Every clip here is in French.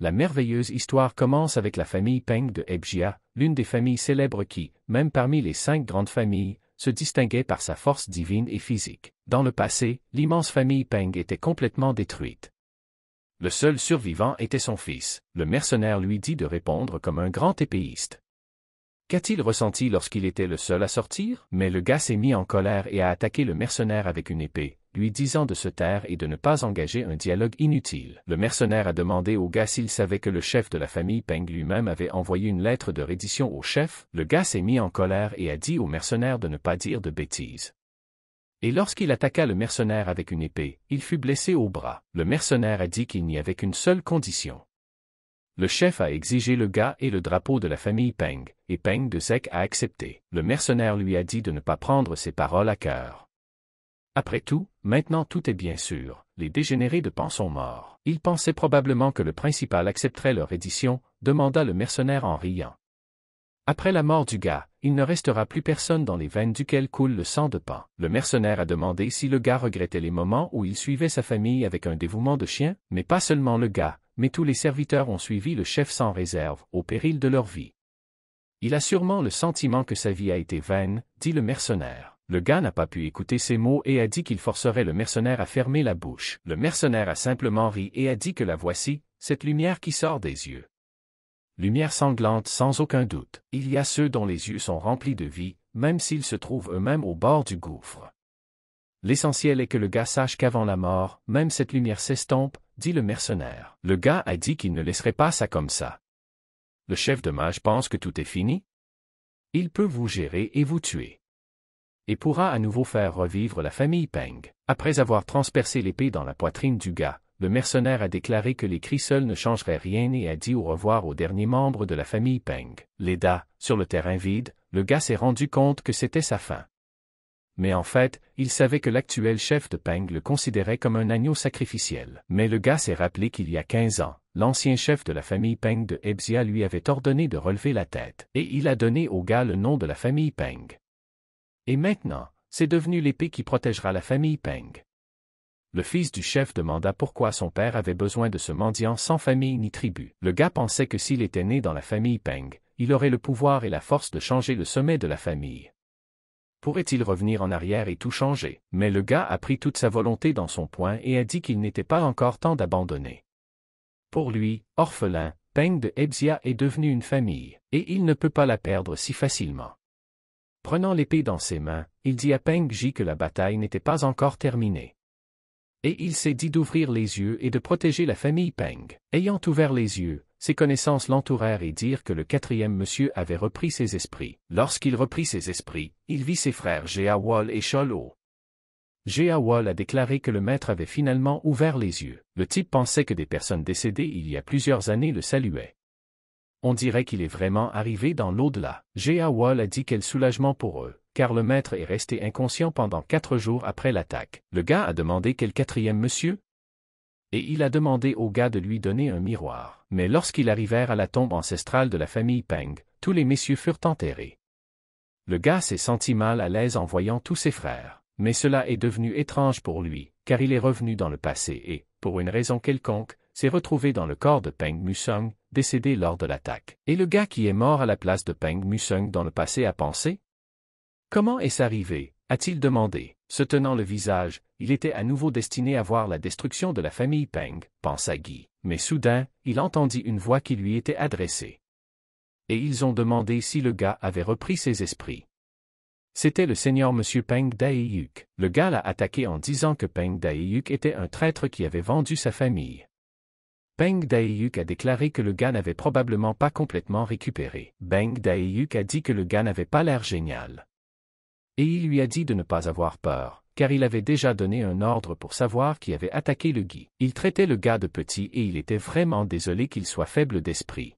la merveilleuse histoire commence avec la famille Peng de Ebjia, l'une des familles célèbres qui, même parmi les cinq grandes familles, se distinguait par sa force divine et physique. Dans le passé, l'immense famille Peng était complètement détruite. Le seul survivant était son fils. Le mercenaire lui dit de répondre comme un grand épéiste. Qu'a-t-il ressenti lorsqu'il était le seul à sortir Mais le gars s'est mis en colère et a attaqué le mercenaire avec une épée, lui disant de se taire et de ne pas engager un dialogue inutile. Le mercenaire a demandé au gars s'il savait que le chef de la famille Peng lui-même avait envoyé une lettre de reddition au chef. Le gars s'est mis en colère et a dit au mercenaire de ne pas dire de bêtises. Et lorsqu'il attaqua le mercenaire avec une épée, il fut blessé au bras. Le mercenaire a dit qu'il n'y avait qu'une seule condition. Le chef a exigé le gars et le drapeau de la famille Peng, et Peng de Zek a accepté. Le mercenaire lui a dit de ne pas prendre ses paroles à cœur. Après tout, maintenant tout est bien sûr, les dégénérés de Pan sont morts. Ils pensaient probablement que le principal accepterait leur édition, demanda le mercenaire en riant. Après la mort du gars, il ne restera plus personne dans les veines duquel coule le sang de Pan. Le mercenaire a demandé si le gars regrettait les moments où il suivait sa famille avec un dévouement de chien, mais pas seulement le gars, mais tous les serviteurs ont suivi le chef sans réserve, au péril de leur vie. Il a sûrement le sentiment que sa vie a été vaine, dit le mercenaire. Le gars n'a pas pu écouter ces mots et a dit qu'il forcerait le mercenaire à fermer la bouche. Le mercenaire a simplement ri et a dit que la voici, cette lumière qui sort des yeux. Lumière sanglante sans aucun doute. Il y a ceux dont les yeux sont remplis de vie, même s'ils se trouvent eux-mêmes au bord du gouffre. L'essentiel est que le gars sache qu'avant la mort, même cette lumière s'estompe, dit le mercenaire. Le gars a dit qu'il ne laisserait pas ça comme ça. Le chef de mage pense que tout est fini? Il peut vous gérer et vous tuer et pourra à nouveau faire revivre la famille Peng. Après avoir transpercé l'épée dans la poitrine du gars, le mercenaire a déclaré que les cris seuls ne changeraient rien et a dit au revoir aux derniers membres de la famille Peng. Leda, sur le terrain vide, le gars s'est rendu compte que c'était sa fin. Mais en fait, il savait que l'actuel chef de Peng le considérait comme un agneau sacrificiel. Mais le gars s'est rappelé qu'il y a 15 ans, l'ancien chef de la famille Peng de Hebzia lui avait ordonné de relever la tête. Et il a donné au gars le nom de la famille Peng. Et maintenant, c'est devenu l'épée qui protégera la famille Peng. Le fils du chef demanda pourquoi son père avait besoin de ce mendiant sans famille ni tribu. Le gars pensait que s'il était né dans la famille Peng, il aurait le pouvoir et la force de changer le sommet de la famille. Pourrait-il revenir en arrière et tout changer Mais le gars a pris toute sa volonté dans son poing et a dit qu'il n'était pas encore temps d'abandonner. Pour lui, orphelin, Peng de Hebzia est devenu une famille, et il ne peut pas la perdre si facilement. Prenant l'épée dans ses mains, il dit à Peng Ji que la bataille n'était pas encore terminée. Et il s'est dit d'ouvrir les yeux et de protéger la famille Peng. Ayant ouvert les yeux, ses connaissances l'entourèrent et dirent que le quatrième monsieur avait repris ses esprits. Lorsqu'il reprit ses esprits, il vit ses frères Jiawal et Cholo. Jiawal a déclaré que le maître avait finalement ouvert les yeux. Le type pensait que des personnes décédées il y a plusieurs années le saluaient on dirait qu'il est vraiment arrivé dans l'au-delà. G.A. Wall a dit quel soulagement pour eux, car le maître est resté inconscient pendant quatre jours après l'attaque. Le gars a demandé quel quatrième monsieur Et il a demandé au gars de lui donner un miroir. Mais lorsqu'ils arrivèrent à la tombe ancestrale de la famille Peng, tous les messieurs furent enterrés. Le gars s'est senti mal à l'aise en voyant tous ses frères, mais cela est devenu étrange pour lui, car il est revenu dans le passé et, pour une raison quelconque, s'est retrouvé dans le corps de Peng Musung, décédé lors de l'attaque. Et le gars qui est mort à la place de Peng Musung dans le passé a pensé Comment est-ce arrivé a-t-il demandé. Se tenant le visage, il était à nouveau destiné à voir la destruction de la famille Peng, pensa Guy. Mais soudain, il entendit une voix qui lui était adressée. Et ils ont demandé si le gars avait repris ses esprits. C'était le seigneur Monsieur Peng Daeyuk. Le gars l'a attaqué en disant que Peng Daeyuk était un traître qui avait vendu sa famille. Peng Daeyuk a déclaré que le gars n'avait probablement pas complètement récupéré. Peng Daeyuk a dit que le gars n'avait pas l'air génial. Et il lui a dit de ne pas avoir peur, car il avait déjà donné un ordre pour savoir qui avait attaqué le Guy. Il traitait le gars de petit et il était vraiment désolé qu'il soit faible d'esprit.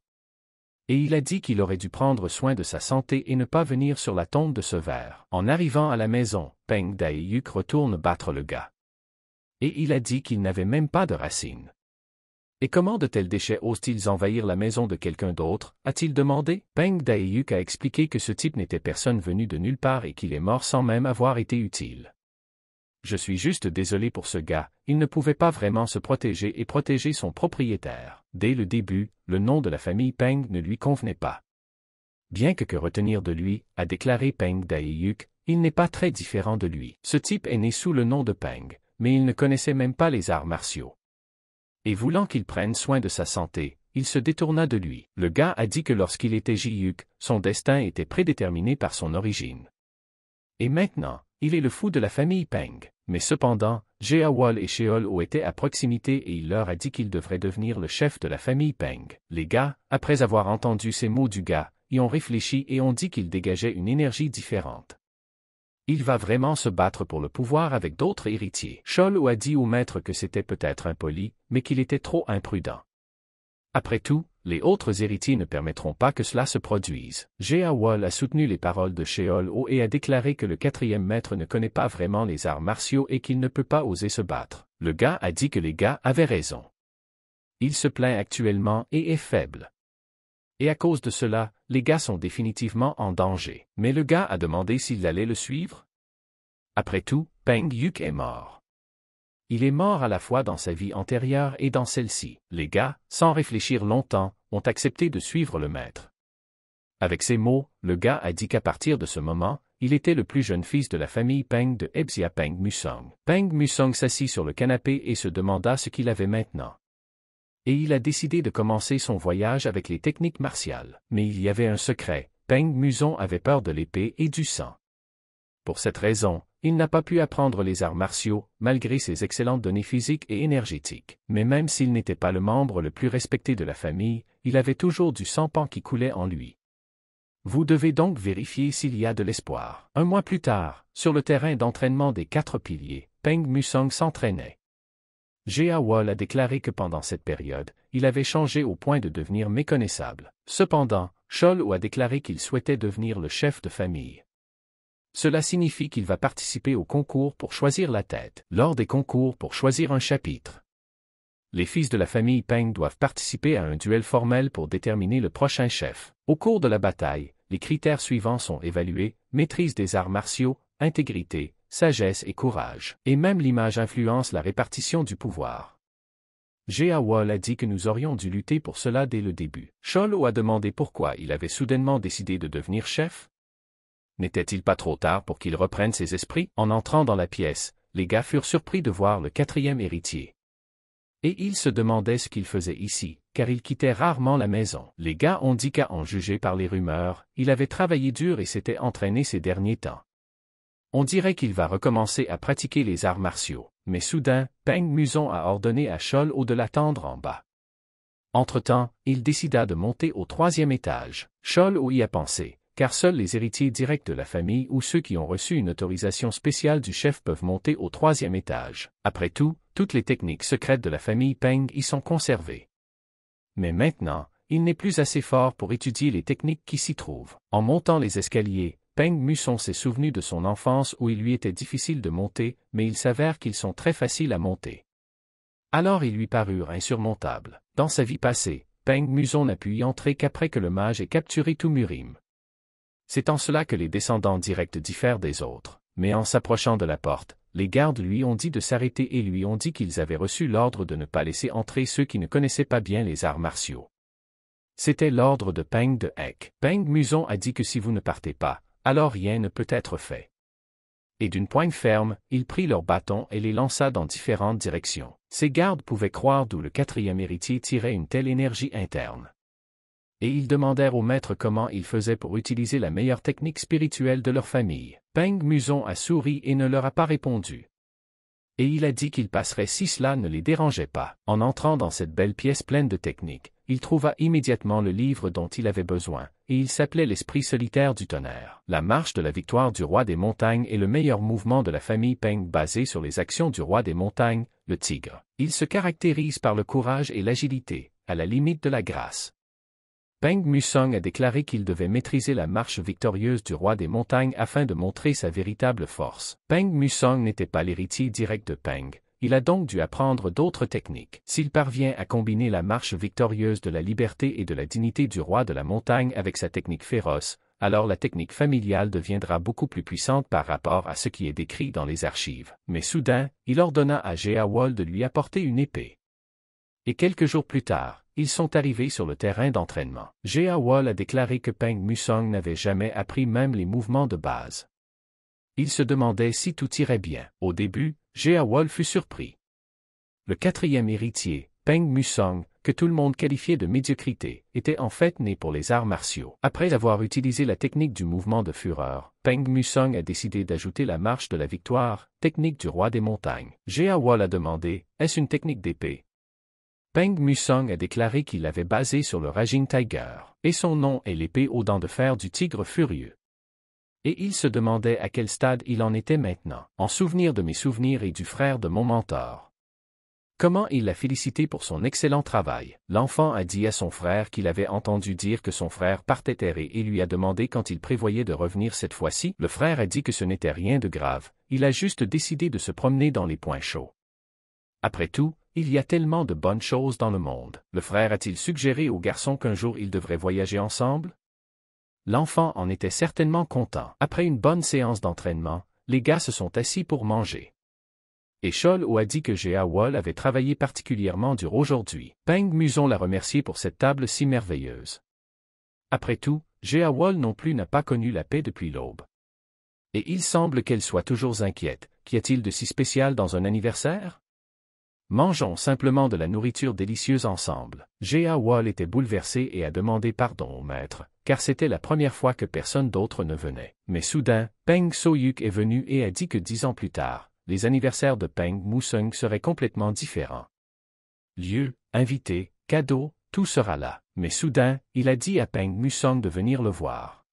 Et il a dit qu'il aurait dû prendre soin de sa santé et ne pas venir sur la tombe de ce verre. En arrivant à la maison, Peng Daeyuk retourne battre le gars. Et il a dit qu'il n'avait même pas de racines. Et comment de tels déchets osent-ils envahir la maison de quelqu'un d'autre a-t-il demandé. Peng Daeyuk a expliqué que ce type n'était personne venu de nulle part et qu'il est mort sans même avoir été utile. Je suis juste désolé pour ce gars, il ne pouvait pas vraiment se protéger et protéger son propriétaire. Dès le début, le nom de la famille Peng ne lui convenait pas. Bien que que retenir de lui, a déclaré Peng Daeyuk, il n'est pas très différent de lui. Ce type est né sous le nom de Peng, mais il ne connaissait même pas les arts martiaux et voulant qu'il prenne soin de sa santé, il se détourna de lui. Le gars a dit que lorsqu'il était Jiyuk, son destin était prédéterminé par son origine. Et maintenant, il est le fou de la famille Peng. Mais cependant, Jehawal et Sheol étaient à proximité et il leur a dit qu'il devrait devenir le chef de la famille Peng. Les gars, après avoir entendu ces mots du gars, y ont réfléchi et ont dit qu'il dégageait une énergie différente il va vraiment se battre pour le pouvoir avec d'autres héritiers. Shol-O a dit au maître que c'était peut-être impoli, mais qu'il était trop imprudent. Après tout, les autres héritiers ne permettront pas que cela se produise. Jeha Wall a soutenu les paroles de Shol-O et a déclaré que le quatrième maître ne connaît pas vraiment les arts martiaux et qu'il ne peut pas oser se battre. Le gars a dit que les gars avaient raison. Il se plaint actuellement et est faible et à cause de cela, les gars sont définitivement en danger. Mais le gars a demandé s'il allait le suivre. Après tout, Peng Yuk est mort. Il est mort à la fois dans sa vie antérieure et dans celle-ci. Les gars, sans réfléchir longtemps, ont accepté de suivre le maître. Avec ces mots, le gars a dit qu'à partir de ce moment, il était le plus jeune fils de la famille Peng de Ebzia Peng Musong. Peng Musong s'assit sur le canapé et se demanda ce qu'il avait maintenant et il a décidé de commencer son voyage avec les techniques martiales. Mais il y avait un secret, Peng Muson avait peur de l'épée et du sang. Pour cette raison, il n'a pas pu apprendre les arts martiaux, malgré ses excellentes données physiques et énergétiques. Mais même s'il n'était pas le membre le plus respecté de la famille, il avait toujours du sang pan qui coulait en lui. Vous devez donc vérifier s'il y a de l'espoir. Un mois plus tard, sur le terrain d'entraînement des quatre piliers, Peng Musong s'entraînait. G.A. Wall a déclaré que pendant cette période, il avait changé au point de devenir méconnaissable. Cependant, Scholl a déclaré qu'il souhaitait devenir le chef de famille. Cela signifie qu'il va participer au concours pour choisir la tête, lors des concours pour choisir un chapitre. Les fils de la famille Peng doivent participer à un duel formel pour déterminer le prochain chef. Au cours de la bataille, les critères suivants sont évalués, maîtrise des arts martiaux, intégrité, sagesse et courage. Et même l'image influence la répartition du pouvoir. G.A. Wall a dit que nous aurions dû lutter pour cela dès le début. Cholo a demandé pourquoi il avait soudainement décidé de devenir chef. N'était-il pas trop tard pour qu'il reprenne ses esprits En entrant dans la pièce, les gars furent surpris de voir le quatrième héritier. Et ils se demandaient ce qu'il faisait ici, car il quittait rarement la maison. Les gars ont dit qu'à en juger par les rumeurs, il avait travaillé dur et s'était entraîné ces derniers temps. On dirait qu'il va recommencer à pratiquer les arts martiaux, mais soudain, Peng Muson a ordonné à Chol O de l'attendre en bas. Entre-temps, il décida de monter au troisième étage. Chol O y a pensé, car seuls les héritiers directs de la famille ou ceux qui ont reçu une autorisation spéciale du chef peuvent monter au troisième étage. Après tout, toutes les techniques secrètes de la famille Peng y sont conservées. Mais maintenant, il n'est plus assez fort pour étudier les techniques qui s'y trouvent. En montant les escaliers, Peng Muson s'est souvenu de son enfance où il lui était difficile de monter, mais il s'avère qu'ils sont très faciles à monter. Alors ils lui parurent insurmontables. Dans sa vie passée, Peng Muson n'a pu y entrer qu'après que le mage ait capturé tout Murim. C'est en cela que les descendants directs diffèrent des autres, mais en s'approchant de la porte, les gardes lui ont dit de s'arrêter et lui ont dit qu'ils avaient reçu l'ordre de ne pas laisser entrer ceux qui ne connaissaient pas bien les arts martiaux. C'était l'ordre de Peng de Heck. Peng Muson a dit que si vous ne partez pas, alors rien ne peut être fait. Et d'une poigne ferme, il prit leurs bâtons et les lança dans différentes directions. Ses gardes pouvaient croire d'où le quatrième héritier tirait une telle énergie interne. Et ils demandèrent au maître comment il faisait pour utiliser la meilleure technique spirituelle de leur famille. Peng Muson a souri et ne leur a pas répondu et il a dit qu'il passerait si cela ne les dérangeait pas. En entrant dans cette belle pièce pleine de techniques, il trouva immédiatement le livre dont il avait besoin, et il s'appelait L'Esprit solitaire du tonnerre. La marche de la victoire du roi des montagnes est le meilleur mouvement de la famille Peng basé sur les actions du roi des montagnes, le tigre. Il se caractérise par le courage et l'agilité, à la limite de la grâce. Peng Musong a déclaré qu'il devait maîtriser la marche victorieuse du roi des montagnes afin de montrer sa véritable force. Peng Musong n'était pas l'héritier direct de Peng, il a donc dû apprendre d'autres techniques. S'il parvient à combiner la marche victorieuse de la liberté et de la dignité du roi de la montagne avec sa technique féroce, alors la technique familiale deviendra beaucoup plus puissante par rapport à ce qui est décrit dans les archives. Mais soudain, il ordonna à Gea-wol de lui apporter une épée. Et quelques jours plus tard, ils sont arrivés sur le terrain d'entraînement. Gea-wol a déclaré que Peng Musong n'avait jamais appris même les mouvements de base. Il se demandait si tout irait bien. Au début, Jeawol fut surpris. Le quatrième héritier, Peng Musong, que tout le monde qualifiait de médiocrité, était en fait né pour les arts martiaux. Après avoir utilisé la technique du mouvement de fureur, Peng Musong a décidé d'ajouter la marche de la victoire, technique du roi des montagnes. Jeawol a demandé, est-ce une technique d'épée Peng Musong a déclaré qu'il l'avait basée sur le Raging Tiger, et son nom est l'épée aux dents de fer du tigre furieux et il se demandait à quel stade il en était maintenant, en souvenir de mes souvenirs et du frère de mon mentor. Comment il l'a félicité pour son excellent travail. L'enfant a dit à son frère qu'il avait entendu dire que son frère partait errer et lui a demandé quand il prévoyait de revenir cette fois-ci. Le frère a dit que ce n'était rien de grave, il a juste décidé de se promener dans les points chauds. Après tout, il y a tellement de bonnes choses dans le monde. Le frère a-t-il suggéré au garçon qu'un jour ils devraient voyager ensemble L'enfant en était certainement content. Après une bonne séance d'entraînement, les gars se sont assis pour manger. Et ou a dit que Géa Wall avait travaillé particulièrement dur aujourd'hui. Peng Muson l'a remercié pour cette table si merveilleuse. Après tout, Géa Wall non plus n'a pas connu la paix depuis l'aube. Et il semble qu'elle soit toujours inquiète. Qu'y a-t-il de si spécial dans un anniversaire Mangeons simplement de la nourriture délicieuse ensemble. J.A. Wall était bouleversé et a demandé pardon au maître, car c'était la première fois que personne d'autre ne venait. Mais soudain, Peng Soyuk est venu et a dit que dix ans plus tard, les anniversaires de Peng Musung seraient complètement différents. Lieu, invité, cadeau, tout sera là. Mais soudain, il a dit à Peng Musung de venir le voir.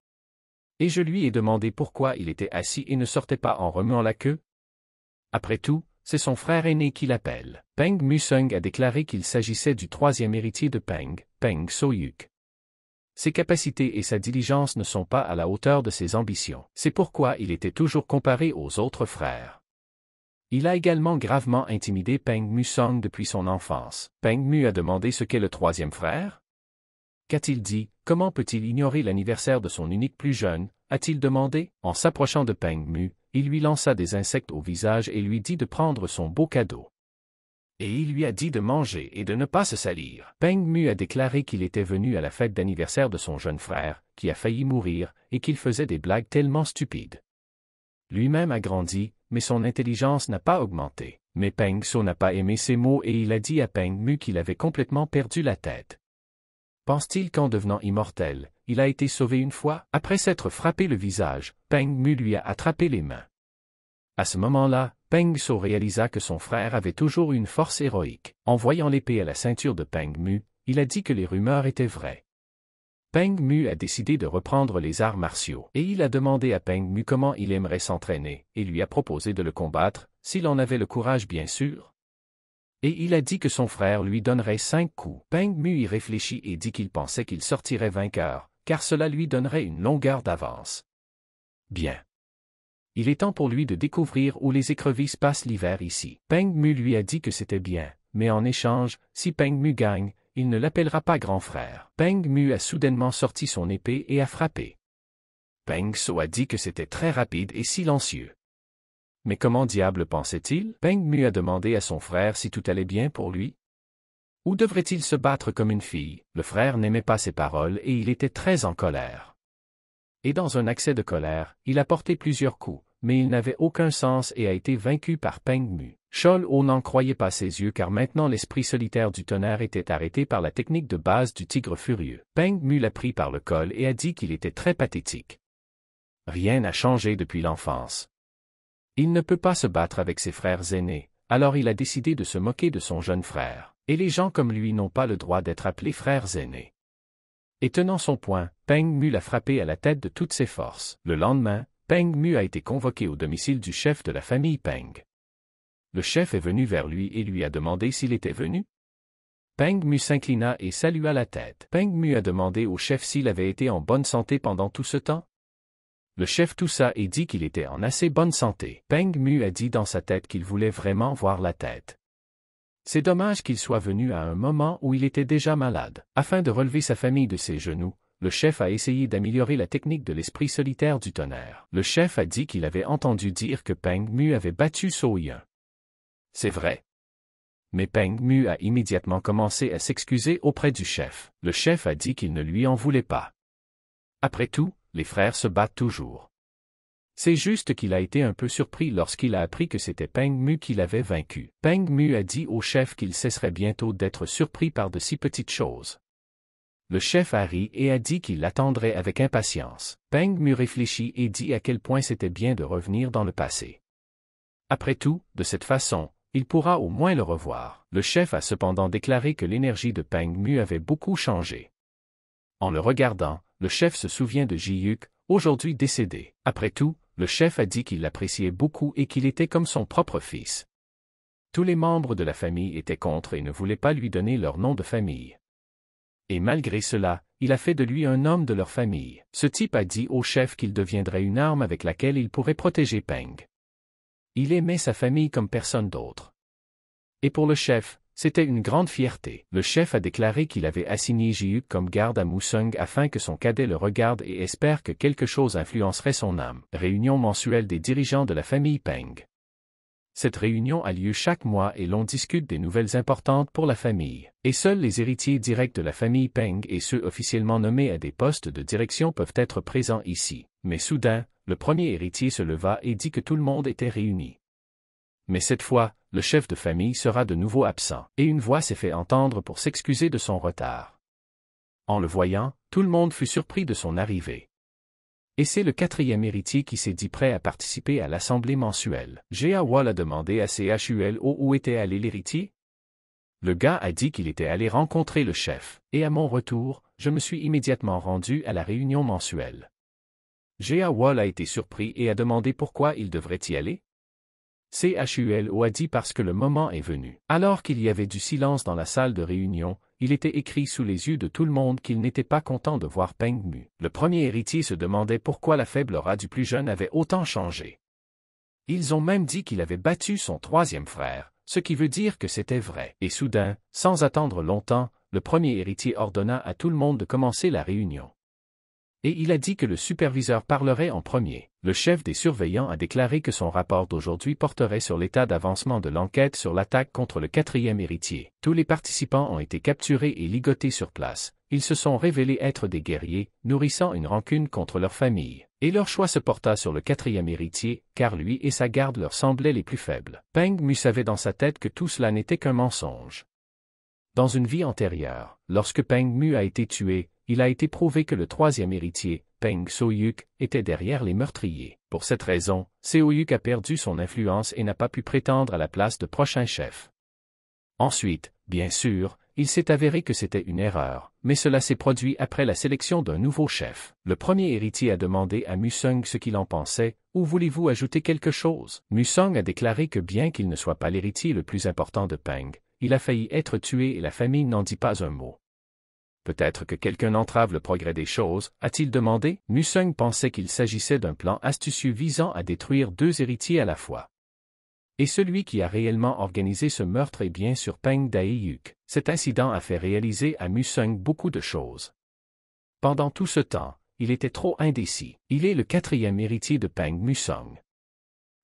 Et je lui ai demandé pourquoi il était assis et ne sortait pas en remuant la queue. Après tout, c'est son frère aîné qui l'appelle. Peng Musung a déclaré qu'il s'agissait du troisième héritier de Peng, Peng Soyuk. Ses capacités et sa diligence ne sont pas à la hauteur de ses ambitions. C'est pourquoi il était toujours comparé aux autres frères. Il a également gravement intimidé Peng Musung depuis son enfance. Peng Mu a demandé ce qu'est le troisième frère Qu'a-t-il dit Comment peut-il ignorer l'anniversaire de son unique plus jeune a-t-il demandé En s'approchant de Peng Mu, il lui lança des insectes au visage et lui dit de prendre son beau cadeau. Et il lui a dit de manger et de ne pas se salir. Peng Mu a déclaré qu'il était venu à la fête d'anniversaire de son jeune frère, qui a failli mourir, et qu'il faisait des blagues tellement stupides. Lui-même a grandi, mais son intelligence n'a pas augmenté. Mais Peng So n'a pas aimé ces mots et il a dit à Peng Mu qu'il avait complètement perdu la tête. Pense-t-il qu'en devenant immortel, il a été sauvé une fois, après s'être frappé le visage, Peng Mu lui a attrapé les mains. À ce moment-là, Peng So réalisa que son frère avait toujours une force héroïque. En voyant l'épée à la ceinture de Peng Mu, il a dit que les rumeurs étaient vraies. Peng Mu a décidé de reprendre les arts martiaux et il a demandé à Peng Mu comment il aimerait s'entraîner et lui a proposé de le combattre, s'il en avait le courage bien sûr. Et il a dit que son frère lui donnerait cinq coups. Peng Mu y réfléchit et dit qu'il pensait qu'il sortirait vainqueur, car cela lui donnerait une longueur d'avance. Bien. Il est temps pour lui de découvrir où les écrevisses passent l'hiver ici. Peng Mu lui a dit que c'était bien, mais en échange, si Peng Mu gagne, il ne l'appellera pas grand frère. Peng Mu a soudainement sorti son épée et a frappé. Peng So a dit que c'était très rapide et silencieux. Mais comment diable pensait-il Peng Mu a demandé à son frère si tout allait bien pour lui, « Où devrait-il se battre comme une fille Le frère n'aimait pas ses paroles et il était très en colère. Et dans un accès de colère, il a porté plusieurs coups, mais il n'avait aucun sens et a été vaincu par Peng Mu. Chol n'en croyait pas ses yeux car maintenant l'esprit solitaire du tonnerre était arrêté par la technique de base du tigre furieux. Peng Mu l'a pris par le col et a dit qu'il était très pathétique. Rien n'a changé depuis l'enfance. Il ne peut pas se battre avec ses frères aînés, alors il a décidé de se moquer de son jeune frère. Et les gens comme lui n'ont pas le droit d'être appelés frères aînés. Et tenant son point, Peng Mu l'a frappé à la tête de toutes ses forces. Le lendemain, Peng Mu a été convoqué au domicile du chef de la famille Peng. Le chef est venu vers lui et lui a demandé s'il était venu. Peng Mu s'inclina et salua la tête. Peng Mu a demandé au chef s'il avait été en bonne santé pendant tout ce temps. Le chef toussa et dit qu'il était en assez bonne santé. Peng Mu a dit dans sa tête qu'il voulait vraiment voir la tête. C'est dommage qu'il soit venu à un moment où il était déjà malade. Afin de relever sa famille de ses genoux, le chef a essayé d'améliorer la technique de l'esprit solitaire du tonnerre. Le chef a dit qu'il avait entendu dire que Peng Mu avait battu So C'est vrai. Mais Peng Mu a immédiatement commencé à s'excuser auprès du chef. Le chef a dit qu'il ne lui en voulait pas. Après tout, les frères se battent toujours. C'est juste qu'il a été un peu surpris lorsqu'il a appris que c'était Peng Mu qui l'avait vaincu. Peng Mu a dit au chef qu'il cesserait bientôt d'être surpris par de si petites choses. Le chef a ri et a dit qu'il l'attendrait avec impatience. Peng Mu réfléchit et dit à quel point c'était bien de revenir dans le passé. Après tout, de cette façon, il pourra au moins le revoir. Le chef a cependant déclaré que l'énergie de Peng Mu avait beaucoup changé. En le regardant, le chef se souvient de Ji aujourd'hui décédé. Après tout, le chef a dit qu'il l'appréciait beaucoup et qu'il était comme son propre fils. Tous les membres de la famille étaient contre et ne voulaient pas lui donner leur nom de famille. Et malgré cela, il a fait de lui un homme de leur famille. Ce type a dit au chef qu'il deviendrait une arme avec laquelle il pourrait protéger Peng. Il aimait sa famille comme personne d'autre. Et pour le chef, c'était une grande fierté. Le chef a déclaré qu'il avait assigné Jiuk comme garde à Musung afin que son cadet le regarde et espère que quelque chose influencerait son âme. Réunion mensuelle des dirigeants de la famille Peng. Cette réunion a lieu chaque mois et l'on discute des nouvelles importantes pour la famille. Et seuls les héritiers directs de la famille Peng et ceux officiellement nommés à des postes de direction peuvent être présents ici. Mais soudain, le premier héritier se leva et dit que tout le monde était réuni mais cette fois, le chef de famille sera de nouveau absent, et une voix s'est fait entendre pour s'excuser de son retard. En le voyant, tout le monde fut surpris de son arrivée. Et c'est le quatrième héritier qui s'est dit prêt à participer à l'assemblée mensuelle. Wall a demandé à CHULO où était allé l'héritier. Le gars a dit qu'il était allé rencontrer le chef, et à mon retour, je me suis immédiatement rendu à la réunion mensuelle. Wall a été surpris et a demandé pourquoi il devrait y aller. CHULO a dit parce que le moment est venu. Alors qu'il y avait du silence dans la salle de réunion, il était écrit sous les yeux de tout le monde qu'il n'était pas content de voir Peng Mu. Le premier héritier se demandait pourquoi la faible aura du plus jeune avait autant changé. Ils ont même dit qu'il avait battu son troisième frère, ce qui veut dire que c'était vrai. Et soudain, sans attendre longtemps, le premier héritier ordonna à tout le monde de commencer la réunion et il a dit que le superviseur parlerait en premier. Le chef des surveillants a déclaré que son rapport d'aujourd'hui porterait sur l'état d'avancement de l'enquête sur l'attaque contre le quatrième héritier. Tous les participants ont été capturés et ligotés sur place. Ils se sont révélés être des guerriers, nourrissant une rancune contre leur famille. Et leur choix se porta sur le quatrième héritier, car lui et sa garde leur semblaient les plus faibles. Peng Mu savait dans sa tête que tout cela n'était qu'un mensonge. Dans une vie antérieure, lorsque Peng Mu a été tué, il a été prouvé que le troisième héritier, Peng Soyuk, était derrière les meurtriers. Pour cette raison, Seoyuk a perdu son influence et n'a pas pu prétendre à la place de prochain chef. Ensuite, bien sûr, il s'est avéré que c'était une erreur, mais cela s'est produit après la sélection d'un nouveau chef. Le premier héritier a demandé à Musung ce qu'il en pensait, ou voulez-vous ajouter quelque chose Musung a déclaré que bien qu'il ne soit pas l'héritier le plus important de Peng, il a failli être tué et la famille n'en dit pas un mot peut-être que quelqu'un entrave le progrès des choses, a-t-il demandé Musung pensait qu'il s'agissait d'un plan astucieux visant à détruire deux héritiers à la fois. Et celui qui a réellement organisé ce meurtre est bien sur Peng Daeyuk. Cet incident a fait réaliser à Musung beaucoup de choses. Pendant tout ce temps, il était trop indécis. Il est le quatrième héritier de Peng Musung.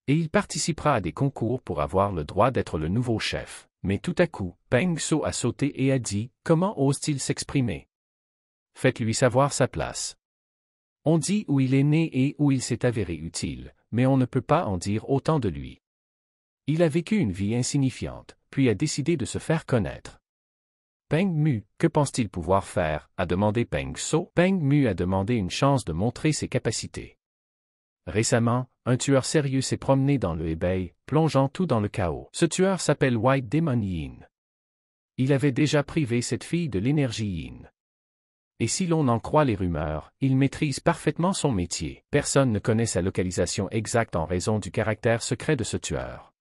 Et il participera à des concours pour avoir le droit d'être le nouveau chef mais tout à coup, Peng So a sauté et a dit Comment ose-t-il s'exprimer Faites-lui savoir sa place. On dit où il est né et où il s'est avéré utile, mais on ne peut pas en dire autant de lui. Il a vécu une vie insignifiante, puis a décidé de se faire connaître. Peng Mu, que pense-t-il pouvoir faire a demandé Peng So. Peng Mu a demandé une chance de montrer ses capacités. Récemment, un tueur sérieux s'est promené dans le Hebei, plongeant tout dans le chaos. Ce tueur s'appelle White Demon Yin. Il avait déjà privé cette fille de l'énergie Yin. Et si l'on en croit les rumeurs, il maîtrise parfaitement son métier. Personne ne connaît sa localisation exacte en raison du caractère secret de ce tueur.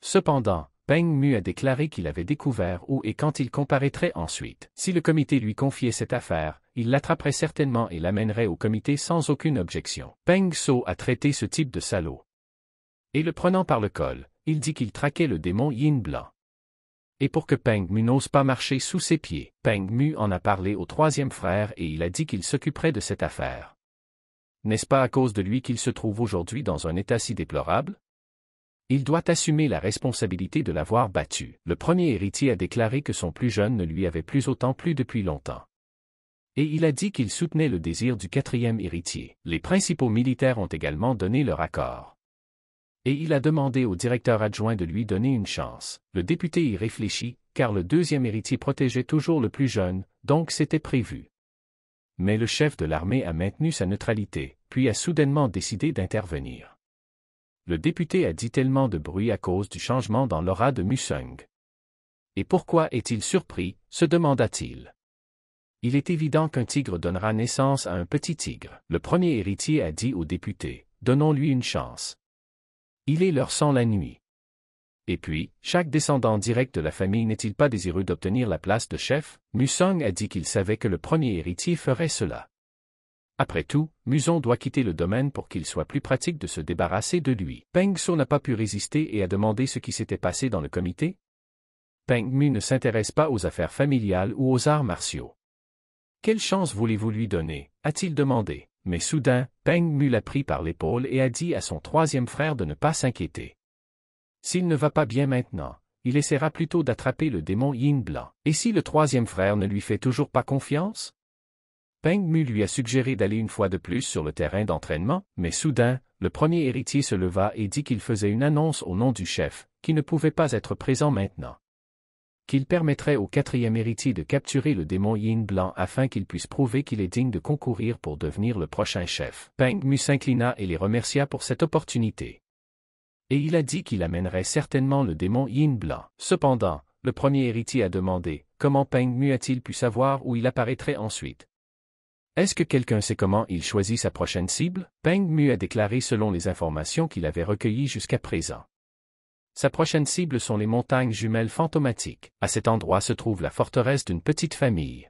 Cependant, Peng Mu a déclaré qu'il avait découvert où et quand il comparaîtrait ensuite. Si le comité lui confiait cette affaire, il l'attraperait certainement et l'amènerait au comité sans aucune objection. Peng So a traité ce type de salaud. Et le prenant par le col, il dit qu'il traquait le démon Yin Blanc. Et pour que Peng Mu n'ose pas marcher sous ses pieds, Peng Mu en a parlé au troisième frère et il a dit qu'il s'occuperait de cette affaire. N'est-ce pas à cause de lui qu'il se trouve aujourd'hui dans un état si déplorable il doit assumer la responsabilité de l'avoir battu. Le premier héritier a déclaré que son plus jeune ne lui avait plus autant plu depuis longtemps et il a dit qu'il soutenait le désir du quatrième héritier. Les principaux militaires ont également donné leur accord. Et il a demandé au directeur adjoint de lui donner une chance. Le député y réfléchit, car le deuxième héritier protégeait toujours le plus jeune, donc c'était prévu. Mais le chef de l'armée a maintenu sa neutralité, puis a soudainement décidé d'intervenir. Le député a dit tellement de bruit à cause du changement dans l'aura de Musung. Et pourquoi est-il surpris, se demanda-t-il il est évident qu'un tigre donnera naissance à un petit tigre. Le premier héritier a dit aux députés, donnons-lui une chance. Il est leur sang la nuit. Et puis, chaque descendant direct de la famille n'est-il pas désireux d'obtenir la place de chef Musong a dit qu'il savait que le premier héritier ferait cela. Après tout, Muson doit quitter le domaine pour qu'il soit plus pratique de se débarrasser de lui. Peng So n'a pas pu résister et a demandé ce qui s'était passé dans le comité. Peng Mu ne s'intéresse pas aux affaires familiales ou aux arts martiaux. Quelle chance voulez-vous lui donner a-t-il demandé. Mais soudain, Peng Mu l'a pris par l'épaule et a dit à son troisième frère de ne pas s'inquiéter. S'il ne va pas bien maintenant, il essaiera plutôt d'attraper le démon Yin Blanc. Et si le troisième frère ne lui fait toujours pas confiance Peng Mu lui a suggéré d'aller une fois de plus sur le terrain d'entraînement, mais soudain, le premier héritier se leva et dit qu'il faisait une annonce au nom du chef, qui ne pouvait pas être présent maintenant qu'il permettrait au quatrième héritier de capturer le démon Yin Blanc afin qu'il puisse prouver qu'il est digne de concourir pour devenir le prochain chef. Peng Mu s'inclina et les remercia pour cette opportunité. Et il a dit qu'il amènerait certainement le démon Yin Blanc. Cependant, le premier héritier a demandé, comment Peng Mu a-t-il pu savoir où il apparaîtrait ensuite est-ce que quelqu'un sait comment il choisit sa prochaine cible? Peng Mu a déclaré selon les informations qu'il avait recueillies jusqu'à présent. Sa prochaine cible sont les montagnes jumelles fantomatiques. À cet endroit se trouve la forteresse d'une petite famille.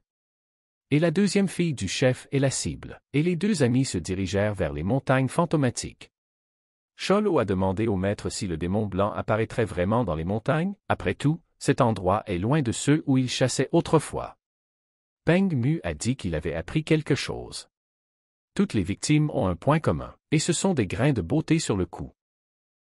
Et la deuxième fille du chef est la cible. Et les deux amis se dirigèrent vers les montagnes fantomatiques. Cholo a demandé au maître si le démon blanc apparaîtrait vraiment dans les montagnes. Après tout, cet endroit est loin de ceux où il chassait autrefois. Peng Mu a dit qu'il avait appris quelque chose. Toutes les victimes ont un point commun, et ce sont des grains de beauté sur le cou.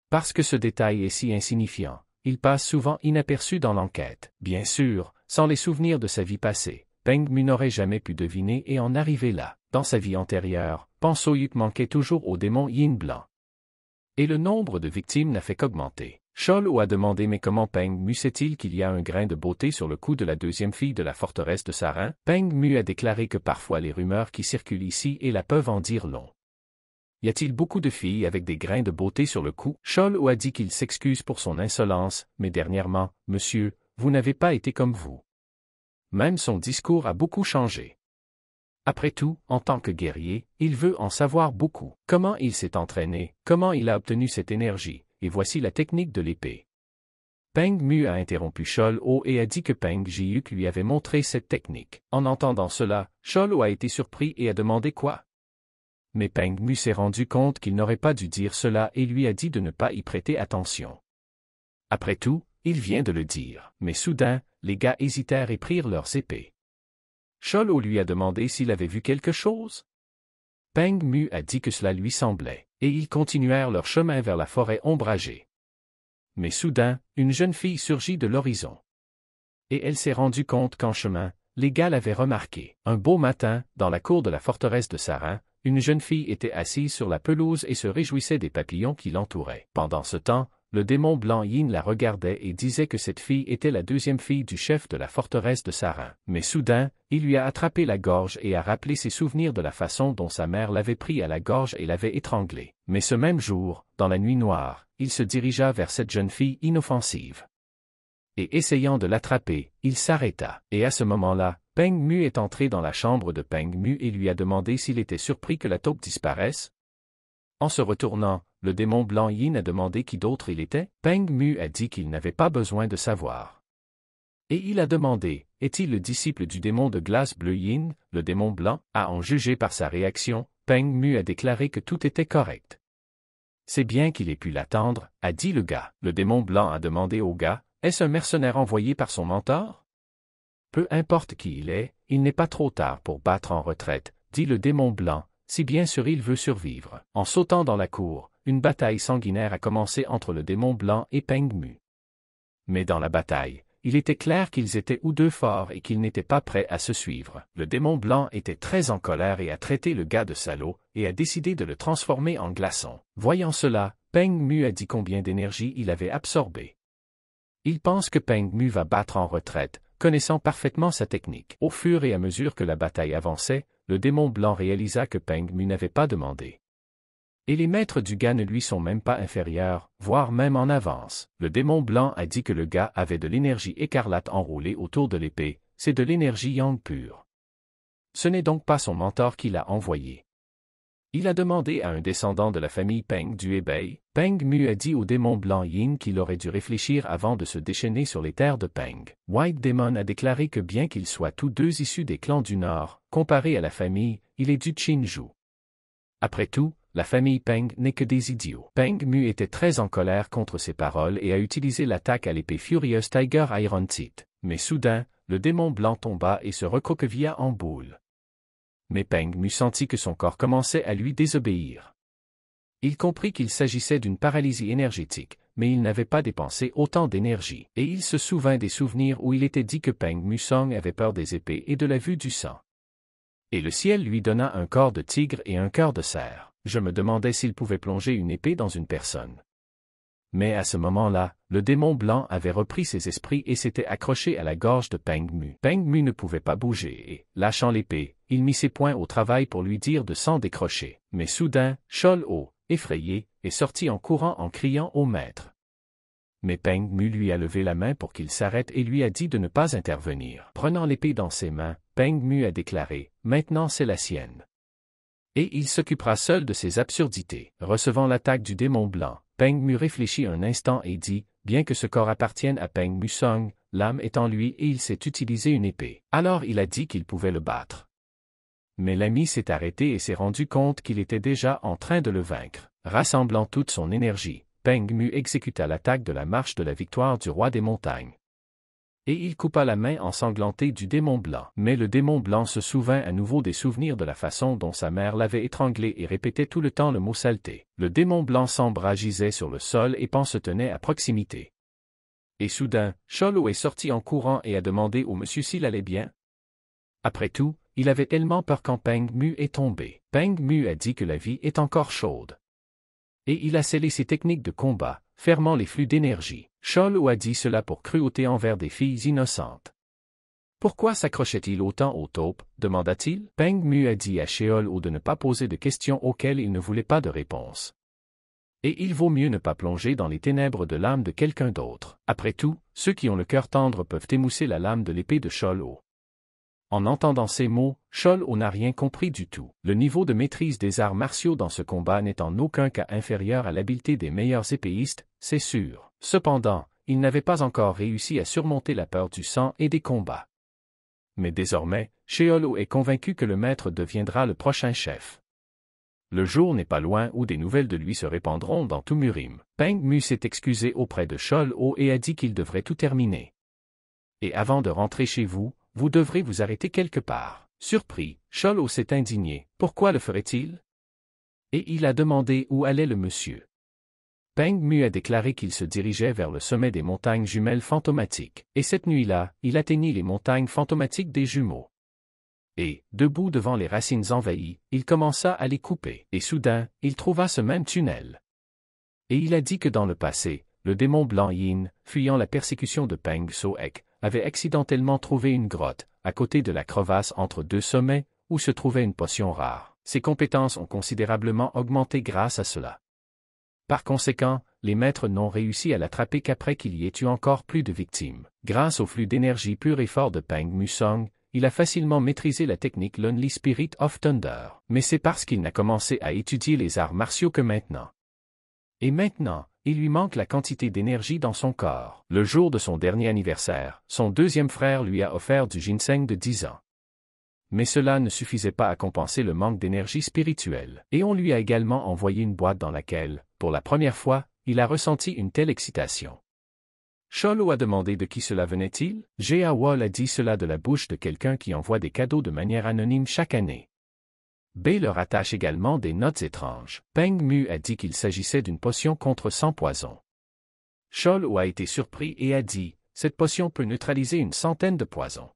Parce que ce détail est si insignifiant, il passe souvent inaperçu dans l'enquête. Bien sûr, sans les souvenirs de sa vie passée, Peng Mu n'aurait jamais pu deviner et en arriver là. Dans sa vie antérieure, Yuk manquait toujours au démon Yin Blanc. Et le nombre de victimes n'a fait qu'augmenter. Chol a demandé mais comment Peng Mu sait-il qu'il y a un grain de beauté sur le cou de la deuxième fille de la forteresse de Sarin Peng Mu a déclaré que parfois les rumeurs qui circulent ici et la peuvent en dire long. Y a-t-il beaucoup de filles avec des grains de beauté sur le cou Scholl a dit qu'il s'excuse pour son insolence, mais dernièrement, monsieur, vous n'avez pas été comme vous. Même son discours a beaucoup changé. Après tout, en tant que guerrier, il veut en savoir beaucoup. Comment il s'est entraîné, comment il a obtenu cette énergie, et voici la technique de l'épée. Peng Mu a interrompu Shol O et a dit que Peng Jiuk lui avait montré cette technique. En entendant cela, Shol O a été surpris et a demandé quoi mais Peng Mu s'est rendu compte qu'il n'aurait pas dû dire cela et lui a dit de ne pas y prêter attention. Après tout, il vient de le dire, mais soudain, les gars hésitèrent et prirent leurs épées. Cholo lui a demandé s'il avait vu quelque chose. Peng Mu a dit que cela lui semblait, et ils continuèrent leur chemin vers la forêt ombragée. Mais soudain, une jeune fille surgit de l'horizon. Et elle s'est rendue compte qu'en chemin, les gars l'avaient remarqué. Un beau matin, dans la cour de la forteresse de Sarin, une jeune fille était assise sur la pelouse et se réjouissait des papillons qui l'entouraient. Pendant ce temps, le démon blanc Yin la regardait et disait que cette fille était la deuxième fille du chef de la forteresse de Sarin. Mais soudain, il lui a attrapé la gorge et a rappelé ses souvenirs de la façon dont sa mère l'avait pris à la gorge et l'avait étranglé. Mais ce même jour, dans la nuit noire, il se dirigea vers cette jeune fille inoffensive. Et essayant de l'attraper, il s'arrêta. Et à ce moment-là, Peng Mu est entré dans la chambre de Peng Mu et lui a demandé s'il était surpris que la taupe disparaisse. En se retournant, le démon blanc Yin a demandé qui d'autre il était. Peng Mu a dit qu'il n'avait pas besoin de savoir. Et il a demandé, est-il le disciple du démon de glace bleu Yin, le démon blanc, a, en juger par sa réaction, Peng Mu a déclaré que tout était correct. C'est bien qu'il ait pu l'attendre, a dit le gars. Le démon blanc a demandé au gars, est-ce un mercenaire envoyé par son mentor peu importe qui il est, il n'est pas trop tard pour battre en retraite, dit le démon blanc, si bien sûr il veut survivre. En sautant dans la cour, une bataille sanguinaire a commencé entre le démon blanc et Peng Mu. Mais dans la bataille, il était clair qu'ils étaient ou deux forts et qu'ils n'étaient pas prêts à se suivre. Le démon blanc était très en colère et a traité le gars de salaud, et a décidé de le transformer en glaçon. Voyant cela, Peng Mu a dit combien d'énergie il avait absorbé. Il pense que Peng Mu va battre en retraite, connaissant parfaitement sa technique. Au fur et à mesure que la bataille avançait, le démon blanc réalisa que Peng Mu n'avait pas demandé. Et les maîtres du gars ne lui sont même pas inférieurs, voire même en avance. Le démon blanc a dit que le gars avait de l'énergie écarlate enroulée autour de l'épée, c'est de l'énergie yang pure. Ce n'est donc pas son mentor qui l'a envoyé. Il a demandé à un descendant de la famille Peng du Hebei, Peng Mu a dit au démon blanc Yin qu'il aurait dû réfléchir avant de se déchaîner sur les terres de Peng. White Demon a déclaré que bien qu'ils soient tous deux issus des clans du Nord, comparé à la famille, il est du Qinzhou. Après tout, la famille Peng n'est que des idiots. Peng Mu était très en colère contre ces paroles et a utilisé l'attaque à l'épée furieuse Tiger Iron Teeth. Mais soudain, le démon blanc tomba et se recroquevilla en boule mais Peng Mu sentit que son corps commençait à lui désobéir. Il comprit qu'il s'agissait d'une paralysie énergétique, mais il n'avait pas dépensé autant d'énergie, et il se souvint des souvenirs où il était dit que Peng Song avait peur des épées et de la vue du sang. Et le ciel lui donna un corps de tigre et un cœur de cerf. Je me demandais s'il pouvait plonger une épée dans une personne. Mais à ce moment-là, le démon blanc avait repris ses esprits et s'était accroché à la gorge de Peng Mu. Peng Mu ne pouvait pas bouger et, lâchant l'épée, il mit ses poings au travail pour lui dire de s'en décrocher. Mais soudain, Chol Ho, effrayé, est sorti en courant en criant au maître. Mais Peng Mu lui a levé la main pour qu'il s'arrête et lui a dit de ne pas intervenir. Prenant l'épée dans ses mains, Peng Mu a déclaré, maintenant c'est la sienne. Et il s'occupera seul de ses absurdités. Recevant l'attaque du démon blanc, Peng Mu réfléchit un instant et dit, Bien que ce corps appartienne à Peng Mu Song, l'âme est en lui et il s'est utilisé une épée. Alors il a dit qu'il pouvait le battre. Mais l'ami s'est arrêté et s'est rendu compte qu'il était déjà en train de le vaincre. Rassemblant toute son énergie, Peng Mu exécuta l'attaque de la marche de la victoire du roi des montagnes et il coupa la main ensanglantée du démon blanc. Mais le démon blanc se souvint à nouveau des souvenirs de la façon dont sa mère l'avait étranglé et répétait tout le temps le mot saleté. Le démon blanc s'embragisait sur le sol et Pan se tenait à proximité. Et soudain, Cholo est sorti en courant et a demandé au monsieur s'il allait bien. Après tout, il avait tellement peur quand Peng Mu est tombé. Peng Mu a dit que la vie est encore chaude. Et il a scellé ses techniques de combat, fermant les flux d'énergie. Shol-O a dit cela pour cruauté envers des filles innocentes. Pourquoi s'accrochait-il autant aux taupes demanda-t-il. Peng Mu a dit à Sheol de ne pas poser de questions auxquelles il ne voulait pas de réponse. Et il vaut mieux ne pas plonger dans les ténèbres de l'âme de quelqu'un d'autre. Après tout, ceux qui ont le cœur tendre peuvent émousser la lame de l'épée de » En entendant ces mots, Shol-O n'a rien compris du tout. Le niveau de maîtrise des arts martiaux dans ce combat n'est en aucun cas inférieur à l'habileté des meilleurs épéistes, c'est sûr. Cependant, il n'avait pas encore réussi à surmonter la peur du sang et des combats. Mais désormais, Sheolo est convaincu que le maître deviendra le prochain chef. Le jour n'est pas loin où des nouvelles de lui se répandront dans tout Murim. Peng Mu s'est excusé auprès de O et a dit qu'il devrait tout terminer. Et avant de rentrer chez vous, vous devrez vous arrêter quelque part. Surpris, Cholo s'est indigné. Pourquoi le ferait-il? Et il a demandé où allait le monsieur. Peng Mu a déclaré qu'il se dirigeait vers le sommet des montagnes jumelles fantomatiques, et cette nuit-là, il atteignit les montagnes fantomatiques des jumeaux. Et, debout devant les racines envahies, il commença à les couper, et soudain, il trouva ce même tunnel. Et il a dit que dans le passé, le démon blanc Yin, fuyant la persécution de Peng Soek, avait accidentellement trouvé une grotte, à côté de la crevasse entre deux sommets, où se trouvait une potion rare. Ses compétences ont considérablement augmenté grâce à cela. Par conséquent, les maîtres n'ont réussi à l'attraper qu'après qu'il y ait eu encore plus de victimes. Grâce au flux d'énergie pur et fort de Peng Musong, il a facilement maîtrisé la technique Lonely Spirit of Thunder. Mais c'est parce qu'il n'a commencé à étudier les arts martiaux que maintenant. Et maintenant, il lui manque la quantité d'énergie dans son corps. Le jour de son dernier anniversaire, son deuxième frère lui a offert du ginseng de 10 ans. Mais cela ne suffisait pas à compenser le manque d'énergie spirituelle. Et on lui a également envoyé une boîte dans laquelle, pour la première fois, il a ressenti une telle excitation. Cholo a demandé de qui cela venait-il, Wall a dit cela de la bouche de quelqu'un qui envoie des cadeaux de manière anonyme chaque année. B leur attache également des notes étranges. Peng Mu a dit qu'il s'agissait d'une potion contre 100 poisons. Cholo a été surpris et a dit, cette potion peut neutraliser une centaine de poisons.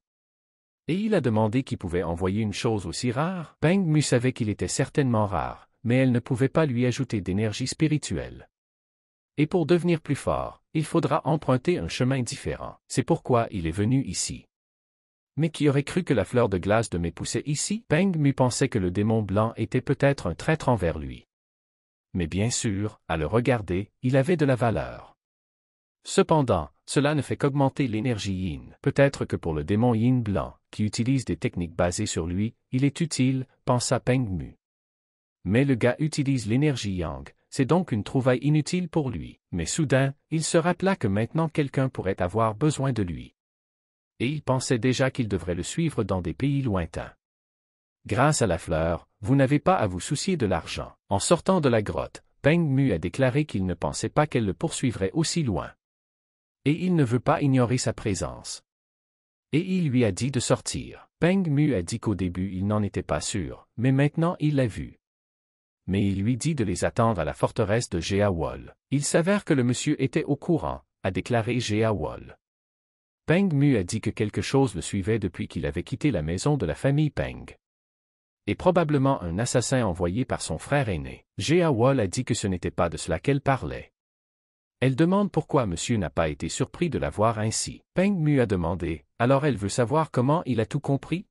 Et il a demandé qui pouvait envoyer une chose aussi rare. Peng Mu savait qu'il était certainement rare, mais elle ne pouvait pas lui ajouter d'énergie spirituelle. Et pour devenir plus fort, il faudra emprunter un chemin différent. C'est pourquoi il est venu ici. Mais qui aurait cru que la fleur de glace de mes poussées ici Peng Mu pensait que le démon blanc était peut-être un traître envers lui. Mais bien sûr, à le regarder, il avait de la valeur. Cependant, cela ne fait qu'augmenter l'énergie yin. Peut-être que pour le démon yin blanc, qui utilise des techniques basées sur lui, il est utile, pensa Peng Mu. Mais le gars utilise l'énergie yang, c'est donc une trouvaille inutile pour lui. Mais soudain, il se rappela que maintenant quelqu'un pourrait avoir besoin de lui. Et il pensait déjà qu'il devrait le suivre dans des pays lointains. Grâce à la fleur, vous n'avez pas à vous soucier de l'argent. En sortant de la grotte, Peng Mu a déclaré qu'il ne pensait pas qu'elle le poursuivrait aussi loin. Et il ne veut pas ignorer sa présence. Et il lui a dit de sortir. Peng Mu a dit qu'au début il n'en était pas sûr, mais maintenant il l'a vu mais il lui dit de les attendre à la forteresse de Wall. Il s'avère que le monsieur était au courant, a déclaré Wall. Peng Mu a dit que quelque chose le suivait depuis qu'il avait quitté la maison de la famille Peng. Et probablement un assassin envoyé par son frère aîné. Wall a dit que ce n'était pas de cela qu'elle parlait. Elle demande pourquoi monsieur n'a pas été surpris de la voir ainsi. Peng Mu a demandé, alors elle veut savoir comment il a tout compris?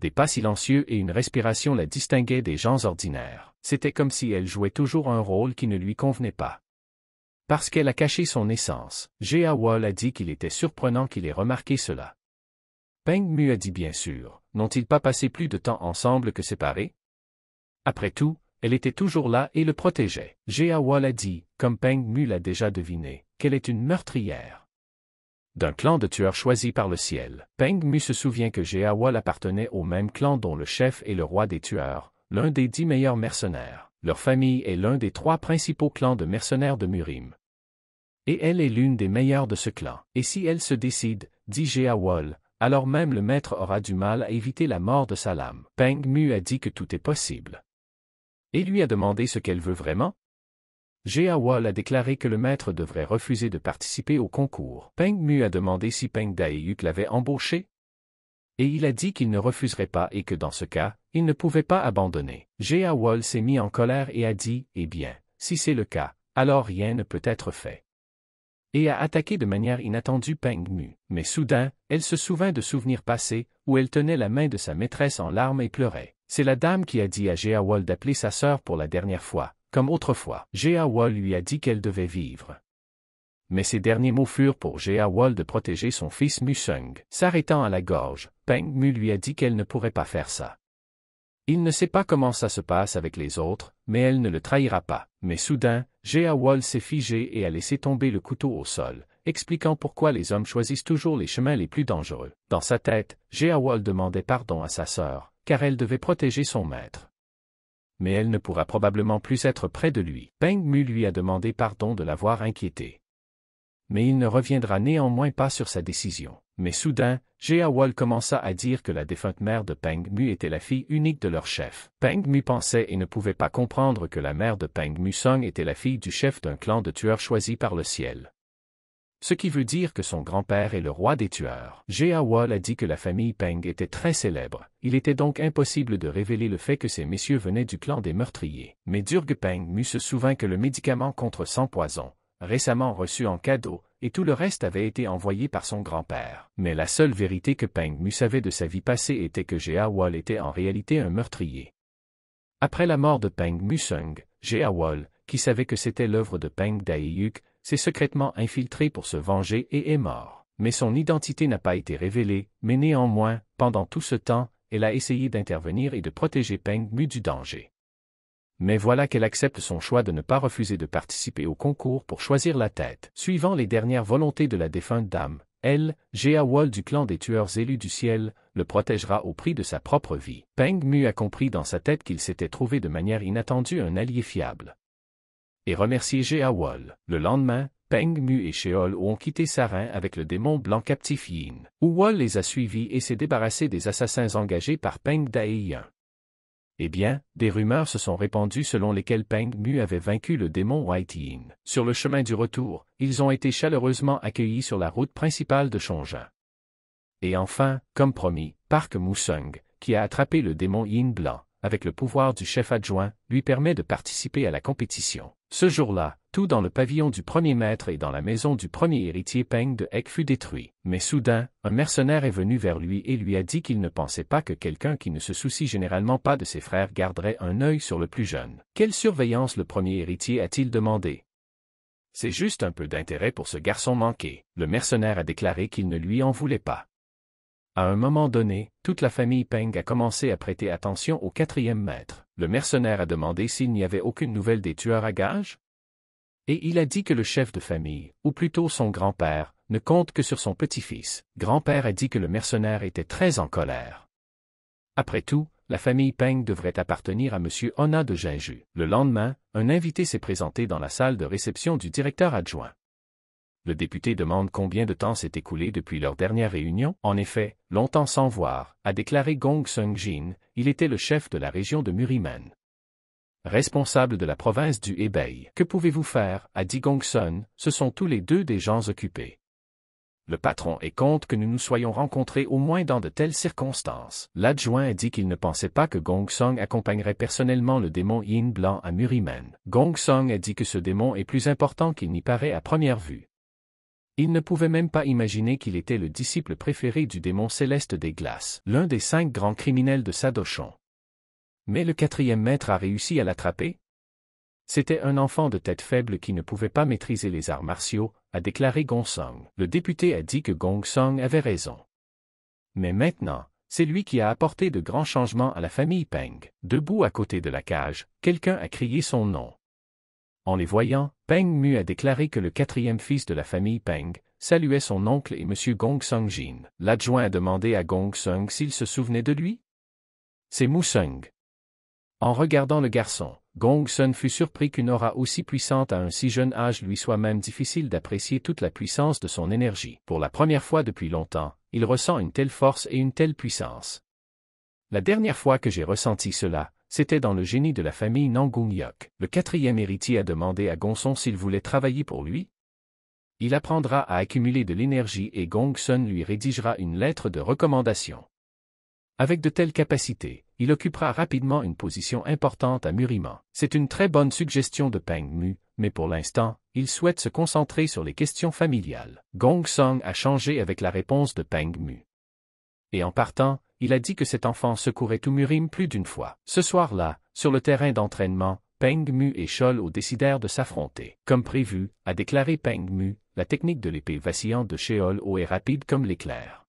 Des pas silencieux et une respiration la distinguaient des gens ordinaires c'était comme si elle jouait toujours un rôle qui ne lui convenait pas. Parce qu'elle a caché son essence, jehawal Wall a dit qu'il était surprenant qu'il ait remarqué cela. Peng Mu a dit bien sûr, n'ont-ils pas passé plus de temps ensemble que séparés Après tout, elle était toujours là et le protégeait. jehawal Wall a dit, comme Peng Mu l'a déjà deviné, qu'elle est une meurtrière. D'un clan de tueurs choisi par le ciel, Peng Mu se souvient que jehawal appartenait au même clan dont le chef est le roi des tueurs, l'un des dix meilleurs mercenaires. Leur famille est l'un des trois principaux clans de mercenaires de Murim. Et elle est l'une des meilleures de ce clan. Et si elle se décide, dit Wall, alors même le maître aura du mal à éviter la mort de sa lame. Peng Mu a dit que tout est possible. Et lui a demandé ce qu'elle veut vraiment Wall a déclaré que le maître devrait refuser de participer au concours. Peng Mu a demandé si Peng Daeyuk l'avait embauché. Et il a dit qu'il ne refuserait pas et que dans ce cas, il ne pouvait pas abandonner. G.A. Wall s'est mis en colère et a dit, Eh bien, si c'est le cas, alors rien ne peut être fait. Et a attaqué de manière inattendue Peng Mu. Mais soudain, elle se souvint de souvenirs passés, où elle tenait la main de sa maîtresse en larmes et pleurait. C'est la dame qui a dit à Jia Wall d'appeler sa sœur pour la dernière fois, comme autrefois. Jia Wall lui a dit qu'elle devait vivre. Mais ses derniers mots furent pour Jia Wall de protéger son fils Mu Sung. S'arrêtant à la gorge, Peng Mu lui a dit qu'elle ne pourrait pas faire ça. Il ne sait pas comment ça se passe avec les autres, mais elle ne le trahira pas. Mais soudain, Geawol s'est figé et a laissé tomber le couteau au sol, expliquant pourquoi les hommes choisissent toujours les chemins les plus dangereux. Dans sa tête, Geawol demandait pardon à sa sœur, car elle devait protéger son maître. Mais elle ne pourra probablement plus être près de lui. Peng Mu lui a demandé pardon de l'avoir inquiété mais il ne reviendra néanmoins pas sur sa décision. Mais soudain, Jiawal commença à dire que la défunte mère de Peng Mu était la fille unique de leur chef. Peng Mu pensait et ne pouvait pas comprendre que la mère de Peng Mu Song était la fille du chef d'un clan de tueurs choisi par le ciel. Ce qui veut dire que son grand-père est le roi des tueurs. Jiawal a dit que la famille Peng était très célèbre. Il était donc impossible de révéler le fait que ces messieurs venaient du clan des meurtriers. Mais Durg Peng Mu se souvint que le médicament contre sans poison, récemment reçu en cadeau, et tout le reste avait été envoyé par son grand-père. Mais la seule vérité que Peng Mu savait de sa vie passée était que Jia Wall était en réalité un meurtrier. Après la mort de Peng Mu Sung, Jia qui savait que c'était l'œuvre de Peng Yuk, s'est secrètement infiltré pour se venger et est mort. Mais son identité n'a pas été révélée, mais néanmoins, pendant tout ce temps, elle a essayé d'intervenir et de protéger Peng Mu du danger mais voilà qu'elle accepte son choix de ne pas refuser de participer au concours pour choisir la tête. Suivant les dernières volontés de la défunte dame, elle, Gea Wall du clan des tueurs élus du ciel, le protégera au prix de sa propre vie. Peng Mu a compris dans sa tête qu'il s'était trouvé de manière inattendue un allié fiable. Et remercier Gea Wall. Le lendemain, Peng Mu et Sheol ont quitté Sarin avec le démon blanc captif Yin. Wall les a suivis et s'est débarrassé des assassins engagés par Peng Daeyun. Eh bien, des rumeurs se sont répandues selon lesquelles Peng Mu avait vaincu le démon White Yin. Sur le chemin du retour, ils ont été chaleureusement accueillis sur la route principale de Chongjin. Et enfin, comme promis, Park Musung, qui a attrapé le démon Yin Blanc, avec le pouvoir du chef adjoint, lui permet de participer à la compétition. Ce jour-là, tout dans le pavillon du premier maître et dans la maison du premier héritier Peng de Hec fut détruit. Mais soudain, un mercenaire est venu vers lui et lui a dit qu'il ne pensait pas que quelqu'un qui ne se soucie généralement pas de ses frères garderait un œil sur le plus jeune. Quelle surveillance le premier héritier a-t-il demandé C'est juste un peu d'intérêt pour ce garçon manqué. Le mercenaire a déclaré qu'il ne lui en voulait pas. À un moment donné, toute la famille Peng a commencé à prêter attention au quatrième maître. Le mercenaire a demandé s'il n'y avait aucune nouvelle des tueurs à gages, et il a dit que le chef de famille, ou plutôt son grand-père, ne compte que sur son petit-fils. Grand-père a dit que le mercenaire était très en colère. Après tout, la famille Peng devrait appartenir à M. Ona de Jinju. Le lendemain, un invité s'est présenté dans la salle de réception du directeur adjoint. Le député demande combien de temps s'est écoulé depuis leur dernière réunion. En effet, longtemps sans voir, a déclaré Gong Sung-jin, il était le chef de la région de Murimen responsable de la province du Hebei. Que pouvez-vous faire, a dit Gongsun, ce sont tous les deux des gens occupés. Le patron est compte que nous nous soyons rencontrés au moins dans de telles circonstances. L'adjoint a dit qu'il ne pensait pas que Gong Song accompagnerait personnellement le démon Yin Blanc à Murimen. Gong Song a dit que ce démon est plus important qu'il n'y paraît à première vue. Il ne pouvait même pas imaginer qu'il était le disciple préféré du démon céleste des glaces, l'un des cinq grands criminels de Sadochon. Mais le quatrième maître a réussi à l'attraper. C'était un enfant de tête faible qui ne pouvait pas maîtriser les arts martiaux, a déclaré Gong Song. Le député a dit que Gong Song avait raison. Mais maintenant, c'est lui qui a apporté de grands changements à la famille Peng. Debout à côté de la cage, quelqu'un a crié son nom. En les voyant, Peng Mu a déclaré que le quatrième fils de la famille Peng saluait son oncle et M. Gong Song Jin. L'adjoint a demandé à Gong Song s'il se souvenait de lui. C'est Mu Song. En regardant le garçon, Gong Sun fut surpris qu'une aura aussi puissante à un si jeune âge lui soit même difficile d'apprécier toute la puissance de son énergie. Pour la première fois depuis longtemps, il ressent une telle force et une telle puissance. La dernière fois que j'ai ressenti cela, c'était dans le génie de la famille Nangung-yok. Le quatrième héritier a demandé à Gonson s'il voulait travailler pour lui. Il apprendra à accumuler de l'énergie et Gongsun lui rédigera une lettre de recommandation. Avec de telles capacités, il occupera rapidement une position importante à Muriman. C'est une très bonne suggestion de Peng Mu, mais pour l'instant, il souhaite se concentrer sur les questions familiales. Gong Song a changé avec la réponse de Peng Mu. Et en partant, il a dit que cet enfant secourait tout Murim plus d'une fois. Ce soir-là, sur le terrain d'entraînement, Peng Mu et O décidèrent de s'affronter. Comme prévu, a déclaré Peng Mu, la technique de l'épée vacillante de Sheol est rapide comme l'éclair.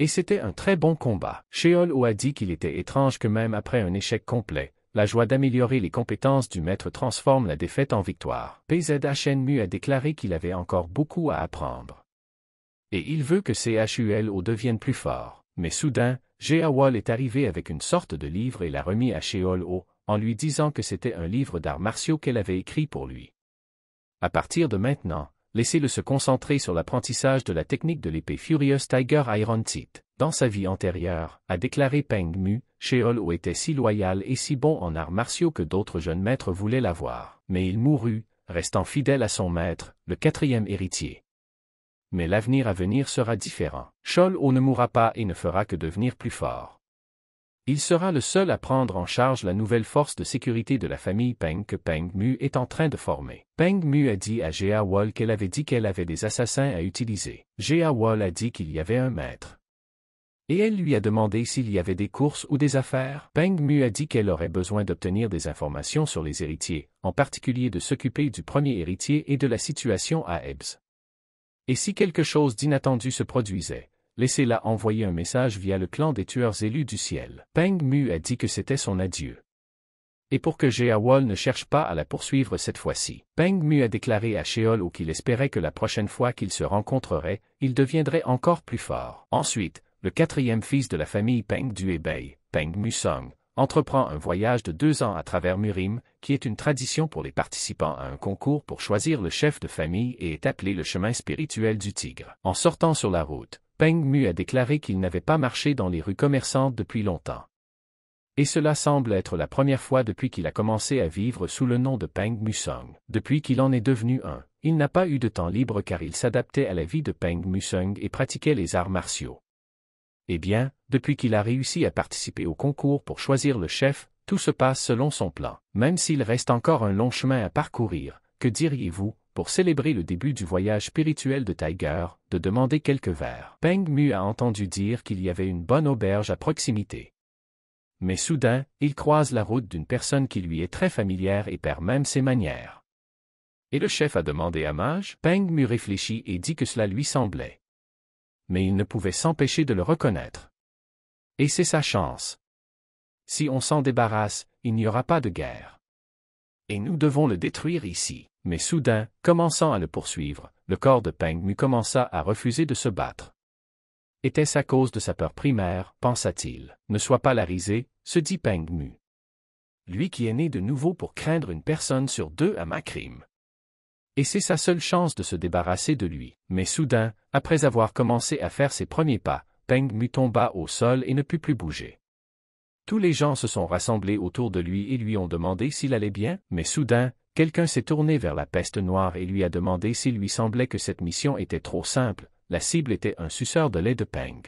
Et c'était un très bon combat. Sheol a dit qu'il était étrange que même après un échec complet, la joie d'améliorer les compétences du maître transforme la défaite en victoire. PZHNMU a déclaré qu'il avait encore beaucoup à apprendre. Et il veut que CHULO devienne plus fort. Mais soudain, Wall est arrivé avec une sorte de livre et l'a remis à Sheol en lui disant que c'était un livre d'arts martiaux qu'elle avait écrit pour lui. À partir de maintenant, laissez-le se concentrer sur l'apprentissage de la technique de l'épée Furious Tiger Iron Tit. Dans sa vie antérieure, a déclaré Peng Mu, O était si loyal et si bon en arts martiaux que d'autres jeunes maîtres voulaient l'avoir. Mais il mourut, restant fidèle à son maître, le quatrième héritier. Mais l'avenir à venir sera différent. O ne mourra pas et ne fera que devenir plus fort. Il sera le seul à prendre en charge la nouvelle force de sécurité de la famille Peng que Peng Mu est en train de former. Peng Mu a dit à Gea Wall qu'elle avait dit qu'elle avait des assassins à utiliser. Gea Wall a dit qu'il y avait un maître. Et elle lui a demandé s'il y avait des courses ou des affaires. Peng Mu a dit qu'elle aurait besoin d'obtenir des informations sur les héritiers, en particulier de s'occuper du premier héritier et de la situation à Ebbs. Et si quelque chose d'inattendu se produisait, laissez-la envoyer un message via le clan des tueurs élus du ciel. Peng Mu a dit que c'était son adieu. Et pour que Wol ne cherche pas à la poursuivre cette fois-ci, Peng Mu a déclaré à Sheol qu'il espérait que la prochaine fois qu'ils se rencontreraient, il deviendrait encore plus fort. Ensuite, le quatrième fils de la famille Peng du Ebei, Peng Song, entreprend un voyage de deux ans à travers Murim, qui est une tradition pour les participants à un concours pour choisir le chef de famille et est appelé le chemin spirituel du tigre. En sortant sur la route, Peng Mu a déclaré qu'il n'avait pas marché dans les rues commerçantes depuis longtemps. Et cela semble être la première fois depuis qu'il a commencé à vivre sous le nom de Peng Musong. Depuis qu'il en est devenu un, il n'a pas eu de temps libre car il s'adaptait à la vie de Peng Musong et pratiquait les arts martiaux. Eh bien, depuis qu'il a réussi à participer au concours pour choisir le chef, tout se passe selon son plan. Même s'il reste encore un long chemin à parcourir, que diriez-vous, pour célébrer le début du voyage spirituel de Tiger, de demander quelques verres. Peng Mu a entendu dire qu'il y avait une bonne auberge à proximité. Mais soudain, il croise la route d'une personne qui lui est très familière et perd même ses manières. Et le chef a demandé à Mage, Peng Mu réfléchit et dit que cela lui semblait. Mais il ne pouvait s'empêcher de le reconnaître. Et c'est sa chance. Si on s'en débarrasse, il n'y aura pas de guerre. Et nous devons le détruire ici mais soudain, commençant à le poursuivre, le corps de Peng Mu commença à refuser de se battre. Était-ce à cause de sa peur primaire, pensa-t-il. Ne sois pas la risée, se dit Peng Mu. Lui qui est né de nouveau pour craindre une personne sur deux à ma crime. Et c'est sa seule chance de se débarrasser de lui. Mais soudain, après avoir commencé à faire ses premiers pas, Peng Mu tomba au sol et ne put plus bouger. Tous les gens se sont rassemblés autour de lui et lui ont demandé s'il allait bien, mais soudain, quelqu'un s'est tourné vers la peste noire et lui a demandé s'il lui semblait que cette mission était trop simple, la cible était un suceur de lait de Peng.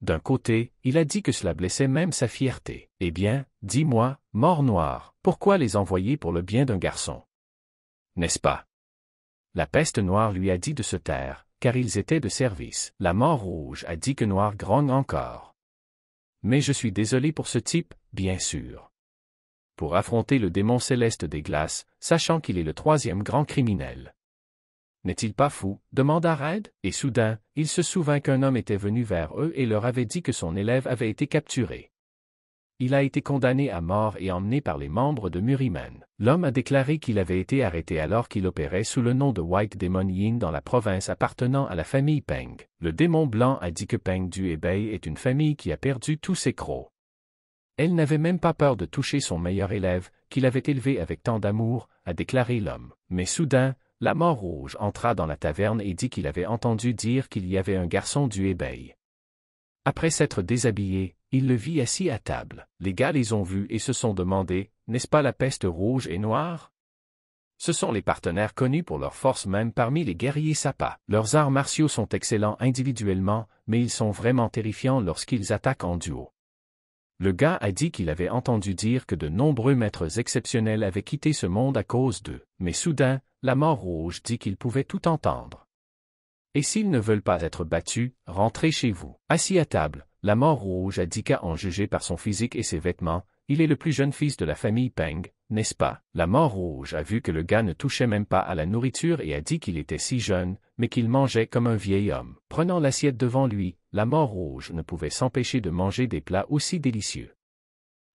D'un côté, il a dit que cela blessait même sa fierté. Eh bien, dis-moi, mort noire, pourquoi les envoyer pour le bien d'un garçon N'est-ce pas La peste noire lui a dit de se taire, car ils étaient de service. La mort rouge a dit que Noir grogne encore. Mais je suis désolé pour ce type, bien sûr pour affronter le démon céleste des glaces, sachant qu'il est le troisième grand criminel. N'est-il pas fou demanda Red, et soudain, il se souvint qu'un homme était venu vers eux et leur avait dit que son élève avait été capturé. Il a été condamné à mort et emmené par les membres de Muriman. L'homme a déclaré qu'il avait été arrêté alors qu'il opérait sous le nom de White Demon Yin dans la province appartenant à la famille Peng. Le démon blanc a dit que Peng Du Ebei est une famille qui a perdu tous ses crocs. Elle n'avait même pas peur de toucher son meilleur élève, qu'il avait élevé avec tant d'amour, a déclaré l'homme. Mais soudain, la mort rouge entra dans la taverne et dit qu'il avait entendu dire qu'il y avait un garçon du ébeil. Après s'être déshabillé, il le vit assis à table. Les gars les ont vus et se sont demandé, n'est-ce pas la peste rouge et noire? Ce sont les partenaires connus pour leur force même parmi les guerriers sapas. Leurs arts martiaux sont excellents individuellement, mais ils sont vraiment terrifiants lorsqu'ils attaquent en duo le gars a dit qu'il avait entendu dire que de nombreux maîtres exceptionnels avaient quitté ce monde à cause d'eux, mais soudain, la mort rouge dit qu'il pouvait tout entendre. Et s'ils ne veulent pas être battus, rentrez chez vous. Assis à table, la mort rouge a dit qu'à en juger par son physique et ses vêtements, il est le plus jeune fils de la famille Peng, n'est-ce pas La mort rouge a vu que le gars ne touchait même pas à la nourriture et a dit qu'il était si jeune, mais qu'il mangeait comme un vieil homme. Prenant l'assiette devant lui, la mort rouge ne pouvait s'empêcher de manger des plats aussi délicieux.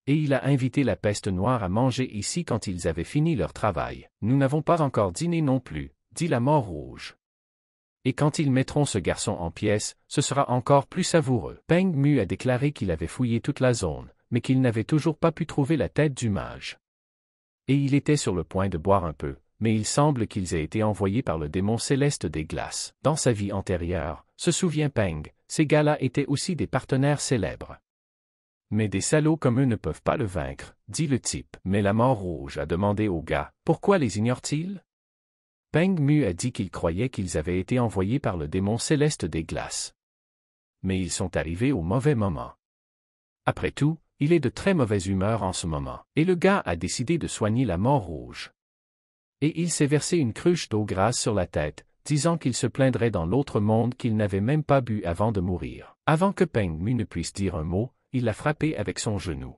Et il a invité la peste noire à manger ici quand ils avaient fini leur travail. Nous n'avons pas encore dîné non plus, dit la mort rouge. Et quand ils mettront ce garçon en pièces, ce sera encore plus savoureux. Peng Mu a déclaré qu'il avait fouillé toute la zone, mais qu'il n'avait toujours pas pu trouver la tête du mage et il était sur le point de boire un peu, mais il semble qu'ils aient été envoyés par le démon céleste des glaces. Dans sa vie antérieure, se souvient Peng, ces gars-là étaient aussi des partenaires célèbres. Mais des salauds comme eux ne peuvent pas le vaincre, dit le type. Mais la mort rouge a demandé aux gars, pourquoi les ignore-t-il Peng Mu a dit qu'il croyait qu'ils avaient été envoyés par le démon céleste des glaces. Mais ils sont arrivés au mauvais moment. Après tout, il est de très mauvaise humeur en ce moment. Et le gars a décidé de soigner la mort rouge. Et il s'est versé une cruche d'eau grasse sur la tête, disant qu'il se plaindrait dans l'autre monde qu'il n'avait même pas bu avant de mourir. Avant que Peng Mu ne puisse dire un mot, il l'a frappé avec son genou.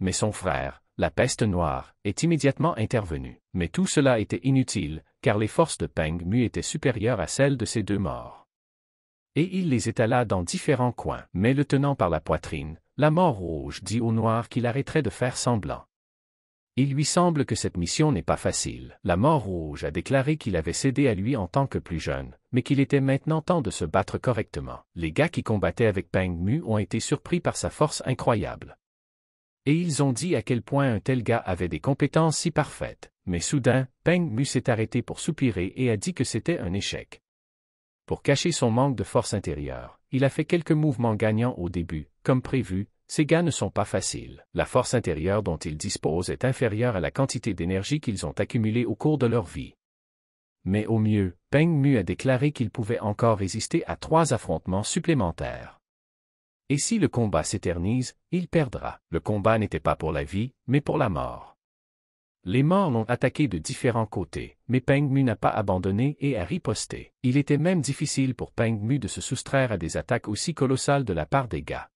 Mais son frère, la peste noire, est immédiatement intervenu. Mais tout cela était inutile, car les forces de Peng Mu étaient supérieures à celles de ces deux morts. Et il les étala dans différents coins, mais le tenant par la poitrine, la mort rouge dit au noir qu'il arrêterait de faire semblant. Il lui semble que cette mission n'est pas facile. La mort rouge a déclaré qu'il avait cédé à lui en tant que plus jeune, mais qu'il était maintenant temps de se battre correctement. Les gars qui combattaient avec Peng Mu ont été surpris par sa force incroyable. Et ils ont dit à quel point un tel gars avait des compétences si parfaites. Mais soudain, Peng Mu s'est arrêté pour soupirer et a dit que c'était un échec. Pour cacher son manque de force intérieure, il a fait quelques mouvements gagnants au début, comme prévu, ces gars ne sont pas faciles. La force intérieure dont ils disposent est inférieure à la quantité d'énergie qu'ils ont accumulée au cours de leur vie. Mais au mieux, Peng Mu a déclaré qu'il pouvait encore résister à trois affrontements supplémentaires. Et si le combat s'éternise, il perdra. Le combat n'était pas pour la vie, mais pour la mort. Les morts l'ont attaqué de différents côtés, mais Peng Mu n'a pas abandonné et a riposté. Il était même difficile pour Peng Mu de se soustraire à des attaques aussi colossales de la part des gars.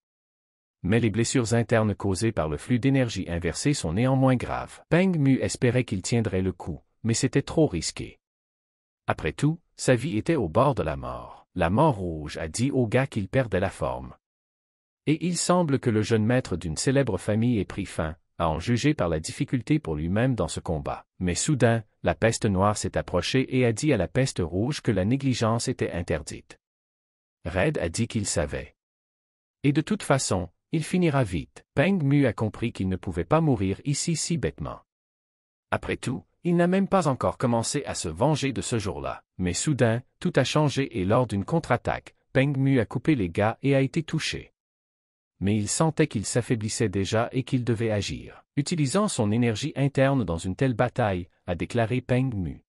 Mais les blessures internes causées par le flux d'énergie inversée sont néanmoins graves. Peng Mu espérait qu'il tiendrait le coup, mais c'était trop risqué. Après tout, sa vie était au bord de la mort. La mort rouge a dit aux gars qu'il perdait la forme. Et il semble que le jeune maître d'une célèbre famille ait pris fin, à en juger par la difficulté pour lui-même dans ce combat. Mais soudain, la peste noire s'est approchée et a dit à la peste rouge que la négligence était interdite. Red a dit qu'il savait. Et de toute façon, il finira vite. Peng Mu a compris qu'il ne pouvait pas mourir ici si bêtement. Après tout, il n'a même pas encore commencé à se venger de ce jour-là. Mais soudain, tout a changé et lors d'une contre-attaque, Peng Mu a coupé les gars et a été touché mais il sentait qu'il s'affaiblissait déjà et qu'il devait agir, utilisant son énergie interne dans une telle bataille, a déclaré Peng Mu.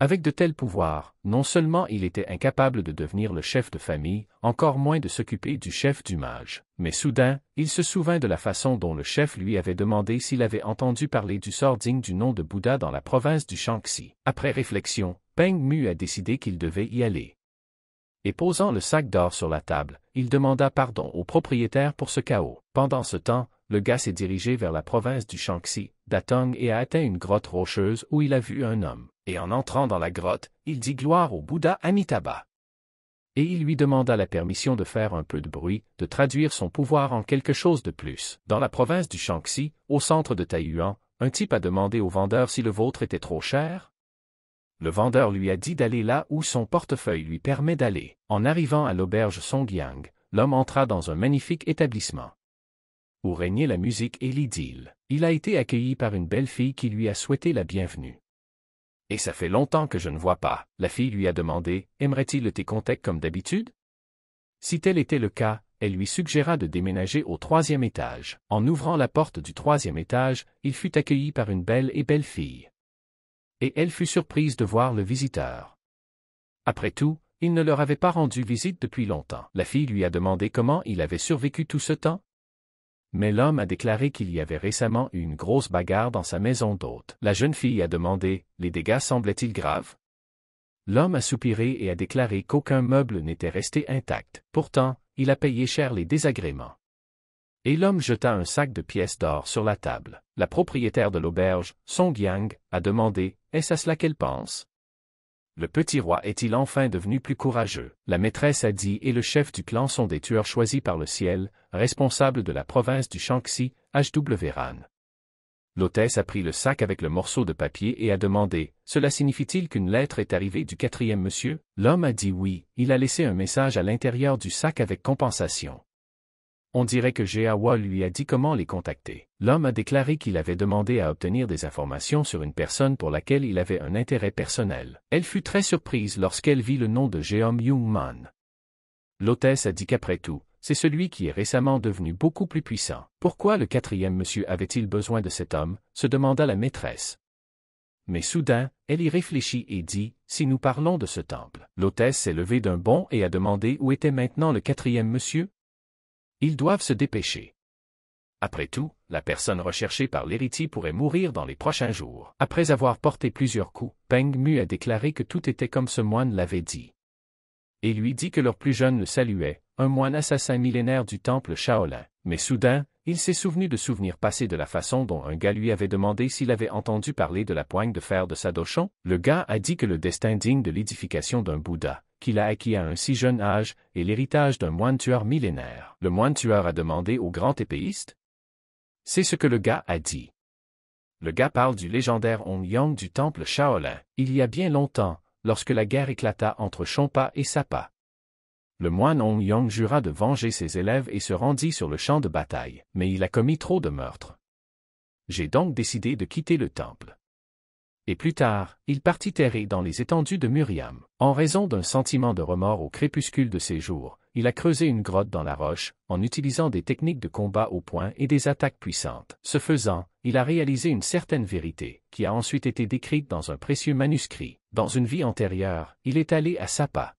Avec de tels pouvoirs, non seulement il était incapable de devenir le chef de famille, encore moins de s'occuper du chef du mage, mais soudain, il se souvint de la façon dont le chef lui avait demandé s'il avait entendu parler du sort digne du nom de Bouddha dans la province du Shanxi. Après réflexion, Peng Mu a décidé qu'il devait y aller et posant le sac d'or sur la table, il demanda pardon au propriétaire pour ce chaos. Pendant ce temps, le gars s'est dirigé vers la province du Shanxi, Datong et a atteint une grotte rocheuse où il a vu un homme. Et en entrant dans la grotte, il dit gloire au Bouddha Amitabha. Et il lui demanda la permission de faire un peu de bruit, de traduire son pouvoir en quelque chose de plus. Dans la province du Shanxi, au centre de Taiyuan, un type a demandé au vendeur si le vôtre était trop cher, le vendeur lui a dit d'aller là où son portefeuille lui permet d'aller. En arrivant à l'auberge Songyang, l'homme entra dans un magnifique établissement. Où régnait la musique et l'idylle. Il a été accueilli par une belle fille qui lui a souhaité la bienvenue. Et ça fait longtemps que je ne vois pas. La fille lui a demandé, aimerait-il le thé comme d'habitude? Si tel était le cas, elle lui suggéra de déménager au troisième étage. En ouvrant la porte du troisième étage, il fut accueilli par une belle et belle fille et elle fut surprise de voir le visiteur. Après tout, il ne leur avait pas rendu visite depuis longtemps. La fille lui a demandé comment il avait survécu tout ce temps. Mais l'homme a déclaré qu'il y avait récemment eu une grosse bagarre dans sa maison d'hôte. La jeune fille a demandé, les dégâts semblaient-ils graves L'homme a soupiré et a déclaré qu'aucun meuble n'était resté intact. Pourtant, il a payé cher les désagréments. Et l'homme jeta un sac de pièces d'or sur la table. La propriétaire de l'auberge, Song Yang, a demandé, est-ce à cela qu'elle pense Le petit roi est-il enfin devenu plus courageux La maîtresse a dit et le chef du clan sont des tueurs choisis par le ciel, responsables de la province du Shanxi, H.W. L'hôtesse a pris le sac avec le morceau de papier et a demandé Cela signifie-t-il qu'une lettre est arrivée du quatrième monsieur L'homme a dit oui, il a laissé un message à l'intérieur du sac avec compensation. On dirait que Geawa lui a dit comment les contacter. L'homme a déclaré qu'il avait demandé à obtenir des informations sur une personne pour laquelle il avait un intérêt personnel. Elle fut très surprise lorsqu'elle vit le nom de Geom young L'hôtesse a dit qu'après tout, c'est celui qui est récemment devenu beaucoup plus puissant. Pourquoi le quatrième monsieur avait-il besoin de cet homme se demanda la maîtresse. Mais soudain, elle y réfléchit et dit, Si nous parlons de ce temple. L'hôtesse s'est levée d'un bond et a demandé où était maintenant le quatrième monsieur. Ils doivent se dépêcher. Après tout, la personne recherchée par l'héritier pourrait mourir dans les prochains jours. Après avoir porté plusieurs coups, Peng Mu a déclaré que tout était comme ce moine l'avait dit. Et lui dit que leur plus jeune le saluait, un moine assassin millénaire du temple Shaolin. Mais soudain, il s'est souvenu de souvenirs passés de la façon dont un gars lui avait demandé s'il avait entendu parler de la poigne de fer de Sadochon. Le gars a dit que le destin digne de l'édification d'un Bouddha, qu'il a acquis à un si jeune âge, est l'héritage d'un moine tueur millénaire. Le moine tueur a demandé au grand épéiste. C'est ce que le gars a dit. Le gars parle du légendaire On Yang du temple Shaolin. Il y a bien longtemps, lorsque la guerre éclata entre Chompa et Sapa, le moine Hong Yong jura de venger ses élèves et se rendit sur le champ de bataille, mais il a commis trop de meurtres. J'ai donc décidé de quitter le temple. Et plus tard, il partit errer dans les étendues de Muriam. En raison d'un sentiment de remords au crépuscule de ses jours, il a creusé une grotte dans la roche, en utilisant des techniques de combat au point et des attaques puissantes. Ce faisant, il a réalisé une certaine vérité, qui a ensuite été décrite dans un précieux manuscrit. Dans une vie antérieure, il est allé à Sapa,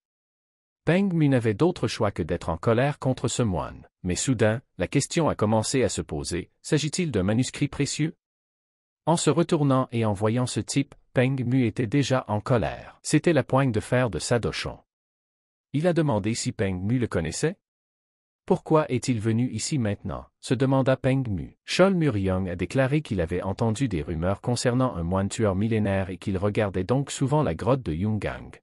Peng Mu n'avait d'autre choix que d'être en colère contre ce moine. Mais soudain, la question a commencé à se poser, s'agit-il d'un manuscrit précieux En se retournant et en voyant ce type, Peng Mu était déjà en colère. C'était la poigne de fer de Sadochon. Il a demandé si Peng Mu le connaissait pourquoi est-il venu ici maintenant se demanda Peng Mu. Chol Muryong a déclaré qu'il avait entendu des rumeurs concernant un moine tueur millénaire et qu'il regardait donc souvent la grotte de Yungang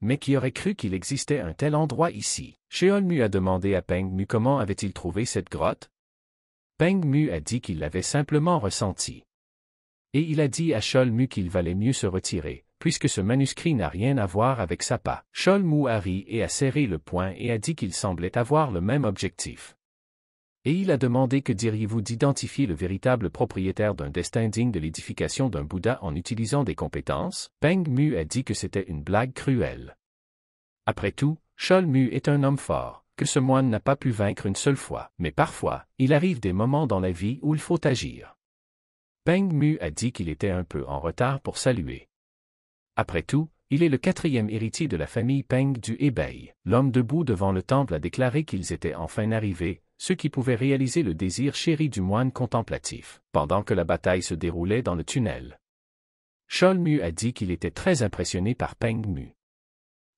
mais qui aurait cru qu'il existait un tel endroit ici? Sholmu a demandé à Peng Mu comment avait-il trouvé cette grotte? Peng Mu a dit qu'il l'avait simplement ressenti. Et il a dit à Sholmu qu'il valait mieux se retirer, puisque ce manuscrit n'a rien à voir avec sa Sholmu Mu a ri et a serré le poing et a dit qu'il semblait avoir le même objectif et il a demandé que diriez-vous d'identifier le véritable propriétaire d'un destin digne de l'édification d'un Bouddha en utilisant des compétences, Peng Mu a dit que c'était une blague cruelle. Après tout, Chol Mu est un homme fort, que ce moine n'a pas pu vaincre une seule fois, mais parfois, il arrive des moments dans la vie où il faut agir. Peng Mu a dit qu'il était un peu en retard pour saluer. Après tout, il est le quatrième héritier de la famille Peng du Hebei. L'homme debout devant le temple a déclaré qu'ils étaient enfin arrivés, ceux qui pouvaient réaliser le désir chéri du moine contemplatif, pendant que la bataille se déroulait dans le tunnel. Sholmu a dit qu'il était très impressionné par Peng Mu.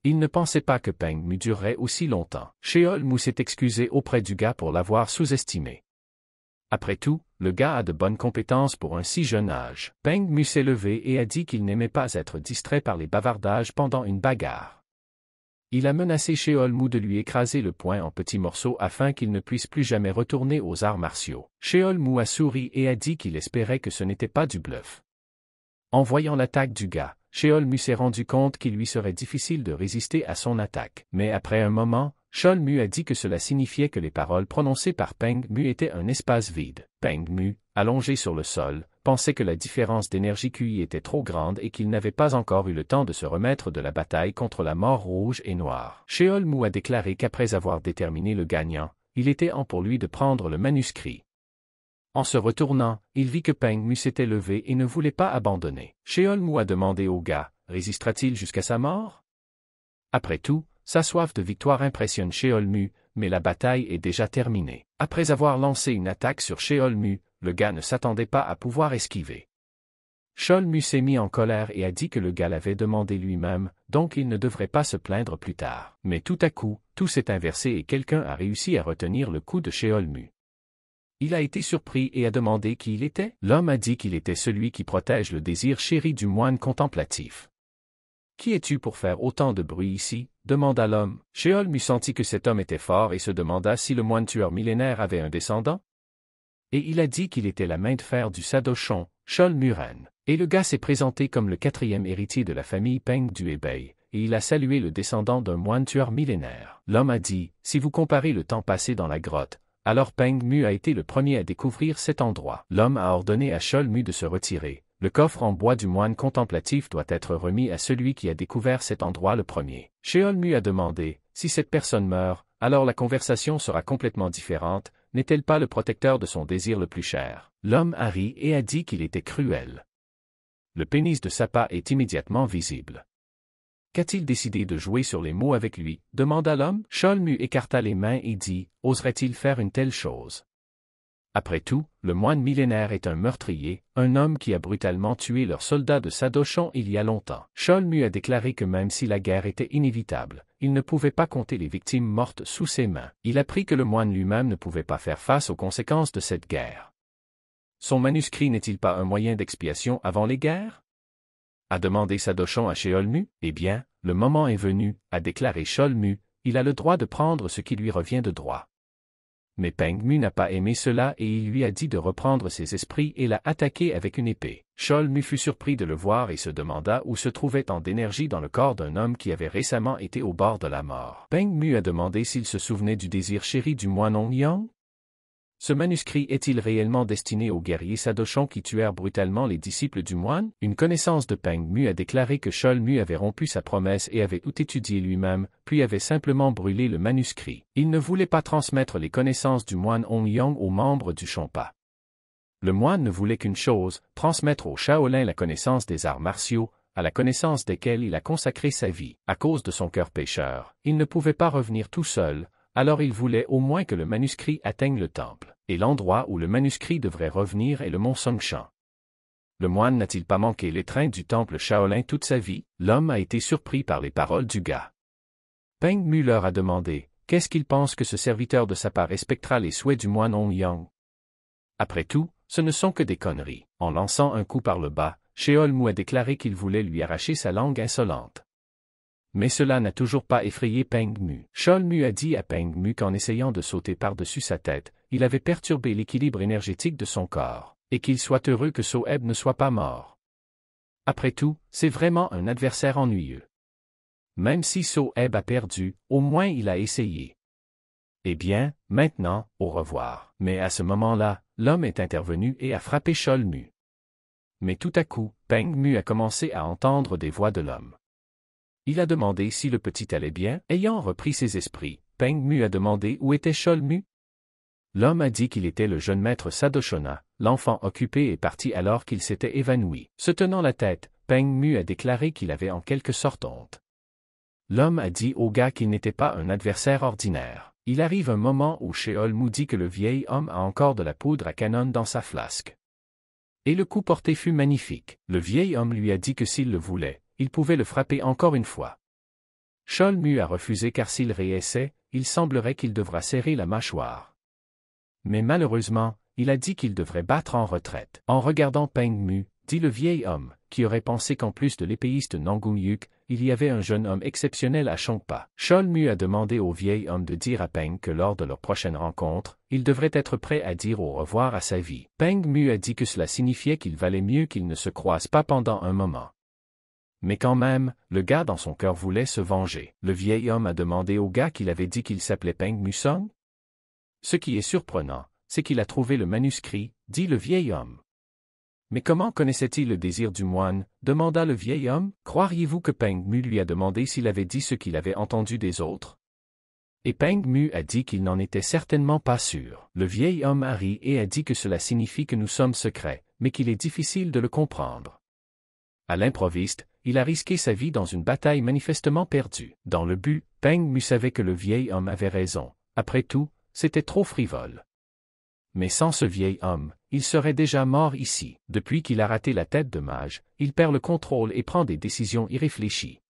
Il ne pensait pas que Peng Mu durerait aussi longtemps. Sholmu s'est excusé auprès du gars pour l'avoir sous-estimé. Après tout, le gars a de bonnes compétences pour un si jeune âge. Peng Mu s'est levé et a dit qu'il n'aimait pas être distrait par les bavardages pendant une bagarre. Il a menacé Sheolmu de lui écraser le poing en petits morceaux afin qu'il ne puisse plus jamais retourner aux arts martiaux. Sheolmu a souri et a dit qu'il espérait que ce n'était pas du bluff. En voyant l'attaque du gars, Sheolmu s'est rendu compte qu'il lui serait difficile de résister à son attaque. Mais après un moment, Sholmu a dit que cela signifiait que les paroles prononcées par Peng Mu étaient un espace vide. Peng Mu, allongé sur le sol, pensait que la différence d'énergie QI était trop grande et qu'il n'avait pas encore eu le temps de se remettre de la bataille contre la mort rouge et noire. Cheolmu a déclaré qu'après avoir déterminé le gagnant, il était en pour lui de prendre le manuscrit. En se retournant, il vit que Peng Mu s'était levé et ne voulait pas abandonner. Cheolmu a demandé au gars, résistera-t-il jusqu'à sa mort Après tout, sa soif de victoire impressionne Cheolmu, mais la bataille est déjà terminée. Après avoir lancé une attaque sur Cheolmu le gars ne s'attendait pas à pouvoir esquiver. Cholmu s'est mis en colère et a dit que le gars l'avait demandé lui-même, donc il ne devrait pas se plaindre plus tard. Mais tout à coup, tout s'est inversé et quelqu'un a réussi à retenir le coup de chez Il a été surpris et a demandé qui il était. L'homme a dit qu'il était celui qui protège le désir chéri du moine contemplatif. Qui es-tu pour faire autant de bruit ici demanda l'homme. Sholmu sentit que cet homme était fort et se demanda si le moine tueur millénaire avait un descendant, et il a dit qu'il était la main de fer du Sadochon, Shol Et le gars s'est présenté comme le quatrième héritier de la famille Peng du Hebei, et il a salué le descendant d'un moine tueur millénaire. L'homme a dit, si vous comparez le temps passé dans la grotte, alors Peng Mu a été le premier à découvrir cet endroit. L'homme a ordonné à Sholmu de se retirer. Le coffre en bois du moine contemplatif doit être remis à celui qui a découvert cet endroit le premier. Sheol a demandé, si cette personne meurt, alors la conversation sera complètement différente, n'est-elle pas le protecteur de son désir le plus cher L'homme a ri et a dit qu'il était cruel. Le pénis de Sapa est immédiatement visible. Qu'a-t-il décidé de jouer sur les mots avec lui demanda l'homme. Cholmu écarta les mains et dit Oserait-il faire une telle chose Après tout, le moine millénaire est un meurtrier, un homme qui a brutalement tué leurs soldats de Sadochon il y a longtemps. Cholmu a déclaré que même si la guerre était inévitable, il ne pouvait pas compter les victimes mortes sous ses mains. Il apprit que le moine lui-même ne pouvait pas faire face aux conséquences de cette guerre. Son manuscrit n'est-il pas un moyen d'expiation avant les guerres a demandé Sadochon à Cheolmu eh bien, le moment est venu, a déclaré Cheolmu, il a le droit de prendre ce qui lui revient de droit mais Peng Mu n'a pas aimé cela et il lui a dit de reprendre ses esprits et l'a attaqué avec une épée. Sholmu fut surpris de le voir et se demanda où se trouvait tant d'énergie dans le corps d'un homme qui avait récemment été au bord de la mort. Peng Mu a demandé s'il se souvenait du désir chéri du moine Yang. Ce manuscrit est-il réellement destiné aux guerriers Sadochon qui tuèrent brutalement les disciples du moine Une connaissance de Peng Mu a déclaré que Shol Mu avait rompu sa promesse et avait tout étudié lui-même, puis avait simplement brûlé le manuscrit. Il ne voulait pas transmettre les connaissances du moine Hong Yong aux membres du Champa. Le moine ne voulait qu'une chose, transmettre au Shaolin la connaissance des arts martiaux, à la connaissance desquels il a consacré sa vie. À cause de son cœur pécheur, il ne pouvait pas revenir tout seul, alors il voulait au moins que le manuscrit atteigne le temple, et l'endroit où le manuscrit devrait revenir est le mont Songshan. Le moine n'a-t-il pas manqué l'étreinte du temple Shaolin toute sa vie L'homme a été surpris par les paroles du gars. Peng Mu a demandé Qu'est-ce qu'il pense que ce serviteur de sa part respectera les souhaits du moine Hong Yang Après tout, ce ne sont que des conneries. En lançant un coup par le bas, Sheol Mu a déclaré qu'il voulait lui arracher sa langue insolente mais cela n'a toujours pas effrayé Peng Mu. Chol Mu a dit à Peng Mu qu'en essayant de sauter par-dessus sa tête, il avait perturbé l'équilibre énergétique de son corps, et qu'il soit heureux que Soeb ne soit pas mort. Après tout, c'est vraiment un adversaire ennuyeux. Même si Soeb a perdu, au moins il a essayé. Eh bien, maintenant, au revoir. Mais à ce moment-là, l'homme est intervenu et a frappé Chol Mu. Mais tout à coup, Peng Mu a commencé à entendre des voix de l'homme. Il a demandé si le petit allait bien, ayant repris ses esprits. Peng Mu a demandé où était Shol Mu. L'homme a dit qu'il était le jeune maître Sadoshona, l'enfant occupé est parti alors qu'il s'était évanoui. Se tenant la tête, Peng Mu a déclaré qu'il avait en quelque sorte honte. L'homme a dit au gars qu'il n'était pas un adversaire ordinaire. Il arrive un moment où Sheol dit que le vieil homme a encore de la poudre à canon dans sa flasque. Et le coup porté fut magnifique. Le vieil homme lui a dit que s'il le voulait, il pouvait le frapper encore une fois. Sholmu a refusé car s'il réessaie, il semblerait qu'il devra serrer la mâchoire. Mais malheureusement, il a dit qu'il devrait battre en retraite. En regardant Peng Mu, dit le vieil homme, qui aurait pensé qu'en plus de l'épéiste Nangung Yuk, il y avait un jeune homme exceptionnel à Chongpa. Mu a demandé au vieil homme de dire à Peng que lors de leur prochaine rencontre, il devrait être prêt à dire au revoir à sa vie. Peng Mu a dit que cela signifiait qu'il valait mieux qu'ils ne se croisent pas pendant un moment. Mais quand même, le gars dans son cœur voulait se venger. Le vieil homme a demandé au gars qu'il avait dit qu'il s'appelait Peng Musong. Ce qui est surprenant, c'est qu'il a trouvé le manuscrit, dit le vieil homme. Mais comment connaissait-il le désir du moine demanda le vieil homme. Croiriez-vous que Peng Mu lui a demandé s'il avait dit ce qu'il avait entendu des autres Et Peng Mu a dit qu'il n'en était certainement pas sûr. Le vieil homme a ri et a dit que cela signifie que nous sommes secrets, mais qu'il est difficile de le comprendre. À l'improviste, il a risqué sa vie dans une bataille manifestement perdue. Dans le but, Peng Mu savait que le vieil homme avait raison. Après tout, c'était trop frivole. Mais sans ce vieil homme, il serait déjà mort ici. Depuis qu'il a raté la tête de mage, il perd le contrôle et prend des décisions irréfléchies.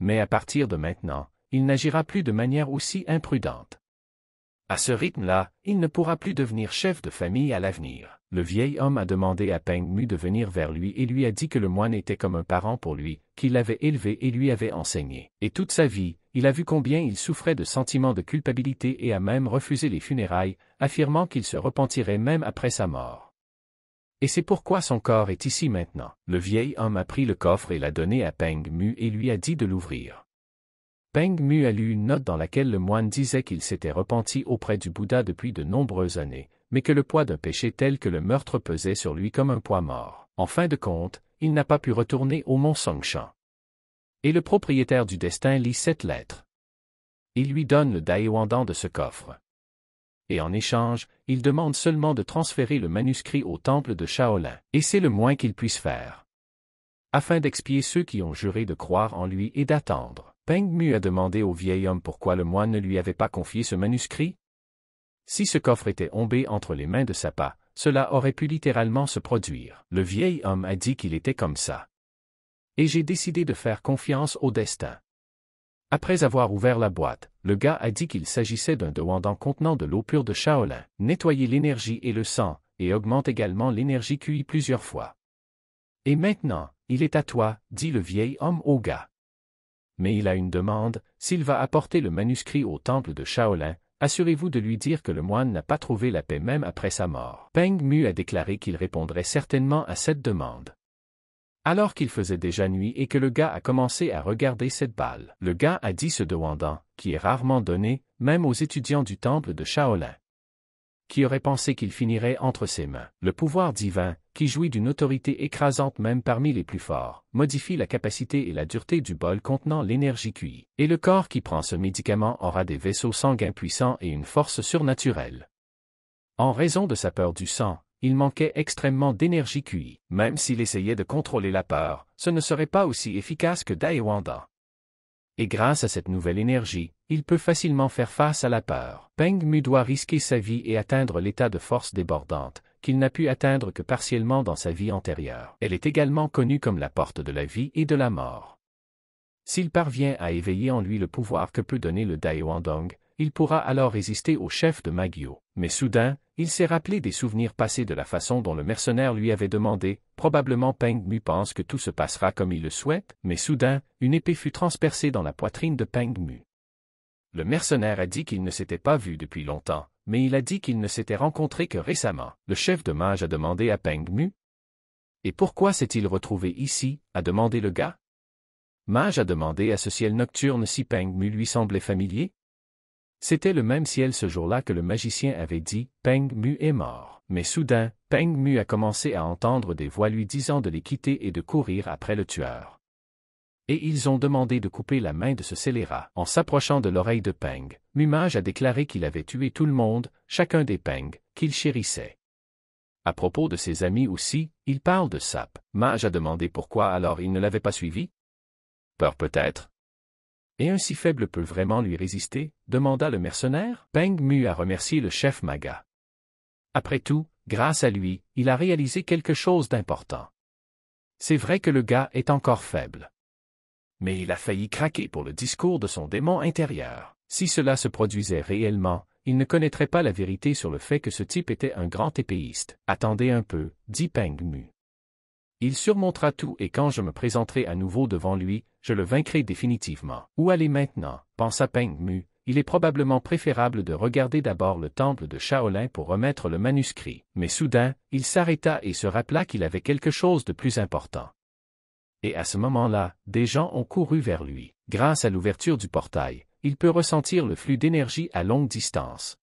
Mais à partir de maintenant, il n'agira plus de manière aussi imprudente. À ce rythme-là, il ne pourra plus devenir chef de famille à l'avenir le vieil homme a demandé à Peng Mu de venir vers lui et lui a dit que le moine était comme un parent pour lui, qu'il l'avait élevé et lui avait enseigné. Et toute sa vie, il a vu combien il souffrait de sentiments de culpabilité et a même refusé les funérailles, affirmant qu'il se repentirait même après sa mort. Et c'est pourquoi son corps est ici maintenant. Le vieil homme a pris le coffre et l'a donné à Peng Mu et lui a dit de l'ouvrir. Peng Mu a lu une note dans laquelle le moine disait qu'il s'était repenti auprès du Bouddha depuis de nombreuses années, mais que le poids d'un péché tel que le meurtre pesait sur lui comme un poids mort. En fin de compte, il n'a pas pu retourner au mont Songshan. Et le propriétaire du destin lit cette lettre. Il lui donne le Daewandan de ce coffre. Et en échange, il demande seulement de transférer le manuscrit au temple de Shaolin, et c'est le moins qu'il puisse faire. Afin d'expier ceux qui ont juré de croire en lui et d'attendre, Peng Mu a demandé au vieil homme pourquoi le moine ne lui avait pas confié ce manuscrit, si ce coffre était tombé entre les mains de Sapa, cela aurait pu littéralement se produire. Le vieil homme a dit qu'il était comme ça. Et j'ai décidé de faire confiance au destin. Après avoir ouvert la boîte, le gars a dit qu'il s'agissait d'un dewandan contenant de l'eau pure de Shaolin. nettoyer l'énergie et le sang, et augmente également l'énergie QI plusieurs fois. Et maintenant, il est à toi, dit le vieil homme au gars. Mais il a une demande, s'il va apporter le manuscrit au temple de Shaolin, assurez-vous de lui dire que le moine n'a pas trouvé la paix même après sa mort. Peng Mu a déclaré qu'il répondrait certainement à cette demande. Alors qu'il faisait déjà nuit et que le gars a commencé à regarder cette balle, le gars a dit ce demandant, qui est rarement donné, même aux étudiants du temple de Shaolin qui aurait pensé qu'il finirait entre ses mains. Le pouvoir divin, qui jouit d'une autorité écrasante même parmi les plus forts, modifie la capacité et la dureté du bol contenant l'énergie cuite. Et le corps qui prend ce médicament aura des vaisseaux sanguins puissants et une force surnaturelle. En raison de sa peur du sang, il manquait extrêmement d'énergie cuite. Même s'il essayait de contrôler la peur, ce ne serait pas aussi efficace que Daewanda et grâce à cette nouvelle énergie, il peut facilement faire face à la peur. Peng Mu doit risquer sa vie et atteindre l'état de force débordante, qu'il n'a pu atteindre que partiellement dans sa vie antérieure. Elle est également connue comme la porte de la vie et de la mort. S'il parvient à éveiller en lui le pouvoir que peut donner le Dai il pourra alors résister au chef de Maggio. Mais soudain, il s'est rappelé des souvenirs passés de la façon dont le mercenaire lui avait demandé, probablement Peng Mu pense que tout se passera comme il le souhaite, mais soudain, une épée fut transpercée dans la poitrine de Peng Mu. Le mercenaire a dit qu'il ne s'était pas vu depuis longtemps, mais il a dit qu'il ne s'était rencontré que récemment. Le chef de mage a demandé à Peng Mu. Et pourquoi s'est-il retrouvé ici, a demandé le gars. Mage a demandé à ce ciel nocturne si Peng Mu lui semblait familier, c'était le même ciel ce jour-là que le magicien avait dit Peng Mu est mort. Mais soudain, Peng Mu a commencé à entendre des voix lui disant de les quitter et de courir après le tueur. Et ils ont demandé de couper la main de ce scélérat. En s'approchant de l'oreille de Peng, Mu mage a déclaré qu'il avait tué tout le monde, chacun des Peng, qu'il chérissait. À propos de ses amis aussi, il parle de Sap. Mage a demandé pourquoi alors il ne l'avait pas suivi Peur peut-être et un si faible peut vraiment lui résister demanda le mercenaire. Peng Mu a remercié le chef Maga. Après tout, grâce à lui, il a réalisé quelque chose d'important. C'est vrai que le gars est encore faible. Mais il a failli craquer pour le discours de son démon intérieur. Si cela se produisait réellement, il ne connaîtrait pas la vérité sur le fait que ce type était un grand épéiste. Attendez un peu, dit Peng Mu. Il surmontera tout et quand je me présenterai à nouveau devant lui, je le vaincrai définitivement. Où aller maintenant pensa Peng Mu. Il est probablement préférable de regarder d'abord le temple de Shaolin pour remettre le manuscrit. Mais soudain, il s'arrêta et se rappela qu'il avait quelque chose de plus important. Et à ce moment-là, des gens ont couru vers lui. Grâce à l'ouverture du portail, il peut ressentir le flux d'énergie à longue distance.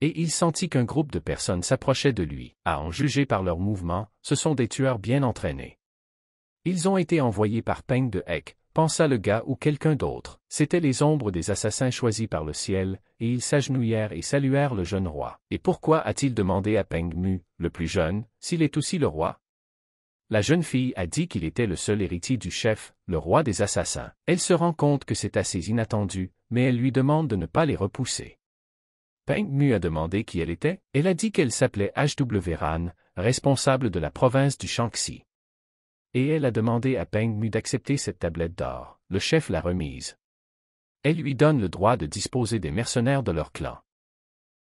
Et il sentit qu'un groupe de personnes s'approchait de lui. À en juger par leurs mouvements, ce sont des tueurs bien entraînés. Ils ont été envoyés par Peng de Heck, pensa le gars ou quelqu'un d'autre. C'étaient les ombres des assassins choisis par le ciel, et ils s'agenouillèrent et saluèrent le jeune roi. Et pourquoi a-t-il demandé à Peng Mu, le plus jeune, s'il est aussi le roi La jeune fille a dit qu'il était le seul héritier du chef, le roi des assassins. Elle se rend compte que c'est assez inattendu, mais elle lui demande de ne pas les repousser. Peng Mu a demandé qui elle était, elle a dit qu'elle s'appelait H.W. Ran, responsable de la province du Shaanxi et elle a demandé à Peng Mu d'accepter cette tablette d'or. Le chef la remise. Elle lui donne le droit de disposer des mercenaires de leur clan.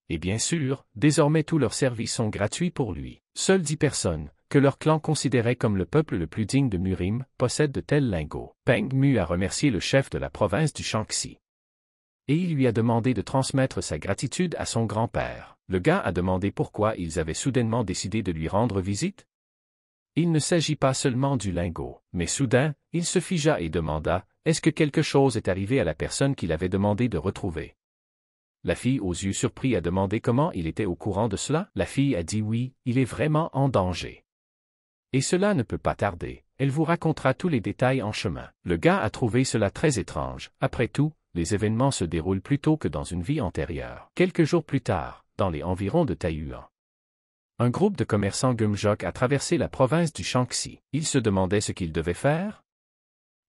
Et bien sûr, désormais tous leurs services sont gratuits pour lui. Seules dix personnes, que leur clan considérait comme le peuple le plus digne de Murim, possèdent de tels lingots. Peng Mu a remercié le chef de la province du Shaanxi. Et il lui a demandé de transmettre sa gratitude à son grand-père. Le gars a demandé pourquoi ils avaient soudainement décidé de lui rendre visite, il ne s'agit pas seulement du lingot, mais soudain, il se figea et demanda, est-ce que quelque chose est arrivé à la personne qu'il avait demandé de retrouver La fille aux yeux surpris a demandé comment il était au courant de cela. La fille a dit oui, il est vraiment en danger. Et cela ne peut pas tarder, elle vous racontera tous les détails en chemin. Le gars a trouvé cela très étrange. Après tout, les événements se déroulent plutôt que dans une vie antérieure. Quelques jours plus tard, dans les environs de Taïwan, un groupe de commerçants Gumjok a traversé la province du Shanxi. Il se demandait ce qu'il devait faire.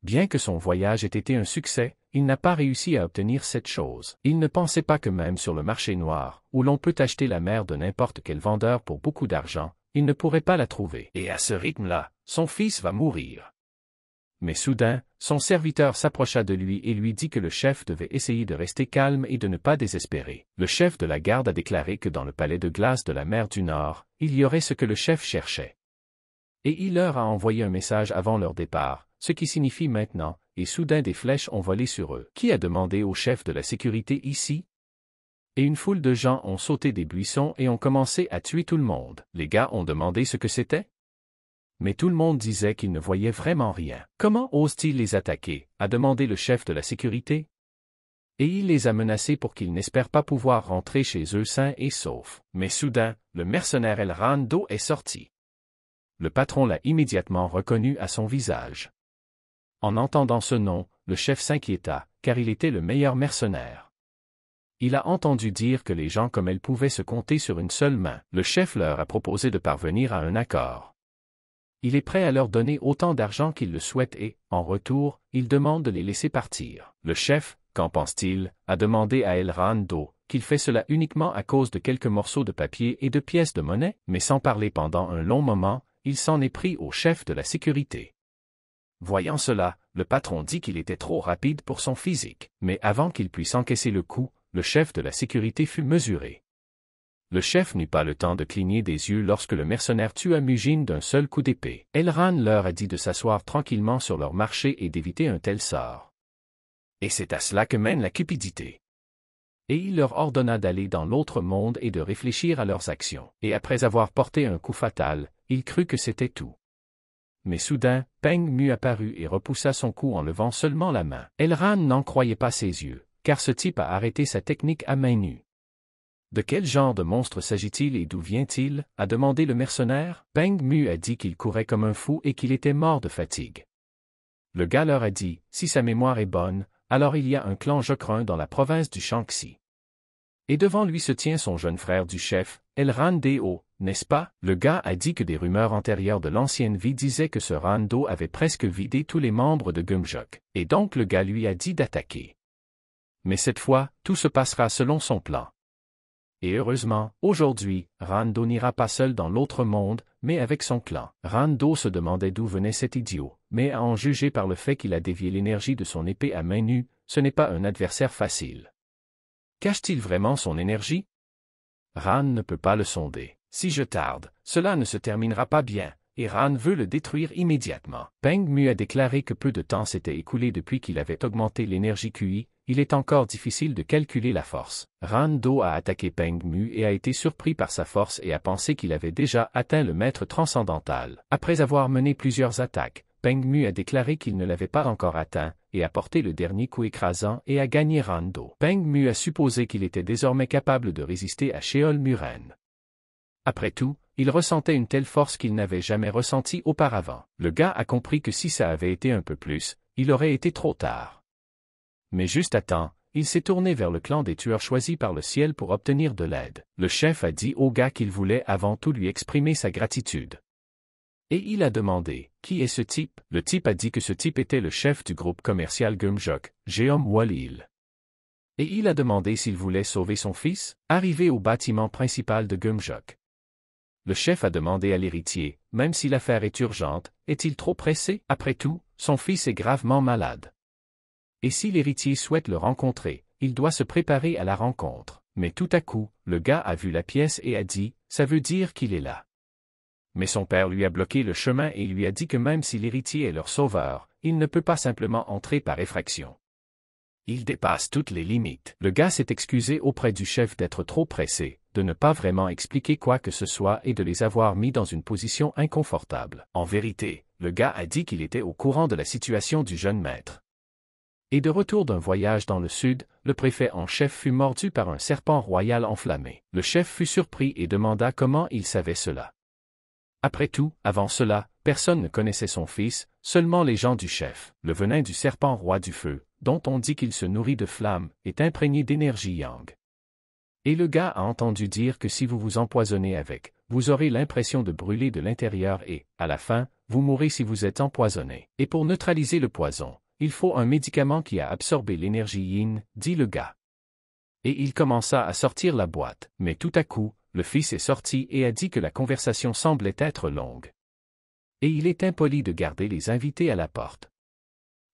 Bien que son voyage ait été un succès, il n'a pas réussi à obtenir cette chose. Il ne pensait pas que même sur le marché noir, où l'on peut acheter la mère de n'importe quel vendeur pour beaucoup d'argent, il ne pourrait pas la trouver. Et à ce rythme-là, son fils va mourir mais soudain, son serviteur s'approcha de lui et lui dit que le chef devait essayer de rester calme et de ne pas désespérer. Le chef de la garde a déclaré que dans le palais de glace de la mer du Nord, il y aurait ce que le chef cherchait. Et il leur a envoyé un message avant leur départ, ce qui signifie maintenant, et soudain des flèches ont volé sur eux. Qui a demandé au chef de la sécurité ici et une foule de gens ont sauté des buissons et ont commencé à tuer tout le monde. Les gars ont demandé ce que c'était mais tout le monde disait qu'il ne voyait vraiment rien. Comment osent-ils les attaquer a demandé le chef de la sécurité. Et il les a menacés pour qu'ils n'espèrent pas pouvoir rentrer chez eux sains et saufs. Mais soudain, le mercenaire El Rando est sorti. Le patron l'a immédiatement reconnu à son visage. En entendant ce nom, le chef s'inquiéta, car il était le meilleur mercenaire. Il a entendu dire que les gens comme elle pouvaient se compter sur une seule main. Le chef leur a proposé de parvenir à un accord il est prêt à leur donner autant d'argent qu'il le souhaite et, en retour, il demande de les laisser partir. Le chef, qu'en pense-t-il, a demandé à El Rando qu'il fait cela uniquement à cause de quelques morceaux de papier et de pièces de monnaie, mais sans parler pendant un long moment, il s'en est pris au chef de la sécurité. Voyant cela, le patron dit qu'il était trop rapide pour son physique, mais avant qu'il puisse encaisser le coup, le chef de la sécurité fut mesuré le chef n'eut pas le temps de cligner des yeux lorsque le mercenaire tua Mugine d'un seul coup d'épée. Elran leur a dit de s'asseoir tranquillement sur leur marché et d'éviter un tel sort. Et c'est à cela que mène la cupidité. Et il leur ordonna d'aller dans l'autre monde et de réfléchir à leurs actions. Et après avoir porté un coup fatal, il crut que c'était tout. Mais soudain, Peng Mu apparut et repoussa son coup en levant seulement la main. Elran n'en croyait pas ses yeux, car ce type a arrêté sa technique à main nue. De quel genre de monstre s'agit-il et d'où vient-il a demandé le mercenaire. Peng Mu a dit qu'il courait comme un fou et qu'il était mort de fatigue. Le gars leur a dit Si sa mémoire est bonne, alors il y a un clan Jokrun dans la province du Shanxi. Et devant lui se tient son jeune frère du chef, El Deo, n'est-ce pas Le gars a dit que des rumeurs antérieures de l'ancienne vie disaient que ce Rando avait presque vidé tous les membres de Gumjok, et donc le gars lui a dit d'attaquer. Mais cette fois, tout se passera selon son plan. Et heureusement, aujourd'hui, Rando n'ira pas seul dans l'autre monde, mais avec son clan. Rando se demandait d'où venait cet idiot, mais à en juger par le fait qu'il a dévié l'énergie de son épée à main nue, ce n'est pas un adversaire facile. Cache-t-il vraiment son énergie Ran ne peut pas le sonder. Si je tarde, cela ne se terminera pas bien, et Ran veut le détruire immédiatement. Peng Mu a déclaré que peu de temps s'était écoulé depuis qu'il avait augmenté l'énergie QI, il est encore difficile de calculer la force. Rando a attaqué Peng Mu et a été surpris par sa force et a pensé qu'il avait déjà atteint le maître transcendantal. Après avoir mené plusieurs attaques, Peng Mu a déclaré qu'il ne l'avait pas encore atteint et a porté le dernier coup écrasant et a gagné Rando. Peng Mu a supposé qu'il était désormais capable de résister à Sheol Muren. Après tout, il ressentait une telle force qu'il n'avait jamais ressentie auparavant. Le gars a compris que si ça avait été un peu plus, il aurait été trop tard mais juste à temps, il s'est tourné vers le clan des tueurs choisis par le ciel pour obtenir de l'aide. Le chef a dit au gars qu'il voulait avant tout lui exprimer sa gratitude. Et il a demandé, qui est ce type Le type a dit que ce type était le chef du groupe commercial Gumjok, Geom Walil. Et il a demandé s'il voulait sauver son fils, arrivé au bâtiment principal de Gumjok. Le chef a demandé à l'héritier, même si l'affaire est urgente, est-il trop pressé Après tout, son fils est gravement malade et si l'héritier souhaite le rencontrer, il doit se préparer à la rencontre. Mais tout à coup, le gars a vu la pièce et a dit, ça veut dire qu'il est là. Mais son père lui a bloqué le chemin et lui a dit que même si l'héritier est leur sauveur, il ne peut pas simplement entrer par effraction. Il dépasse toutes les limites. Le gars s'est excusé auprès du chef d'être trop pressé, de ne pas vraiment expliquer quoi que ce soit et de les avoir mis dans une position inconfortable. En vérité, le gars a dit qu'il était au courant de la situation du jeune maître et de retour d'un voyage dans le sud, le préfet en chef fut mordu par un serpent royal enflammé. Le chef fut surpris et demanda comment il savait cela. Après tout, avant cela, personne ne connaissait son fils, seulement les gens du chef. Le venin du serpent roi du feu, dont on dit qu'il se nourrit de flammes, est imprégné d'énergie yang. Et le gars a entendu dire que si vous vous empoisonnez avec, vous aurez l'impression de brûler de l'intérieur et, à la fin, vous mourrez si vous êtes empoisonné. Et pour neutraliser le poison, il faut un médicament qui a absorbé l'énergie yin, dit le gars. Et il commença à sortir la boîte, mais tout à coup, le fils est sorti et a dit que la conversation semblait être longue. Et il est impoli de garder les invités à la porte.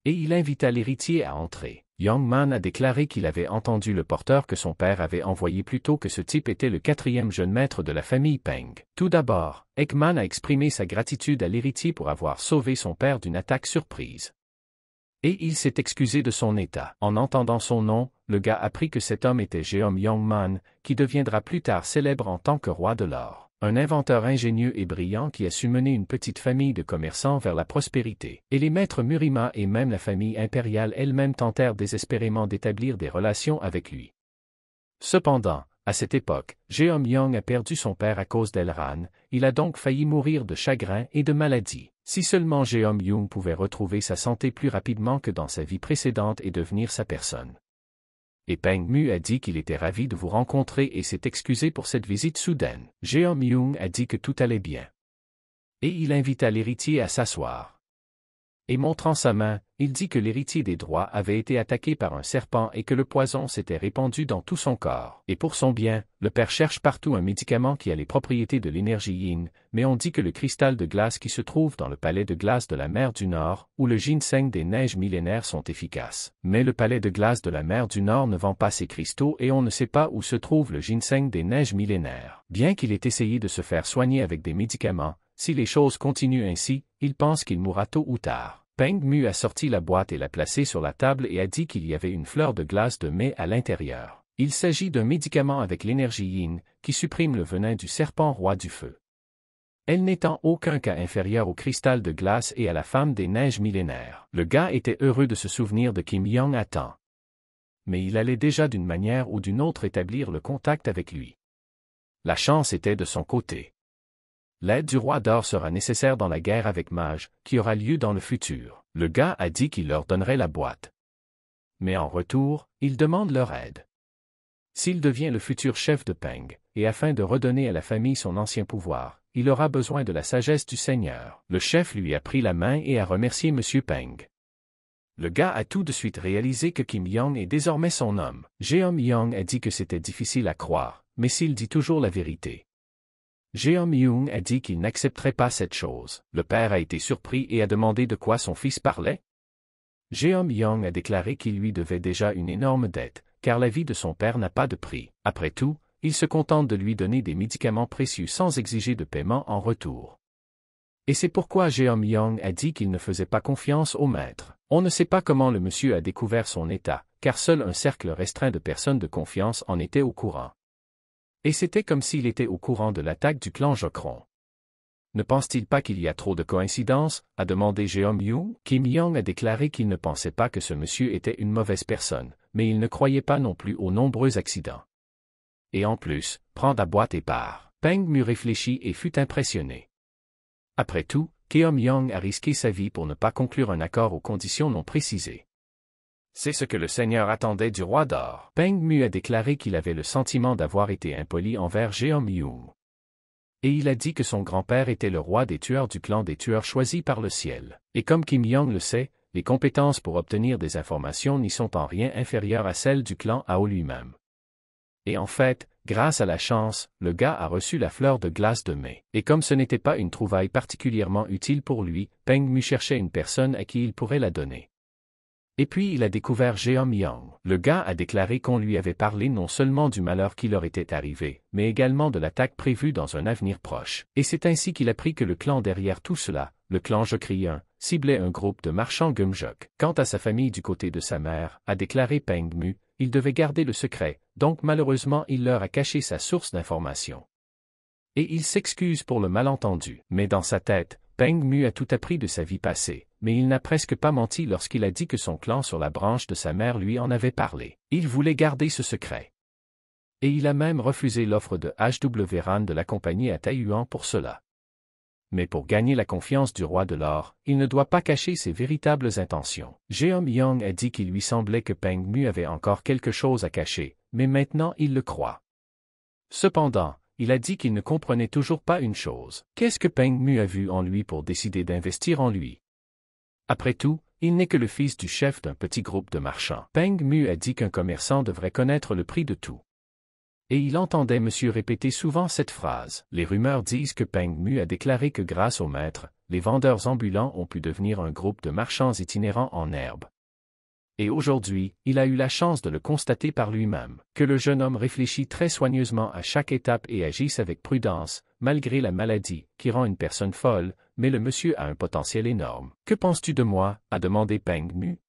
Et il invita l'héritier à entrer. Yang Man a déclaré qu'il avait entendu le porteur que son père avait envoyé plus tôt que ce type était le quatrième jeune maître de la famille Peng. Tout d'abord, Ekman a exprimé sa gratitude à l'héritier pour avoir sauvé son père d'une attaque surprise. Et il s'est excusé de son état. En entendant son nom, le gars apprit que cet homme était Yong Man, qui deviendra plus tard célèbre en tant que roi de l'or. Un inventeur ingénieux et brillant qui a su mener une petite famille de commerçants vers la prospérité. Et les maîtres Murima et même la famille impériale elle-même tentèrent désespérément d'établir des relations avec lui. Cependant, à cette époque, Jeom Yong a perdu son père à cause d'Elran, il a donc failli mourir de chagrin et de maladie. Si seulement Jeom Young pouvait retrouver sa santé plus rapidement que dans sa vie précédente et devenir sa personne. Et Peng Mu a dit qu'il était ravi de vous rencontrer et s'est excusé pour cette visite soudaine. Jeom Young a dit que tout allait bien. Et il invita l'héritier à s'asseoir et montrant sa main, il dit que l'héritier des droits avait été attaqué par un serpent et que le poison s'était répandu dans tout son corps. Et pour son bien, le père cherche partout un médicament qui a les propriétés de l'énergie yin, mais on dit que le cristal de glace qui se trouve dans le palais de glace de la mer du Nord, ou le ginseng des neiges millénaires sont efficaces. Mais le palais de glace de la mer du Nord ne vend pas ces cristaux et on ne sait pas où se trouve le ginseng des neiges millénaires. Bien qu'il ait essayé de se faire soigner avec des médicaments, si les choses continuent ainsi, il pense qu'il mourra tôt ou tard. Peng Mu a sorti la boîte et l'a placée sur la table et a dit qu'il y avait une fleur de glace de mai à l'intérieur. Il s'agit d'un médicament avec l'énergie yin, qui supprime le venin du serpent roi du feu. Elle n'est en aucun cas inférieure au cristal de glace et à la femme des neiges millénaires. Le gars était heureux de se souvenir de Kim Young à temps. Mais il allait déjà d'une manière ou d'une autre établir le contact avec lui. La chance était de son côté. L'aide du roi d'or sera nécessaire dans la guerre avec Mage, qui aura lieu dans le futur. Le gars a dit qu'il leur donnerait la boîte. Mais en retour, il demande leur aide. S'il devient le futur chef de Peng, et afin de redonner à la famille son ancien pouvoir, il aura besoin de la sagesse du Seigneur. Le chef lui a pris la main et a remercié M. Peng. Le gars a tout de suite réalisé que Kim Yong est désormais son homme. Jeom Young a dit que c'était difficile à croire, mais s'il dit toujours la vérité, Jeom Young a dit qu'il n'accepterait pas cette chose. Le père a été surpris et a demandé de quoi son fils parlait. Jeon Young a déclaré qu'il lui devait déjà une énorme dette, car la vie de son père n'a pas de prix. Après tout, il se contente de lui donner des médicaments précieux sans exiger de paiement en retour. Et c'est pourquoi Jeom Young a dit qu'il ne faisait pas confiance au maître. On ne sait pas comment le monsieur a découvert son état, car seul un cercle restreint de personnes de confiance en était au courant. Et c'était comme s'il était au courant de l'attaque du clan Jokron. Ne pense-t-il pas qu'il y a trop de coïncidences a demandé Jeom Yu. Kim Young a déclaré qu'il ne pensait pas que ce monsieur était une mauvaise personne, mais il ne croyait pas non plus aux nombreux accidents. Et en plus, prends à boîte et part, Peng Mu réfléchit et fut impressionné. Après tout, Keom Young a risqué sa vie pour ne pas conclure un accord aux conditions non précisées. C'est ce que le Seigneur attendait du roi d'or. Peng Mu a déclaré qu'il avait le sentiment d'avoir été impoli envers Jeon yung Et il a dit que son grand-père était le roi des tueurs du clan des tueurs choisis par le ciel. Et comme Kim Young le sait, les compétences pour obtenir des informations n'y sont en rien inférieures à celles du clan Ao lui-même. Et en fait, grâce à la chance, le gars a reçu la fleur de glace de mai. Et comme ce n'était pas une trouvaille particulièrement utile pour lui, Peng Mu cherchait une personne à qui il pourrait la donner. Et puis il a découvert Jeom Yang. Le gars a déclaré qu'on lui avait parlé non seulement du malheur qui leur était arrivé, mais également de l'attaque prévue dans un avenir proche. Et c'est ainsi qu'il apprit que le clan derrière tout cela, le clan Jokrien, ciblait un groupe de marchands Gumjok. Quant à sa famille du côté de sa mère, a déclaré Peng Mu, il devait garder le secret, donc malheureusement il leur a caché sa source d'information. Et il s'excuse pour le malentendu. Mais dans sa tête, Peng Mu a tout appris de sa vie passée, mais il n'a presque pas menti lorsqu'il a dit que son clan sur la branche de sa mère lui en avait parlé. Il voulait garder ce secret. Et il a même refusé l'offre de HW Ran de l'accompagner à Taiyuan pour cela. Mais pour gagner la confiance du roi de l'or, il ne doit pas cacher ses véritables intentions. Jeom Young a dit qu'il lui semblait que Peng Mu avait encore quelque chose à cacher, mais maintenant il le croit. Cependant, il a dit qu'il ne comprenait toujours pas une chose. Qu'est-ce que Peng Mu a vu en lui pour décider d'investir en lui Après tout, il n'est que le fils du chef d'un petit groupe de marchands. Peng Mu a dit qu'un commerçant devrait connaître le prix de tout. Et il entendait monsieur répéter souvent cette phrase. Les rumeurs disent que Peng Mu a déclaré que grâce au maître, les vendeurs ambulants ont pu devenir un groupe de marchands itinérants en herbe et aujourd'hui, il a eu la chance de le constater par lui-même, que le jeune homme réfléchit très soigneusement à chaque étape et agisse avec prudence, malgré la maladie, qui rend une personne folle, mais le monsieur a un potentiel énorme. Que penses-tu de moi a demandé Peng Mu.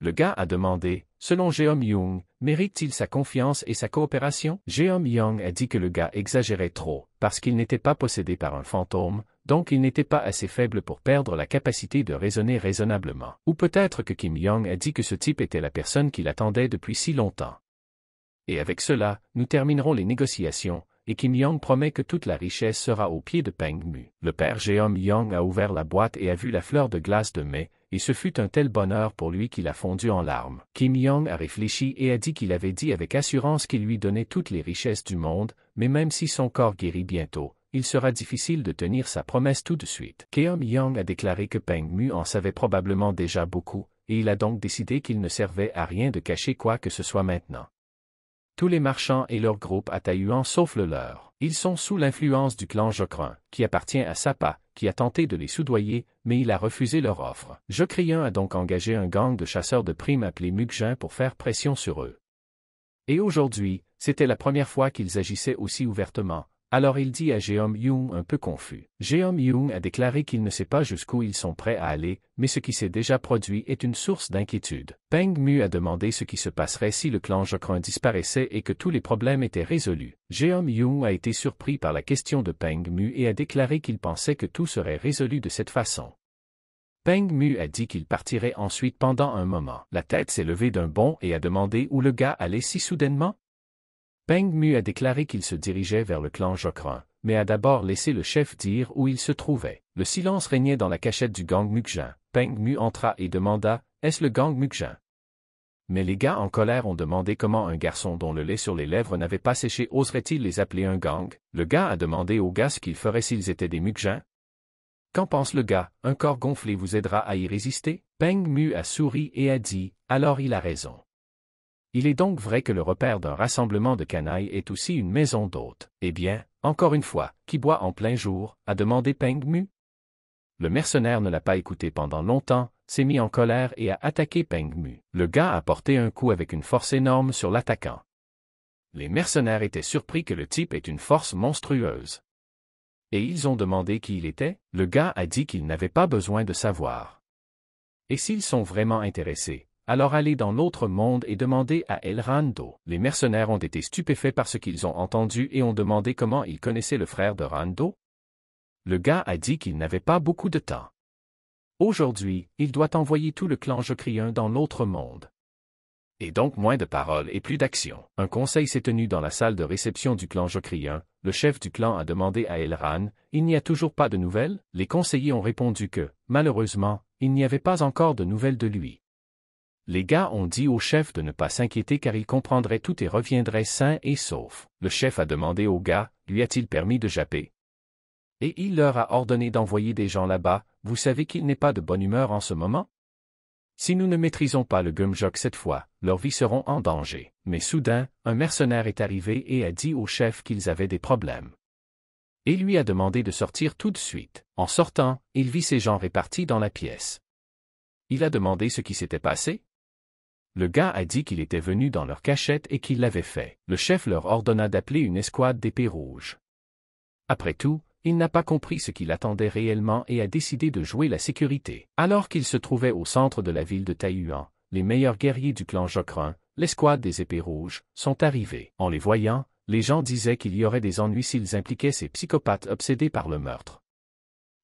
Le gars a demandé, selon Jeom Young, mérite-t-il sa confiance et sa coopération Jeom Young a dit que le gars exagérait trop, parce qu'il n'était pas possédé par un fantôme, donc il n'était pas assez faible pour perdre la capacité de raisonner raisonnablement. Ou peut-être que Kim Young a dit que ce type était la personne qu'il attendait depuis si longtemps. Et avec cela, nous terminerons les négociations, et Kim Young promet que toute la richesse sera au pied de Peng Mu. Le père Jeom Young a ouvert la boîte et a vu la fleur de glace de mai, et ce fut un tel bonheur pour lui qu'il a fondu en larmes. Kim Young a réfléchi et a dit qu'il avait dit avec assurance qu'il lui donnait toutes les richesses du monde, mais même si son corps guérit bientôt, il sera difficile de tenir sa promesse tout de suite. Keom Young a déclaré que Peng Mu en savait probablement déjà beaucoup, et il a donc décidé qu'il ne servait à rien de cacher quoi que ce soit maintenant. Tous les marchands et leur groupe à Taiyuan sauf le leur. Ils sont sous l'influence du clan Jokrin, qui appartient à Sapa, qui a tenté de les soudoyer, mais il a refusé leur offre. Jokrian a donc engagé un gang de chasseurs de primes appelé Mukjin pour faire pression sur eux. Et aujourd'hui, c'était la première fois qu'ils agissaient aussi ouvertement, alors il dit à Jeom Young un peu confus. Jeom Young a déclaré qu'il ne sait pas jusqu'où ils sont prêts à aller, mais ce qui s'est déjà produit est une source d'inquiétude. Peng Mu a demandé ce qui se passerait si le clan Jokrun disparaissait et que tous les problèmes étaient résolus. Jeom Young a été surpris par la question de Peng Mu et a déclaré qu'il pensait que tout serait résolu de cette façon. Peng Mu a dit qu'il partirait ensuite pendant un moment. La tête s'est levée d'un bond et a demandé où le gars allait si soudainement. Peng Mu a déclaré qu'il se dirigeait vers le clan Jokran, mais a d'abord laissé le chef dire où il se trouvait. Le silence régnait dans la cachette du gang Mukjin. Peng Mu entra et demanda Est-ce le gang Mukjin Mais les gars en colère ont demandé comment un garçon dont le lait sur les lèvres n'avait pas séché oserait-il les appeler un gang Le gars a demandé aux gars ce qu'ils feraient s'ils étaient des Mukjins. Qu'en pense le gars Un corps gonflé vous aidera à y résister Peng Mu a souri et a dit Alors il a raison. Il est donc vrai que le repère d'un rassemblement de canailles est aussi une maison d'hôtes. Eh bien, encore une fois, qui boit en plein jour, a demandé Peng Mu. Le mercenaire ne l'a pas écouté pendant longtemps, s'est mis en colère et a attaqué Peng Mu. Le gars a porté un coup avec une force énorme sur l'attaquant. Les mercenaires étaient surpris que le type ait une force monstrueuse. Et ils ont demandé qui il était, le gars a dit qu'il n'avait pas besoin de savoir. Et s'ils sont vraiment intéressés, alors allez dans l'autre monde et demandez à El Rando. » Les mercenaires ont été stupéfaits par ce qu'ils ont entendu et ont demandé comment ils connaissaient le frère de Rando. Le gars a dit qu'il n'avait pas beaucoup de temps. Aujourd'hui, il doit envoyer tout le clan jocrien dans l'autre monde. Et donc moins de paroles et plus d'action. Un conseil s'est tenu dans la salle de réception du clan jocrien. Le chef du clan a demandé à Elran, il n'y a toujours pas de nouvelles Les conseillers ont répondu que, malheureusement, il n'y avait pas encore de nouvelles de lui. Les gars ont dit au chef de ne pas s'inquiéter car il comprendrait tout et reviendrait sain et sauf. Le chef a demandé aux gars, lui a-t-il permis de japper Et il leur a ordonné d'envoyer des gens là-bas, vous savez qu'il n'est pas de bonne humeur en ce moment Si nous ne maîtrisons pas le Gumjok cette fois, leurs vies seront en danger. Mais soudain, un mercenaire est arrivé et a dit au chef qu'ils avaient des problèmes et lui a demandé de sortir tout de suite. En sortant, il vit ses gens répartis dans la pièce. Il a demandé ce qui s'était passé. Le gars a dit qu'il était venu dans leur cachette et qu'il l'avait fait. Le chef leur ordonna d'appeler une escouade d'épées rouges. Après tout, il n'a pas compris ce qu'il attendait réellement et a décidé de jouer la sécurité. Alors qu'il se trouvait au centre de la ville de Taïuan, les meilleurs guerriers du clan Jocrin, l'escouade des épées rouges, sont arrivés. En les voyant, les gens disaient qu'il y aurait des ennuis s'ils impliquaient ces psychopathes obsédés par le meurtre.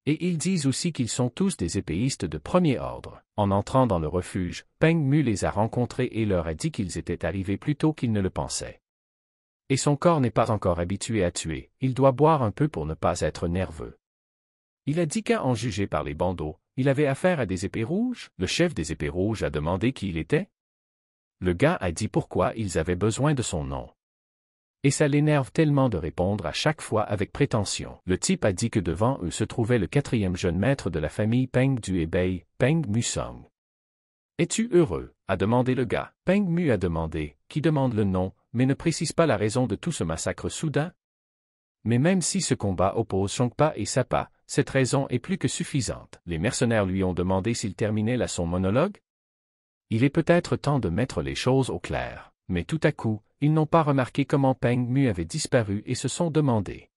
Et ils disent aussi qu'ils sont tous des épéistes de premier ordre. En entrant dans le refuge, Peng Mu les a rencontrés et leur a dit qu'ils étaient arrivés plus tôt qu'ils ne le pensaient. Et son corps n'est pas encore habitué à tuer, il doit boire un peu pour ne pas être nerveux. Il a dit qu'à en juger par les bandeaux, il avait affaire à des épées rouges, le chef des épées rouges a demandé qui il était. Le gars a dit pourquoi ils avaient besoin de son nom. Et ça l'énerve tellement de répondre à chaque fois avec prétention. Le type a dit que devant eux se trouvait le quatrième jeune maître de la famille Peng du Hebei, Peng Musong. Es-tu heureux a demandé le gars. Peng Mu a demandé, qui demande le nom, mais ne précise pas la raison de tout ce massacre soudain. Mais même si ce combat oppose Shongpa et Sapa, cette raison est plus que suffisante. Les mercenaires lui ont demandé s'il terminait là son monologue. Il est peut-être temps de mettre les choses au clair. Mais tout à coup, ils n'ont pas remarqué comment Peng Mu avait disparu et se sont demandés.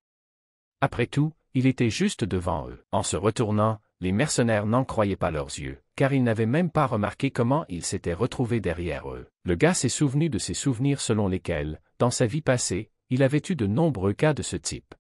Après tout, il était juste devant eux. En se retournant, les mercenaires n'en croyaient pas leurs yeux, car ils n'avaient même pas remarqué comment ils s'étaient retrouvés derrière eux. Le gars s'est souvenu de ses souvenirs selon lesquels, dans sa vie passée, il avait eu de nombreux cas de ce type.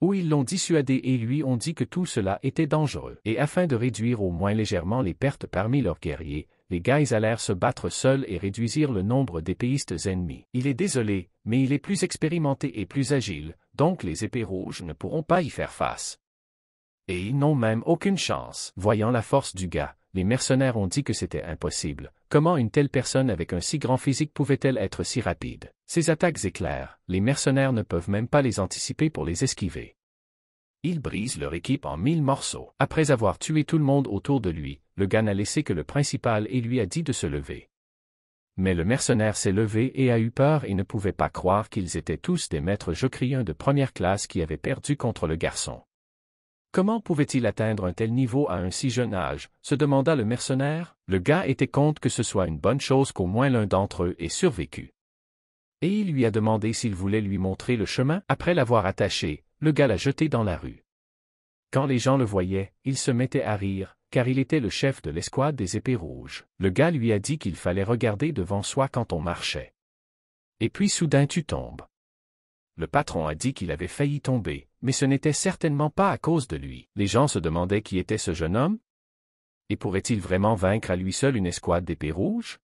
Où ils l'ont dissuadé et lui ont dit que tout cela était dangereux. Et afin de réduire au moins légèrement les pertes parmi leurs guerriers, les guys allèrent se battre seuls et réduisirent le nombre d'épéistes ennemis. Il est désolé, mais il est plus expérimenté et plus agile, donc les épées rouges ne pourront pas y faire face. Et ils n'ont même aucune chance. Voyant la force du gars, les mercenaires ont dit que c'était impossible. Comment une telle personne avec un si grand physique pouvait-elle être si rapide Ces attaques éclairent, les mercenaires ne peuvent même pas les anticiper pour les esquiver. Ils brisent leur équipe en mille morceaux. Après avoir tué tout le monde autour de lui, le gars n'a laissé que le principal et lui a dit de se lever. Mais le mercenaire s'est levé et a eu peur et ne pouvait pas croire qu'ils étaient tous des maîtres jocriens de première classe qui avaient perdu contre le garçon. Comment pouvait-il atteindre un tel niveau à un si jeune âge se demanda le mercenaire. Le gars était compte que ce soit une bonne chose qu'au moins l'un d'entre eux ait survécu. Et il lui a demandé s'il voulait lui montrer le chemin. Après l'avoir attaché, le gars l'a jeté dans la rue. Quand les gens le voyaient, ils se mettaient à rire, car il était le chef de l'escouade des épées rouges. Le gars lui a dit qu'il fallait regarder devant soi quand on marchait. Et puis soudain tu tombes. Le patron a dit qu'il avait failli tomber, mais ce n'était certainement pas à cause de lui. Les gens se demandaient qui était ce jeune homme. Et pourrait-il vraiment vaincre à lui seul une escouade d'épées rouges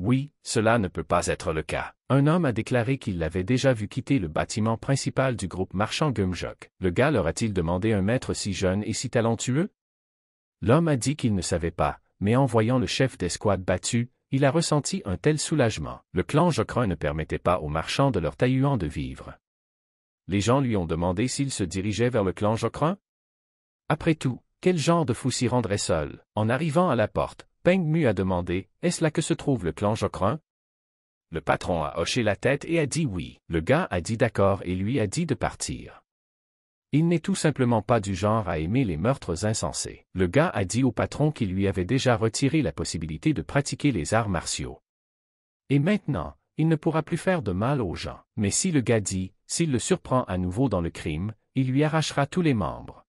oui, cela ne peut pas être le cas. Un homme a déclaré qu'il l'avait déjà vu quitter le bâtiment principal du groupe marchand Gumjok. Le gars leur a-t-il demandé un maître si jeune et si talentueux L'homme a dit qu'il ne savait pas, mais en voyant le chef d'escouade battu, il a ressenti un tel soulagement. Le clan Jocrin ne permettait pas aux marchands de leur tailluan de vivre. Les gens lui ont demandé s'il se dirigeait vers le clan Jocrin. Après tout, quel genre de fou s'y rendrait seul En arrivant à la porte, Peng Mu a demandé Est-ce là que se trouve le clan Jocrin Le patron a hoché la tête et a dit oui. Le gars a dit d'accord et lui a dit de partir. Il n'est tout simplement pas du genre à aimer les meurtres insensés. Le gars a dit au patron qu'il lui avait déjà retiré la possibilité de pratiquer les arts martiaux. Et maintenant, il ne pourra plus faire de mal aux gens. Mais si le gars dit, s'il le surprend à nouveau dans le crime, il lui arrachera tous les membres.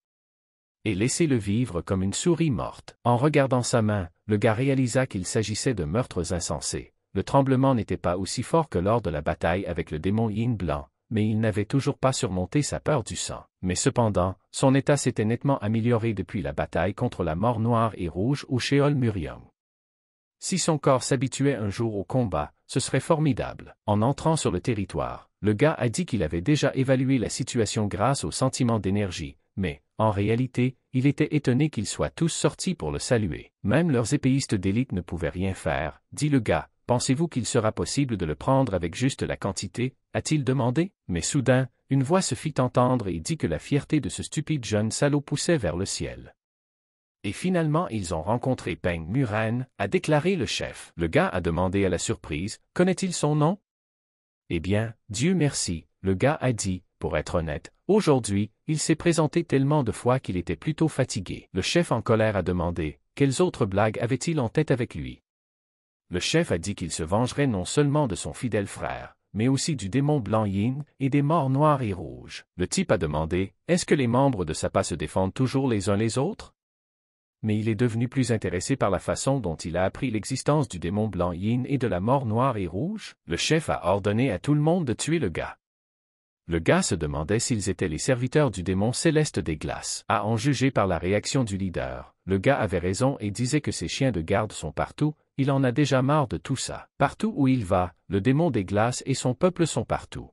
Et laissez-le vivre comme une souris morte. En regardant sa main, le gars réalisa qu'il s'agissait de meurtres insensés. Le tremblement n'était pas aussi fort que lors de la bataille avec le démon Yin Blanc, mais il n'avait toujours pas surmonté sa peur du sang. Mais cependant, son état s'était nettement amélioré depuis la bataille contre la mort noire et rouge au Sheol Murium. Si son corps s'habituait un jour au combat, ce serait formidable. En entrant sur le territoire, le gars a dit qu'il avait déjà évalué la situation grâce au sentiment d'énergie, mais, en réalité, il était étonné qu'ils soient tous sortis pour le saluer. Même leurs épéistes d'élite ne pouvaient rien faire, dit le gars, Pensez-vous qu'il sera possible de le prendre avec juste la quantité a-t-il demandé. Mais soudain, une voix se fit entendre et dit que la fierté de ce stupide jeune salaud poussait vers le ciel. Et finalement ils ont rencontré Peng Muren, a déclaré le chef. Le gars a demandé à la surprise, connaît-il son nom Eh bien, Dieu merci, le gars a dit, pour être honnête, aujourd'hui, il s'est présenté tellement de fois qu'il était plutôt fatigué. Le chef en colère a demandé, quelles autres blagues avait-il en tête avec lui le chef a dit qu'il se vengerait non seulement de son fidèle frère, mais aussi du démon blanc Yin et des morts noirs et rouges. Le type a demandé, est-ce que les membres de Sapa se défendent toujours les uns les autres? Mais il est devenu plus intéressé par la façon dont il a appris l'existence du démon blanc Yin et de la mort noire et rouge. Le chef a ordonné à tout le monde de tuer le gars. Le gars se demandait s'ils étaient les serviteurs du démon céleste des glaces. À en juger par la réaction du leader, le gars avait raison et disait que ses chiens de garde sont partout, il en a déjà marre de tout ça. Partout où il va, le démon des glaces et son peuple sont partout.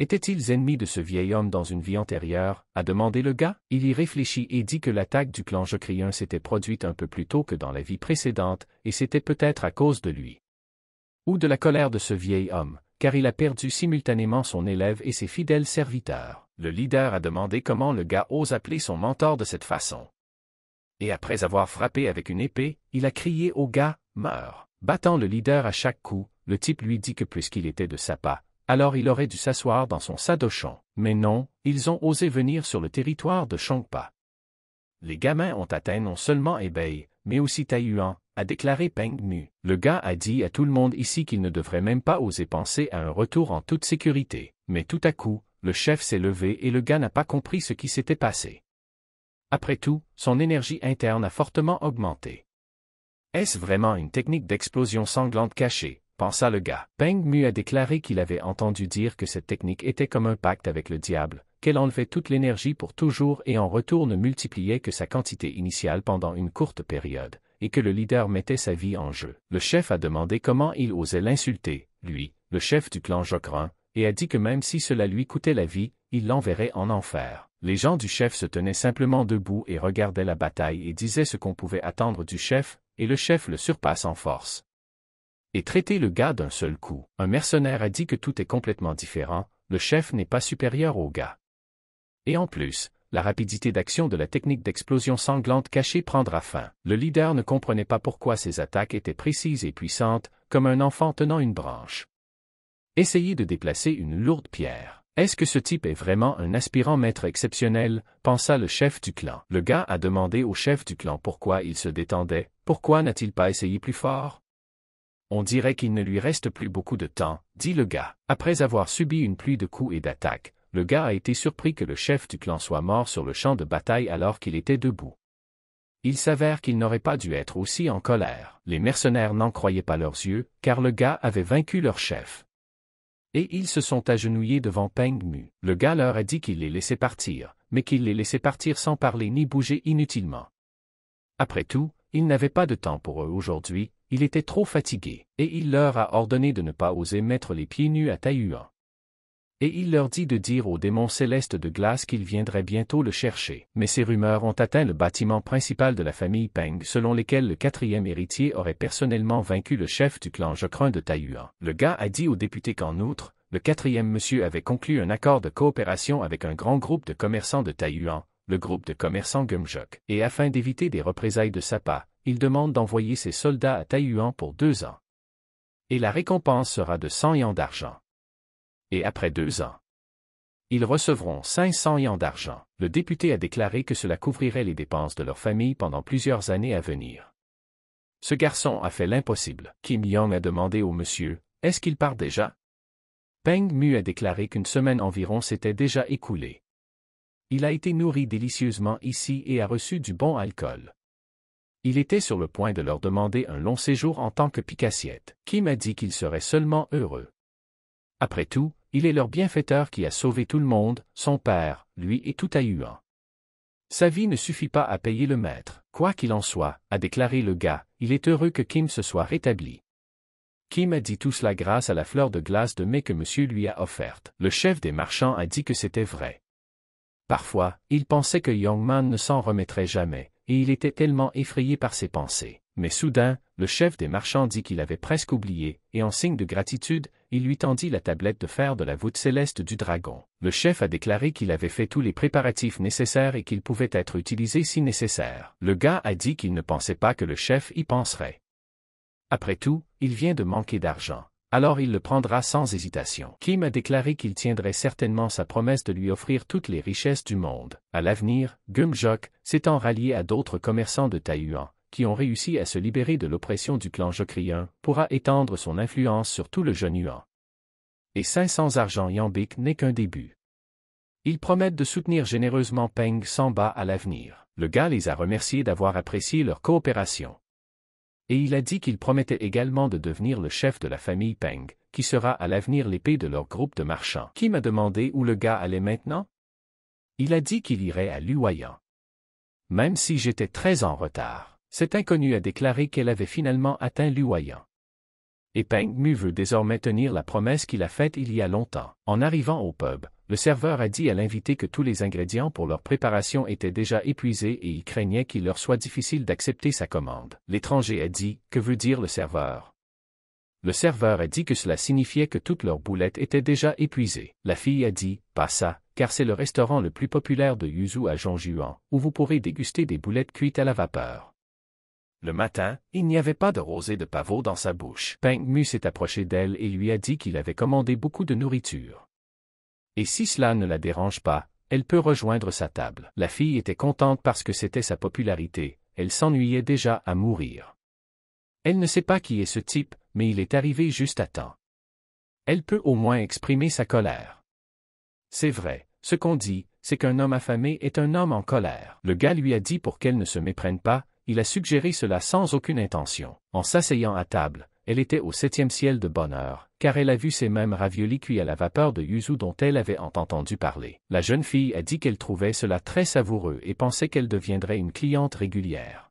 Étaient-ils ennemis de ce vieil homme dans une vie antérieure a demandé le gars. Il y réfléchit et dit que l'attaque du clan Jocrien s'était produite un peu plus tôt que dans la vie précédente, et c'était peut-être à cause de lui. Ou de la colère de ce vieil homme, car il a perdu simultanément son élève et ses fidèles serviteurs. Le leader a demandé comment le gars ose appeler son mentor de cette façon. Et après avoir frappé avec une épée, il a crié au gars, meurt. Battant le leader à chaque coup, le type lui dit que puisqu'il était de Sapa, alors il aurait dû s'asseoir dans son sadochon. Mais non, ils ont osé venir sur le territoire de Chongpa. Les gamins ont atteint non seulement Ebei, mais aussi Taiyuan, a déclaré Peng Nu. Le gars a dit à tout le monde ici qu'il ne devrait même pas oser penser à un retour en toute sécurité. Mais tout à coup, le chef s'est levé et le gars n'a pas compris ce qui s'était passé. Après tout, son énergie interne a fortement augmenté. Est-ce vraiment une technique d'explosion sanglante cachée pensa le gars. Peng Mu a déclaré qu'il avait entendu dire que cette technique était comme un pacte avec le diable, qu'elle enlevait toute l'énergie pour toujours et en retour ne multipliait que sa quantité initiale pendant une courte période, et que le leader mettait sa vie en jeu. Le chef a demandé comment il osait l'insulter, lui, le chef du clan Jokrun, et a dit que même si cela lui coûtait la vie, il l'enverrait en enfer. Les gens du chef se tenaient simplement debout et regardaient la bataille et disaient ce qu'on pouvait attendre du chef, et le chef le surpasse en force. Et traiter le gars d'un seul coup. Un mercenaire a dit que tout est complètement différent, le chef n'est pas supérieur au gars. Et en plus, la rapidité d'action de la technique d'explosion sanglante cachée prendra fin. Le leader ne comprenait pas pourquoi ces attaques étaient précises et puissantes, comme un enfant tenant une branche. Essayez de déplacer une lourde pierre. Est-ce que ce type est vraiment un aspirant maître exceptionnel pensa le chef du clan. Le gars a demandé au chef du clan pourquoi il se détendait, pourquoi n'a-t-il pas essayé plus fort On dirait qu'il ne lui reste plus beaucoup de temps, dit le gars. Après avoir subi une pluie de coups et d'attaques, le gars a été surpris que le chef du clan soit mort sur le champ de bataille alors qu'il était debout. Il s'avère qu'il n'aurait pas dû être aussi en colère. Les mercenaires n'en croyaient pas leurs yeux, car le gars avait vaincu leur chef. Et ils se sont agenouillés devant Peng Mu. Le gars leur a dit qu'il les laissait partir, mais qu'il les laissait partir sans parler ni bouger inutilement. Après tout, il n'avait pas de temps pour eux aujourd'hui, il était trop fatigué, et il leur a ordonné de ne pas oser mettre les pieds nus à Taïwan et il leur dit de dire au démon céleste de glace qu'il viendrait bientôt le chercher. Mais ces rumeurs ont atteint le bâtiment principal de la famille Peng selon lesquelles le quatrième héritier aurait personnellement vaincu le chef du clan Jokrun de Taiyuan. Le gars a dit au député qu'en outre, le quatrième monsieur avait conclu un accord de coopération avec un grand groupe de commerçants de Taiyuan, le groupe de commerçants Gumjok. Et afin d'éviter des représailles de Sapa, il demande d'envoyer ses soldats à Taiyuan pour deux ans. Et la récompense sera de 100 yans d'argent et après deux ans. Ils recevront 500 yens d'argent. Le député a déclaré que cela couvrirait les dépenses de leur famille pendant plusieurs années à venir. Ce garçon a fait l'impossible. Kim Young a demandé au monsieur, est-ce qu'il part déjà? Peng Mu a déclaré qu'une semaine environ s'était déjà écoulée. Il a été nourri délicieusement ici et a reçu du bon alcool. Il était sur le point de leur demander un long séjour en tant que picassiette. Kim a dit qu'il serait seulement heureux. Après tout, il est leur bienfaiteur qui a sauvé tout le monde, son père, lui et tout Ahuan. Sa vie ne suffit pas à payer le maître. Quoi qu'il en soit, a déclaré le gars, il est heureux que Kim se soit rétabli. Kim a dit tout cela grâce à la fleur de glace de mai que monsieur lui a offerte. Le chef des marchands a dit que c'était vrai. Parfois, il pensait que Man ne s'en remettrait jamais, et il était tellement effrayé par ses pensées. Mais soudain, le chef des marchands dit qu'il avait presque oublié, et en signe de gratitude, il lui tendit la tablette de fer de la voûte céleste du dragon. Le chef a déclaré qu'il avait fait tous les préparatifs nécessaires et qu'il pouvait être utilisé si nécessaire. Le gars a dit qu'il ne pensait pas que le chef y penserait. Après tout, il vient de manquer d'argent. Alors il le prendra sans hésitation. Kim a déclaré qu'il tiendrait certainement sa promesse de lui offrir toutes les richesses du monde. À l'avenir, Gumjok, s'étant rallié à d'autres commerçants de Taïwan, qui ont réussi à se libérer de l'oppression du clan Jokrien, pourra étendre son influence sur tout le jeune Yuan. Et 500 argent yambic n'est qu'un début. Ils promettent de soutenir généreusement Peng Samba à l'avenir. Le gars les a remerciés d'avoir apprécié leur coopération. Et il a dit qu'il promettait également de devenir le chef de la famille Peng, qui sera à l'avenir l'épée de leur groupe de marchands. Qui m'a demandé où le gars allait maintenant? Il a dit qu'il irait à Luoyan. Même si j'étais très en retard. Cette inconnue a déclaré qu'elle avait finalement atteint l'Uwayan. Mu veut désormais tenir la promesse qu'il a faite il y a longtemps. En arrivant au pub, le serveur a dit à l'invité que tous les ingrédients pour leur préparation étaient déjà épuisés et il craignait qu'il leur soit difficile d'accepter sa commande. L'étranger a dit Que veut dire le serveur Le serveur a dit que cela signifiait que toutes leurs boulettes étaient déjà épuisées. La fille a dit Pas ça, car c'est le restaurant le plus populaire de Yuzhou à Zhongjuan, où vous pourrez déguster des boulettes cuites à la vapeur. Le matin, il n'y avait pas de rosée de pavot dans sa bouche. Mu s'est approché d'elle et lui a dit qu'il avait commandé beaucoup de nourriture. Et si cela ne la dérange pas, elle peut rejoindre sa table. La fille était contente parce que c'était sa popularité, elle s'ennuyait déjà à mourir. Elle ne sait pas qui est ce type, mais il est arrivé juste à temps. Elle peut au moins exprimer sa colère. C'est vrai, ce qu'on dit, c'est qu'un homme affamé est un homme en colère. Le gars lui a dit pour qu'elle ne se méprenne pas, il a suggéré cela sans aucune intention. En s'asseyant à table, elle était au septième ciel de bonheur, car elle a vu ces mêmes raviolis cuits à la vapeur de yuzu dont elle avait entendu parler. La jeune fille a dit qu'elle trouvait cela très savoureux et pensait qu'elle deviendrait une cliente régulière.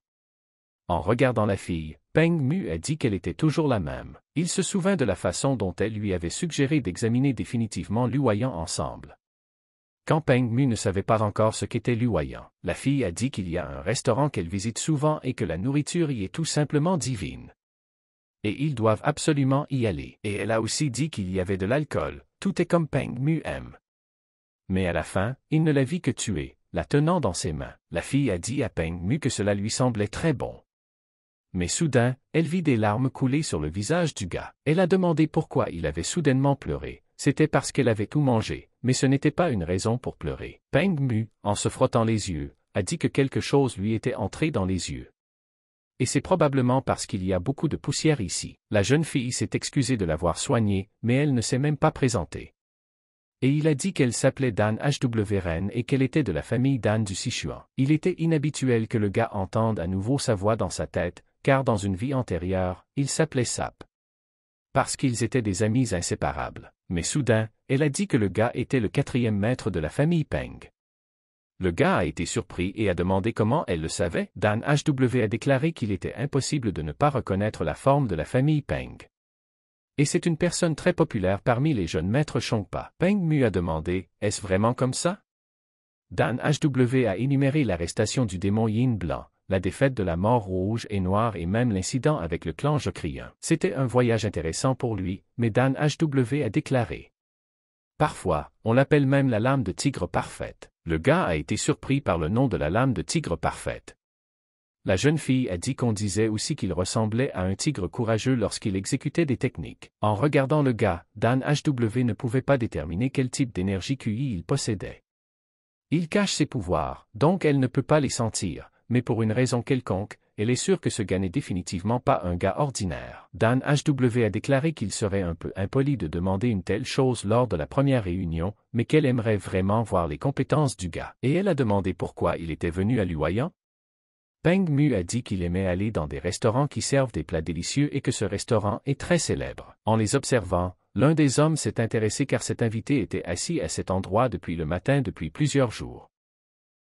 En regardant la fille, Peng Mu a dit qu'elle était toujours la même. Il se souvint de la façon dont elle lui avait suggéré d'examiner définitivement Luoyan ensemble. Peng Mu ne savait pas encore ce qu'était l'Huayan. La fille a dit qu'il y a un restaurant qu'elle visite souvent et que la nourriture y est tout simplement divine. Et ils doivent absolument y aller. Et elle a aussi dit qu'il y avait de l'alcool. Tout est comme Peng Mu aime. Mais à la fin, il ne la vit que tuer, la tenant dans ses mains. La fille a dit à Peng Mu que cela lui semblait très bon. Mais soudain, elle vit des larmes couler sur le visage du gars. Elle a demandé pourquoi il avait soudainement pleuré, c'était parce qu'elle avait tout mangé, mais ce n'était pas une raison pour pleurer. Peng Mu, en se frottant les yeux, a dit que quelque chose lui était entré dans les yeux. Et c'est probablement parce qu'il y a beaucoup de poussière ici. La jeune fille s'est excusée de l'avoir soignée, mais elle ne s'est même pas présentée. Et il a dit qu'elle s'appelait Dan H.W. et qu'elle était de la famille Dan du Sichuan. Il était inhabituel que le gars entende à nouveau sa voix dans sa tête, car dans une vie antérieure, il s'appelait Sap parce qu'ils étaient des amis inséparables. Mais soudain, elle a dit que le gars était le quatrième maître de la famille Peng. Le gars a été surpris et a demandé comment elle le savait. Dan HW a déclaré qu'il était impossible de ne pas reconnaître la forme de la famille Peng. Et c'est une personne très populaire parmi les jeunes maîtres Chongpa. Peng Mu a demandé, est-ce vraiment comme ça? Dan HW a énuméré l'arrestation du démon Yin Blanc, la défaite de la mort rouge et noire et même l'incident avec le clan jocrien. C'était un voyage intéressant pour lui, mais Dan HW a déclaré. Parfois, on l'appelle même la lame de tigre parfaite. Le gars a été surpris par le nom de la lame de tigre parfaite. La jeune fille a dit qu'on disait aussi qu'il ressemblait à un tigre courageux lorsqu'il exécutait des techniques. En regardant le gars, Dan HW ne pouvait pas déterminer quel type d'énergie QI il possédait. Il cache ses pouvoirs, donc elle ne peut pas les sentir, mais pour une raison quelconque, elle est sûre que ce gars n'est définitivement pas un gars ordinaire. Dan HW a déclaré qu'il serait un peu impoli de demander une telle chose lors de la première réunion, mais qu'elle aimerait vraiment voir les compétences du gars. Et elle a demandé pourquoi il était venu à Luoyang. Peng Mu a dit qu'il aimait aller dans des restaurants qui servent des plats délicieux et que ce restaurant est très célèbre. En les observant, l'un des hommes s'est intéressé car cet invité était assis à cet endroit depuis le matin depuis plusieurs jours.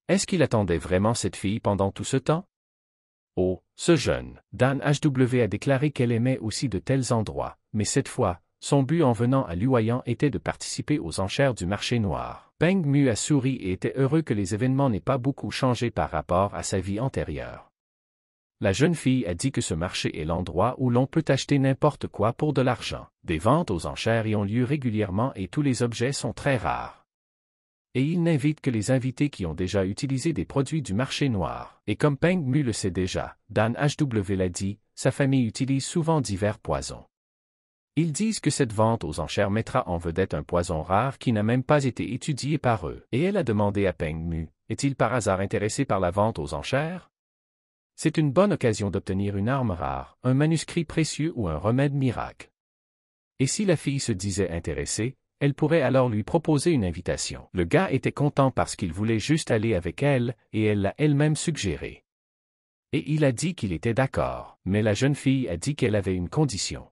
Est-ce qu'il attendait vraiment cette fille pendant tout ce temps Oh, ce jeune, Dan HW a déclaré qu'elle aimait aussi de tels endroits, mais cette fois, son but en venant à Luoyang était de participer aux enchères du marché noir. Peng Mu a souri et était heureux que les événements n'aient pas beaucoup changé par rapport à sa vie antérieure. La jeune fille a dit que ce marché est l'endroit où l'on peut acheter n'importe quoi pour de l'argent. Des ventes aux enchères y ont lieu régulièrement et tous les objets sont très rares et il n'invite que les invités qui ont déjà utilisé des produits du marché noir. Et comme Peng Mu le sait déjà, Dan HW l'a dit, sa famille utilise souvent divers poisons. Ils disent que cette vente aux enchères mettra en vedette un poison rare qui n'a même pas été étudié par eux. Et elle a demandé à Peng Mu, est-il par hasard intéressé par la vente aux enchères C'est une bonne occasion d'obtenir une arme rare, un manuscrit précieux ou un remède miracle. Et si la fille se disait intéressée, elle pourrait alors lui proposer une invitation. Le gars était content parce qu'il voulait juste aller avec elle, et elle l'a elle-même suggéré. Et il a dit qu'il était d'accord, mais la jeune fille a dit qu'elle avait une condition.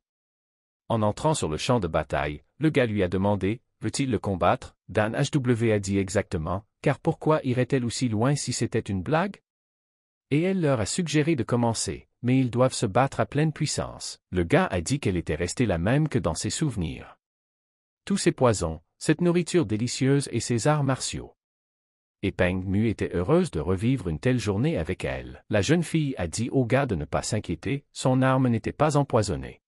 En entrant sur le champ de bataille, le gars lui a demandé, veut-il le combattre Dan HW a dit exactement, car pourquoi irait-elle aussi loin si c'était une blague Et elle leur a suggéré de commencer, mais ils doivent se battre à pleine puissance. Le gars a dit qu'elle était restée la même que dans ses souvenirs tous ces poisons, cette nourriture délicieuse et ses arts martiaux. Et Peng Mu était heureuse de revivre une telle journée avec elle. La jeune fille a dit au gars de ne pas s'inquiéter, son arme n'était pas empoisonnée.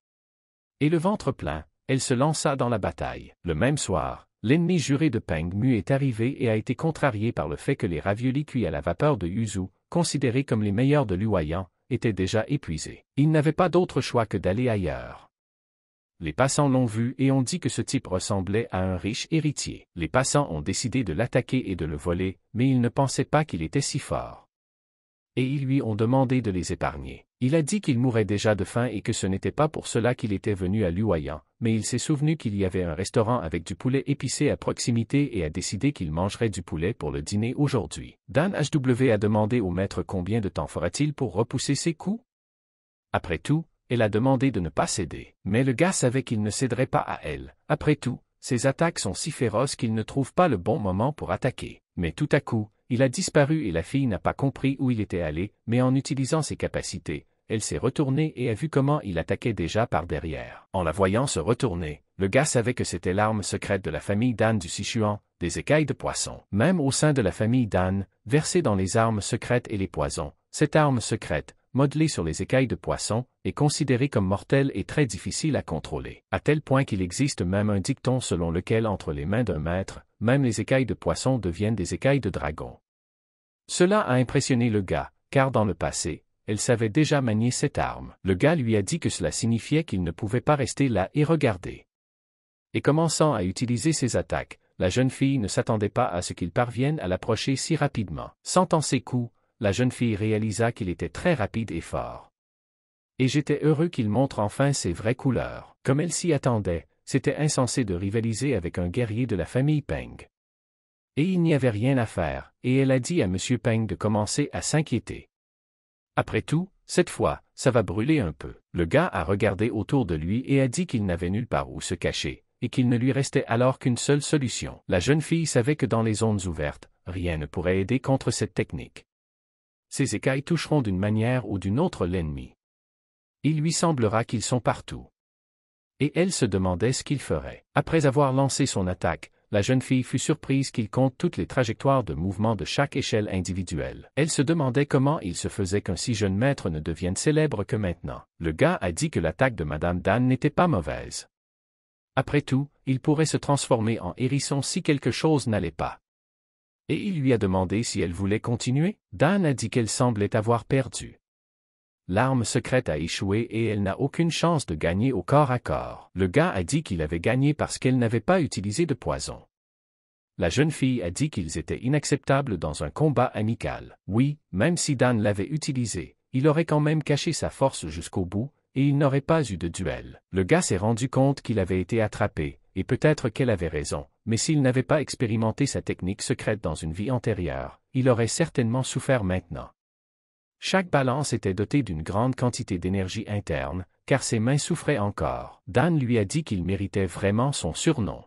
Et le ventre plein, elle se lança dans la bataille. Le même soir, l'ennemi juré de Peng Mu est arrivé et a été contrarié par le fait que les raviolis cuits à la vapeur de Yuzu, considérés comme les meilleurs de Luoyan, étaient déjà épuisés. Il n'avait pas d'autre choix que d'aller ailleurs. Les passants l'ont vu et ont dit que ce type ressemblait à un riche héritier. Les passants ont décidé de l'attaquer et de le voler, mais ils ne pensaient pas qu'il était si fort. Et ils lui ont demandé de les épargner. Il a dit qu'il mourait déjà de faim et que ce n'était pas pour cela qu'il était venu à Luoyang, mais il s'est souvenu qu'il y avait un restaurant avec du poulet épicé à proximité et a décidé qu'il mangerait du poulet pour le dîner aujourd'hui. Dan HW a demandé au maître combien de temps fera-t-il pour repousser ses coups Après tout, elle a demandé de ne pas céder. Mais le gars savait qu'il ne céderait pas à elle. Après tout, ses attaques sont si féroces qu'il ne trouve pas le bon moment pour attaquer. Mais tout à coup, il a disparu et la fille n'a pas compris où il était allé, mais en utilisant ses capacités, elle s'est retournée et a vu comment il attaquait déjà par derrière. En la voyant se retourner, le gars savait que c'était l'arme secrète de la famille d'Anne du Sichuan, des écailles de poisson. Même au sein de la famille d'Anne, versée dans les armes secrètes et les poisons, cette arme secrète, modelé sur les écailles de poisson, est considéré comme mortel et très difficile à contrôler, à tel point qu'il existe même un dicton selon lequel entre les mains d'un maître, même les écailles de poisson deviennent des écailles de dragon. Cela a impressionné le gars, car dans le passé, elle savait déjà manier cette arme. Le gars lui a dit que cela signifiait qu'il ne pouvait pas rester là et regarder. Et commençant à utiliser ses attaques, la jeune fille ne s'attendait pas à ce qu'il parvienne à l'approcher si rapidement. Sentant ses coups, la jeune fille réalisa qu'il était très rapide et fort. Et j'étais heureux qu'il montre enfin ses vraies couleurs. Comme elle s'y attendait, c'était insensé de rivaliser avec un guerrier de la famille Peng. Et il n'y avait rien à faire, et elle a dit à M. Peng de commencer à s'inquiéter. Après tout, cette fois, ça va brûler un peu. Le gars a regardé autour de lui et a dit qu'il n'avait nulle part où se cacher, et qu'il ne lui restait alors qu'une seule solution. La jeune fille savait que dans les zones ouvertes, rien ne pourrait aider contre cette technique ces écailles toucheront d'une manière ou d'une autre l'ennemi. Il lui semblera qu'ils sont partout. Et elle se demandait ce qu'il ferait. Après avoir lancé son attaque, la jeune fille fut surprise qu'il compte toutes les trajectoires de mouvement de chaque échelle individuelle. Elle se demandait comment il se faisait qu'un si jeune maître ne devienne célèbre que maintenant. Le gars a dit que l'attaque de Madame Dan n'était pas mauvaise. Après tout, il pourrait se transformer en hérisson si quelque chose n'allait pas et il lui a demandé si elle voulait continuer. Dan a dit qu'elle semblait avoir perdu. L'arme secrète a échoué et elle n'a aucune chance de gagner au corps à corps. Le gars a dit qu'il avait gagné parce qu'elle n'avait pas utilisé de poison. La jeune fille a dit qu'ils étaient inacceptables dans un combat amical. Oui, même si Dan l'avait utilisé, il aurait quand même caché sa force jusqu'au bout, et il n'aurait pas eu de duel. Le gars s'est rendu compte qu'il avait été attrapé, et peut-être qu'elle avait raison, mais s'il n'avait pas expérimenté sa technique secrète dans une vie antérieure, il aurait certainement souffert maintenant. Chaque balance était dotée d'une grande quantité d'énergie interne, car ses mains souffraient encore. Dan lui a dit qu'il méritait vraiment son surnom.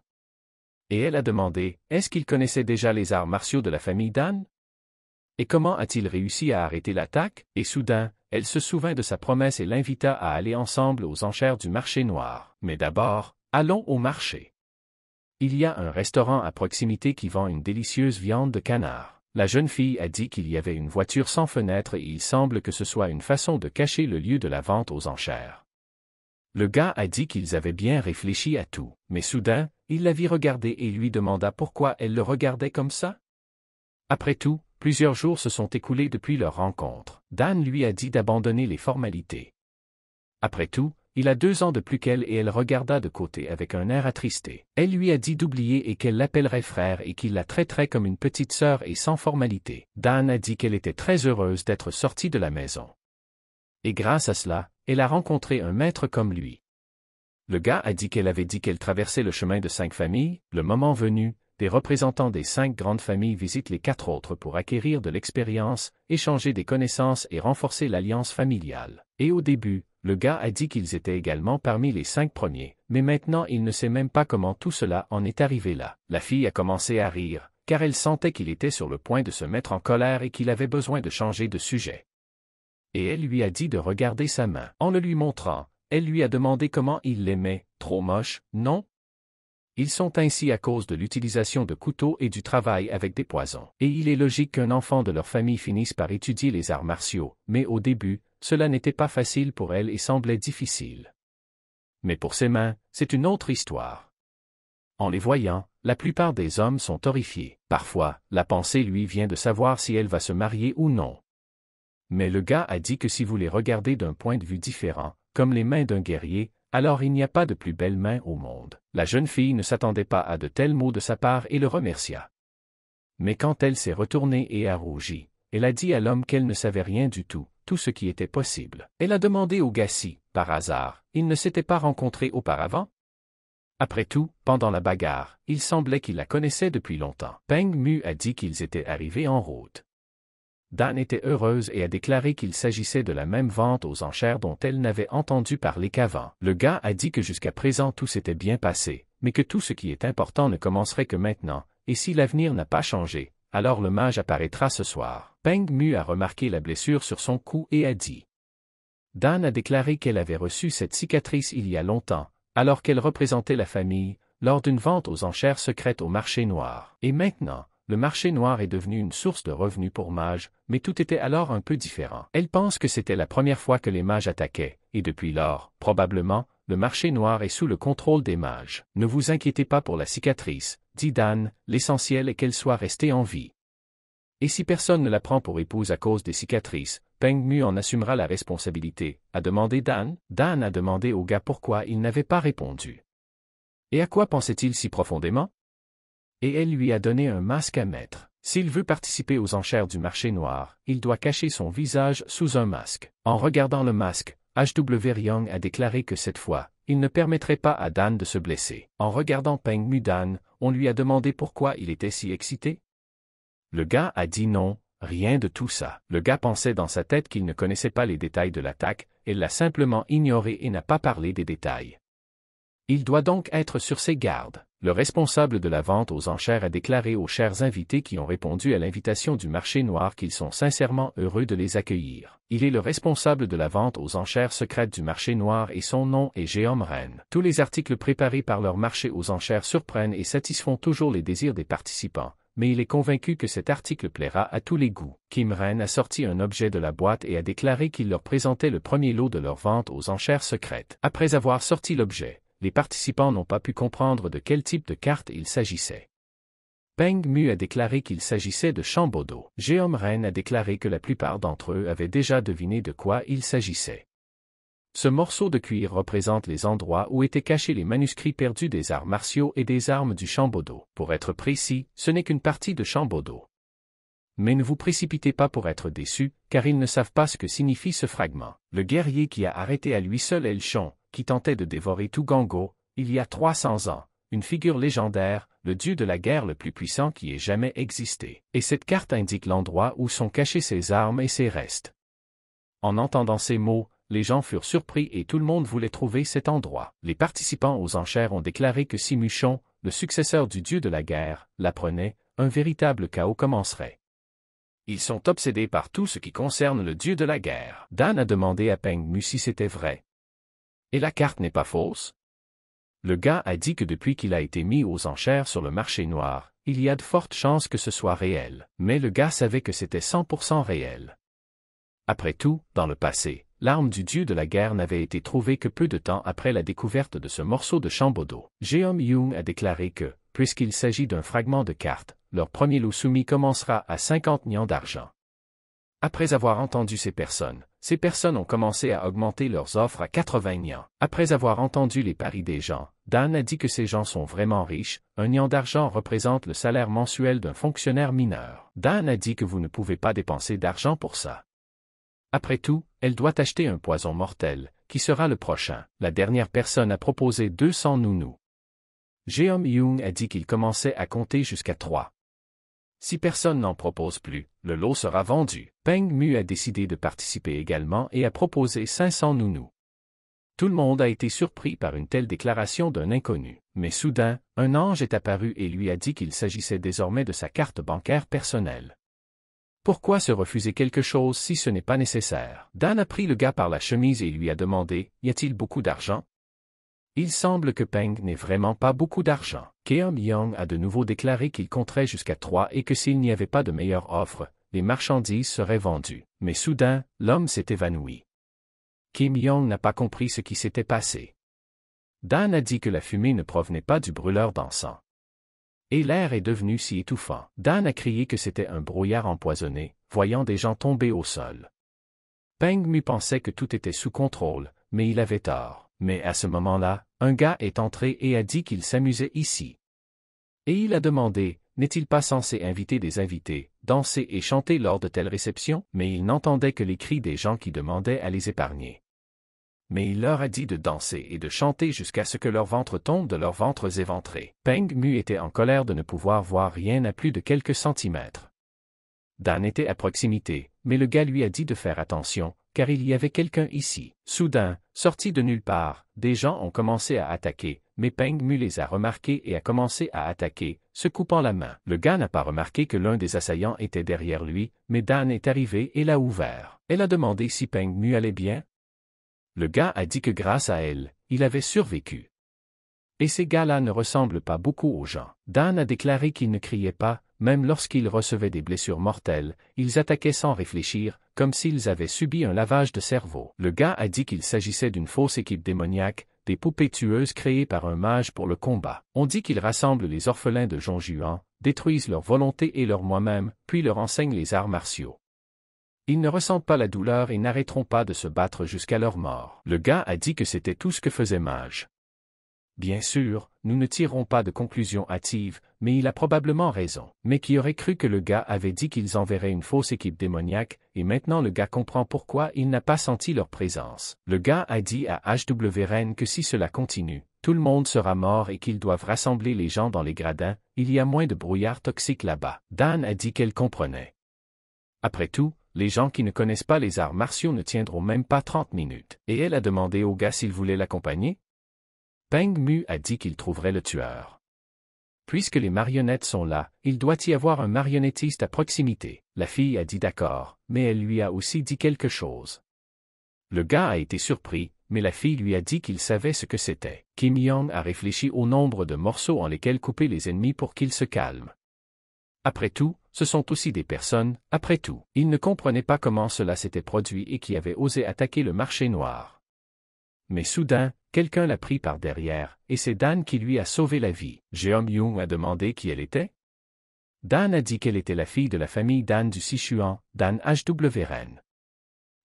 Et elle a demandé, est-ce qu'il connaissait déjà les arts martiaux de la famille Dan Et comment a-t-il réussi à arrêter l'attaque Et soudain, elle se souvint de sa promesse et l'invita à aller ensemble aux enchères du marché noir. Mais d'abord, Allons au marché. Il y a un restaurant à proximité qui vend une délicieuse viande de canard. La jeune fille a dit qu'il y avait une voiture sans fenêtre et il semble que ce soit une façon de cacher le lieu de la vente aux enchères. Le gars a dit qu'ils avaient bien réfléchi à tout, mais soudain, il la vit regarder et lui demanda pourquoi elle le regardait comme ça. Après tout, plusieurs jours se sont écoulés depuis leur rencontre. Dan lui a dit d'abandonner les formalités. Après tout, il a deux ans de plus qu'elle et elle regarda de côté avec un air attristé. Elle lui a dit d'oublier et qu'elle l'appellerait frère et qu'il la traiterait comme une petite sœur et sans formalité. Dan a dit qu'elle était très heureuse d'être sortie de la maison. Et grâce à cela, elle a rencontré un maître comme lui. Le gars a dit qu'elle avait dit qu'elle traversait le chemin de cinq familles, le moment venu, des représentants des cinq grandes familles visitent les quatre autres pour acquérir de l'expérience, échanger des connaissances et renforcer l'alliance familiale. Et au début, le gars a dit qu'ils étaient également parmi les cinq premiers, mais maintenant il ne sait même pas comment tout cela en est arrivé là. La fille a commencé à rire, car elle sentait qu'il était sur le point de se mettre en colère et qu'il avait besoin de changer de sujet. Et elle lui a dit de regarder sa main. En le lui montrant, elle lui a demandé comment il l'aimait, trop moche, non, ils sont ainsi à cause de l'utilisation de couteaux et du travail avec des poisons. Et il est logique qu'un enfant de leur famille finisse par étudier les arts martiaux, mais au début, cela n'était pas facile pour elle et semblait difficile. Mais pour ses mains, c'est une autre histoire. En les voyant, la plupart des hommes sont horrifiés. Parfois, la pensée lui vient de savoir si elle va se marier ou non. Mais le gars a dit que si vous les regardez d'un point de vue différent, comme les mains d'un guerrier, alors il n'y a pas de plus belle main au monde. La jeune fille ne s'attendait pas à de tels mots de sa part et le remercia. Mais quand elle s'est retournée et a rougi, elle a dit à l'homme qu'elle ne savait rien du tout, tout ce qui était possible. Elle a demandé au gars par hasard, ils ne s'était pas rencontrés auparavant. Après tout, pendant la bagarre, il semblait qu'il la connaissait depuis longtemps. Peng Mu a dit qu'ils étaient arrivés en route. Dan était heureuse et a déclaré qu'il s'agissait de la même vente aux enchères dont elle n'avait entendu parler qu'avant. Le gars a dit que jusqu'à présent tout s'était bien passé, mais que tout ce qui est important ne commencerait que maintenant, et si l'avenir n'a pas changé, alors le mage apparaîtra ce soir. Peng Mu a remarqué la blessure sur son cou et a dit. Dan a déclaré qu'elle avait reçu cette cicatrice il y a longtemps, alors qu'elle représentait la famille, lors d'une vente aux enchères secrètes au marché noir. Et maintenant, le marché noir est devenu une source de revenus pour mages, mais tout était alors un peu différent. Elle pense que c'était la première fois que les mages attaquaient, et depuis lors, probablement, le marché noir est sous le contrôle des mages. Ne vous inquiétez pas pour la cicatrice, dit Dan, l'essentiel est qu'elle soit restée en vie. Et si personne ne la prend pour épouse à cause des cicatrices, Peng Mu en assumera la responsabilité, a demandé Dan. Dan a demandé au gars pourquoi il n'avait pas répondu. Et à quoi pensait-il si profondément et elle lui a donné un masque à mettre. S'il veut participer aux enchères du marché noir, il doit cacher son visage sous un masque. En regardant le masque, H.W. Young a déclaré que cette fois, il ne permettrait pas à Dan de se blesser. En regardant Peng Mudan, on lui a demandé pourquoi il était si excité. Le gars a dit non, rien de tout ça. Le gars pensait dans sa tête qu'il ne connaissait pas les détails de l'attaque, et l'a simplement ignoré et n'a pas parlé des détails. Il doit donc être sur ses gardes. Le responsable de la vente aux enchères a déclaré aux chers invités qui ont répondu à l'invitation du marché noir qu'ils sont sincèrement heureux de les accueillir. Il est le responsable de la vente aux enchères secrètes du marché noir et son nom est Géom Rennes. Tous les articles préparés par leur marché aux enchères surprennent et satisfont toujours les désirs des participants mais il est convaincu que cet article plaira à tous les goûts. Kim Ren a sorti un objet de la boîte et a déclaré qu'il leur présentait le premier lot de leur vente aux enchères secrètes. Après avoir sorti l'objet, les participants n'ont pas pu comprendre de quel type de carte il s'agissait. Peng Mu a déclaré qu'il s'agissait de Chambaudot. Jeom Ren a déclaré que la plupart d'entre eux avaient déjà deviné de quoi il s'agissait. Ce morceau de cuir représente les endroits où étaient cachés les manuscrits perdus des arts martiaux et des armes du Chambaudot. Pour être précis, ce n'est qu'une partie de Chambaudot. Mais ne vous précipitez pas pour être déçus, car ils ne savent pas ce que signifie ce fragment. Le guerrier qui a arrêté à lui seul Elchon, qui tentait de dévorer tout Gango, il y a 300 ans, une figure légendaire, le dieu de la guerre le plus puissant qui ait jamais existé. Et cette carte indique l'endroit où sont cachées ses armes et ses restes. En entendant ces mots, les gens furent surpris et tout le monde voulait trouver cet endroit. Les participants aux enchères ont déclaré que si Muchon, le successeur du dieu de la guerre, l'apprenait, un véritable chaos commencerait. Ils sont obsédés par tout ce qui concerne le dieu de la guerre. Dan a demandé à Peng Mu si c'était vrai. Et la carte n'est pas fausse Le gars a dit que depuis qu'il a été mis aux enchères sur le marché noir, il y a de fortes chances que ce soit réel, mais le gars savait que c'était 100% réel. Après tout, dans le passé, l'arme du dieu de la guerre n'avait été trouvée que peu de temps après la découverte de ce morceau de chambodo. Jeom Young a déclaré que, puisqu'il s'agit d'un fragment de carte, leur premier lot soumis commencera à 50 millions d'argent. Après avoir entendu ces personnes, ces personnes ont commencé à augmenter leurs offres à 80 nians. Après avoir entendu les paris des gens, Dan a dit que ces gens sont vraiment riches, un nian d'argent représente le salaire mensuel d'un fonctionnaire mineur. Dan a dit que vous ne pouvez pas dépenser d'argent pour ça. Après tout, elle doit acheter un poison mortel, qui sera le prochain. La dernière personne a proposé 200 nounous. Jeom Young a dit qu'il commençait à compter jusqu'à 3. Si personne n'en propose plus, le lot sera vendu. Peng Mu a décidé de participer également et a proposé 500 nounous. Tout le monde a été surpris par une telle déclaration d'un inconnu. Mais soudain, un ange est apparu et lui a dit qu'il s'agissait désormais de sa carte bancaire personnelle. Pourquoi se refuser quelque chose si ce n'est pas nécessaire Dan a pris le gars par la chemise et lui a demandé, Y a-t-il beaucoup d'argent il semble que Peng n'ait vraiment pas beaucoup d'argent. Kim Yong a de nouveau déclaré qu'il compterait jusqu'à trois et que s'il n'y avait pas de meilleure offre, les marchandises seraient vendues. Mais soudain, l'homme s'est évanoui. Kim Yong n'a pas compris ce qui s'était passé. Dan a dit que la fumée ne provenait pas du brûleur d'encens. Et l'air est devenu si étouffant. Dan a crié que c'était un brouillard empoisonné, voyant des gens tomber au sol. Peng Mu pensait que tout était sous contrôle, mais il avait tort mais à ce moment-là, un gars est entré et a dit qu'il s'amusait ici. Et il a demandé, n'est-il pas censé inviter des invités, danser et chanter lors de telles réceptions, mais il n'entendait que les cris des gens qui demandaient à les épargner. Mais il leur a dit de danser et de chanter jusqu'à ce que leur ventre tombe de leurs ventres éventrés. Peng Mu était en colère de ne pouvoir voir rien à plus de quelques centimètres. Dan était à proximité, mais le gars lui a dit de faire attention, car il y avait quelqu'un ici. Soudain, Sortis de nulle part, des gens ont commencé à attaquer, mais Peng Mu les a remarqués et a commencé à attaquer, se coupant la main. Le gars n'a pas remarqué que l'un des assaillants était derrière lui, mais Dan est arrivé et l'a ouvert. Elle a demandé si Peng Mu allait bien. Le gars a dit que grâce à elle, il avait survécu. Et ces gars-là ne ressemblent pas beaucoup aux gens. Dan a déclaré qu'ils ne criaient pas, même lorsqu'ils recevaient des blessures mortelles, ils attaquaient sans réfléchir, comme s'ils avaient subi un lavage de cerveau. Le gars a dit qu'il s'agissait d'une fausse équipe démoniaque, des poupées tueuses créées par un mage pour le combat. On dit qu'ils rassemblent les orphelins de Juan, détruisent leur volonté et leur moi-même, puis leur enseignent les arts martiaux. Ils ne ressentent pas la douleur et n'arrêteront pas de se battre jusqu'à leur mort. Le gars a dit que c'était tout ce que faisait mage. Bien sûr, nous ne tirons pas de conclusion hâtive, mais il a probablement raison. Mais qui aurait cru que le gars avait dit qu'ils enverraient une fausse équipe démoniaque, et maintenant le gars comprend pourquoi il n'a pas senti leur présence. Le gars a dit à HW que si cela continue, tout le monde sera mort et qu'ils doivent rassembler les gens dans les gradins, il y a moins de brouillard toxique là-bas. Dan a dit qu'elle comprenait. Après tout, les gens qui ne connaissent pas les arts martiaux ne tiendront même pas 30 minutes. Et elle a demandé au gars s'il voulait l'accompagner, Peng Mu a dit qu'il trouverait le tueur. Puisque les marionnettes sont là, il doit y avoir un marionnettiste à proximité. La fille a dit d'accord, mais elle lui a aussi dit quelque chose. Le gars a été surpris, mais la fille lui a dit qu'il savait ce que c'était. Kim Yong a réfléchi au nombre de morceaux en lesquels couper les ennemis pour qu'ils se calment. Après tout, ce sont aussi des personnes, après tout. Il ne comprenait pas comment cela s'était produit et qui avait osé attaquer le marché noir. Mais soudain, quelqu'un l'a pris par derrière, et c'est Dan qui lui a sauvé la vie. Jeom Young a demandé qui elle était. Dan a dit qu'elle était la fille de la famille Dan du Sichuan, Dan HWRN.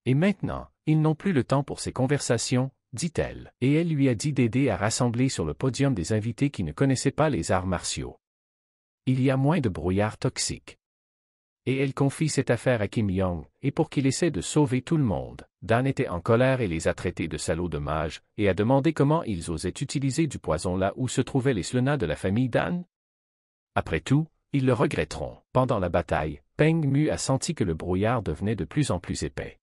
Et maintenant, ils n'ont plus le temps pour ces conversations, dit-elle, et elle lui a dit d'aider à rassembler sur le podium des invités qui ne connaissaient pas les arts martiaux. Il y a moins de brouillard toxique et elle confie cette affaire à Kim Young, et pour qu'il essaie de sauver tout le monde, Dan était en colère et les a traités de salauds de mages, et a demandé comment ils osaient utiliser du poison là où se trouvaient les Slena de la famille Dan. Après tout, ils le regretteront. Pendant la bataille, Peng Mu a senti que le brouillard devenait de plus en plus épais.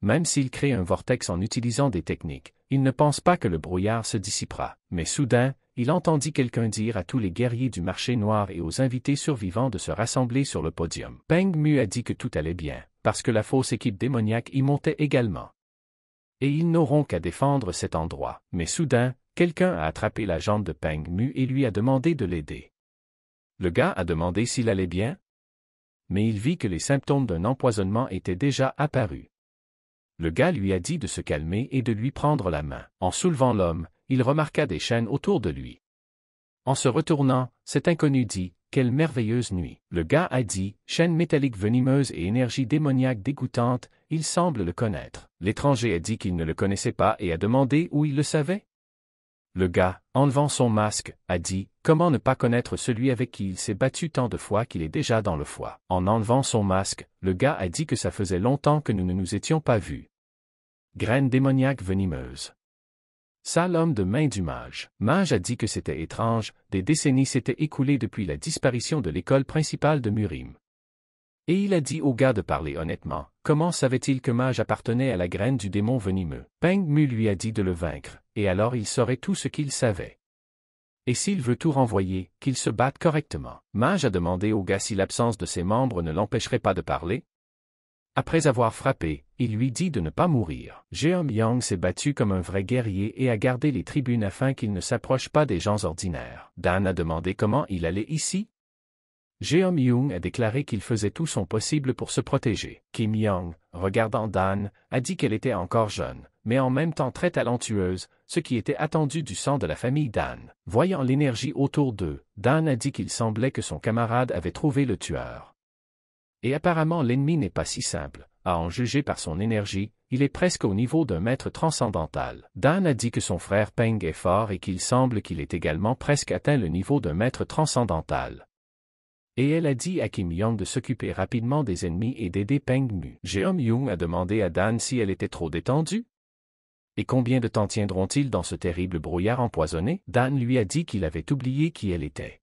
Même s'il crée un vortex en utilisant des techniques, il ne pense pas que le brouillard se dissipera. Mais soudain, il entendit quelqu'un dire à tous les guerriers du marché noir et aux invités survivants de se rassembler sur le podium. Peng Mu a dit que tout allait bien, parce que la fausse équipe démoniaque y montait également. Et ils n'auront qu'à défendre cet endroit. Mais soudain, quelqu'un a attrapé la jambe de Peng Mu et lui a demandé de l'aider. Le gars a demandé s'il allait bien, mais il vit que les symptômes d'un empoisonnement étaient déjà apparus. Le gars lui a dit de se calmer et de lui prendre la main. En soulevant l'homme, il remarqua des chaînes autour de lui. En se retournant, cet inconnu dit, Quelle merveilleuse nuit. Le gars a dit, chaîne métallique venimeuse et énergie démoniaque dégoûtante, il semble le connaître. L'étranger a dit qu'il ne le connaissait pas et a demandé où il le savait. Le gars, enlevant son masque, a dit, Comment ne pas connaître celui avec qui il s'est battu tant de fois qu'il est déjà dans le foie En enlevant son masque, le gars a dit que ça faisait longtemps que nous ne nous étions pas vus. Graine démoniaque venimeuse. Ça, l'homme de main du mage. Mage a dit que c'était étrange, des décennies s'étaient écoulées depuis la disparition de l'école principale de Murim. Et il a dit au gars de parler honnêtement. Comment savait-il que Mage appartenait à la graine du démon venimeux Peng Mu lui a dit de le vaincre, et alors il saurait tout ce qu'il savait. Et s'il veut tout renvoyer, qu'il se batte correctement. Mage a demandé au gars si l'absence de ses membres ne l'empêcherait pas de parler, après avoir frappé, il lui dit de ne pas mourir. Jeom Yang s'est battu comme un vrai guerrier et a gardé les tribunes afin qu'il ne s'approche pas des gens ordinaires. Dan a demandé comment il allait ici. Jeom Young a déclaré qu'il faisait tout son possible pour se protéger. Kim Young, regardant Dan, a dit qu'elle était encore jeune, mais en même temps très talentueuse, ce qui était attendu du sang de la famille Dan. Voyant l'énergie autour d'eux, Dan a dit qu'il semblait que son camarade avait trouvé le tueur. Et apparemment l'ennemi n'est pas si simple, à en juger par son énergie, il est presque au niveau d'un maître transcendantal. Dan a dit que son frère Peng est fort et qu'il semble qu'il ait également presque atteint le niveau d'un maître transcendantal. Et elle a dit à Kim Young de s'occuper rapidement des ennemis et d'aider Peng Mu. Jeom Young a demandé à Dan si elle était trop détendue. Et combien de temps tiendront-ils dans ce terrible brouillard empoisonné Dan lui a dit qu'il avait oublié qui elle était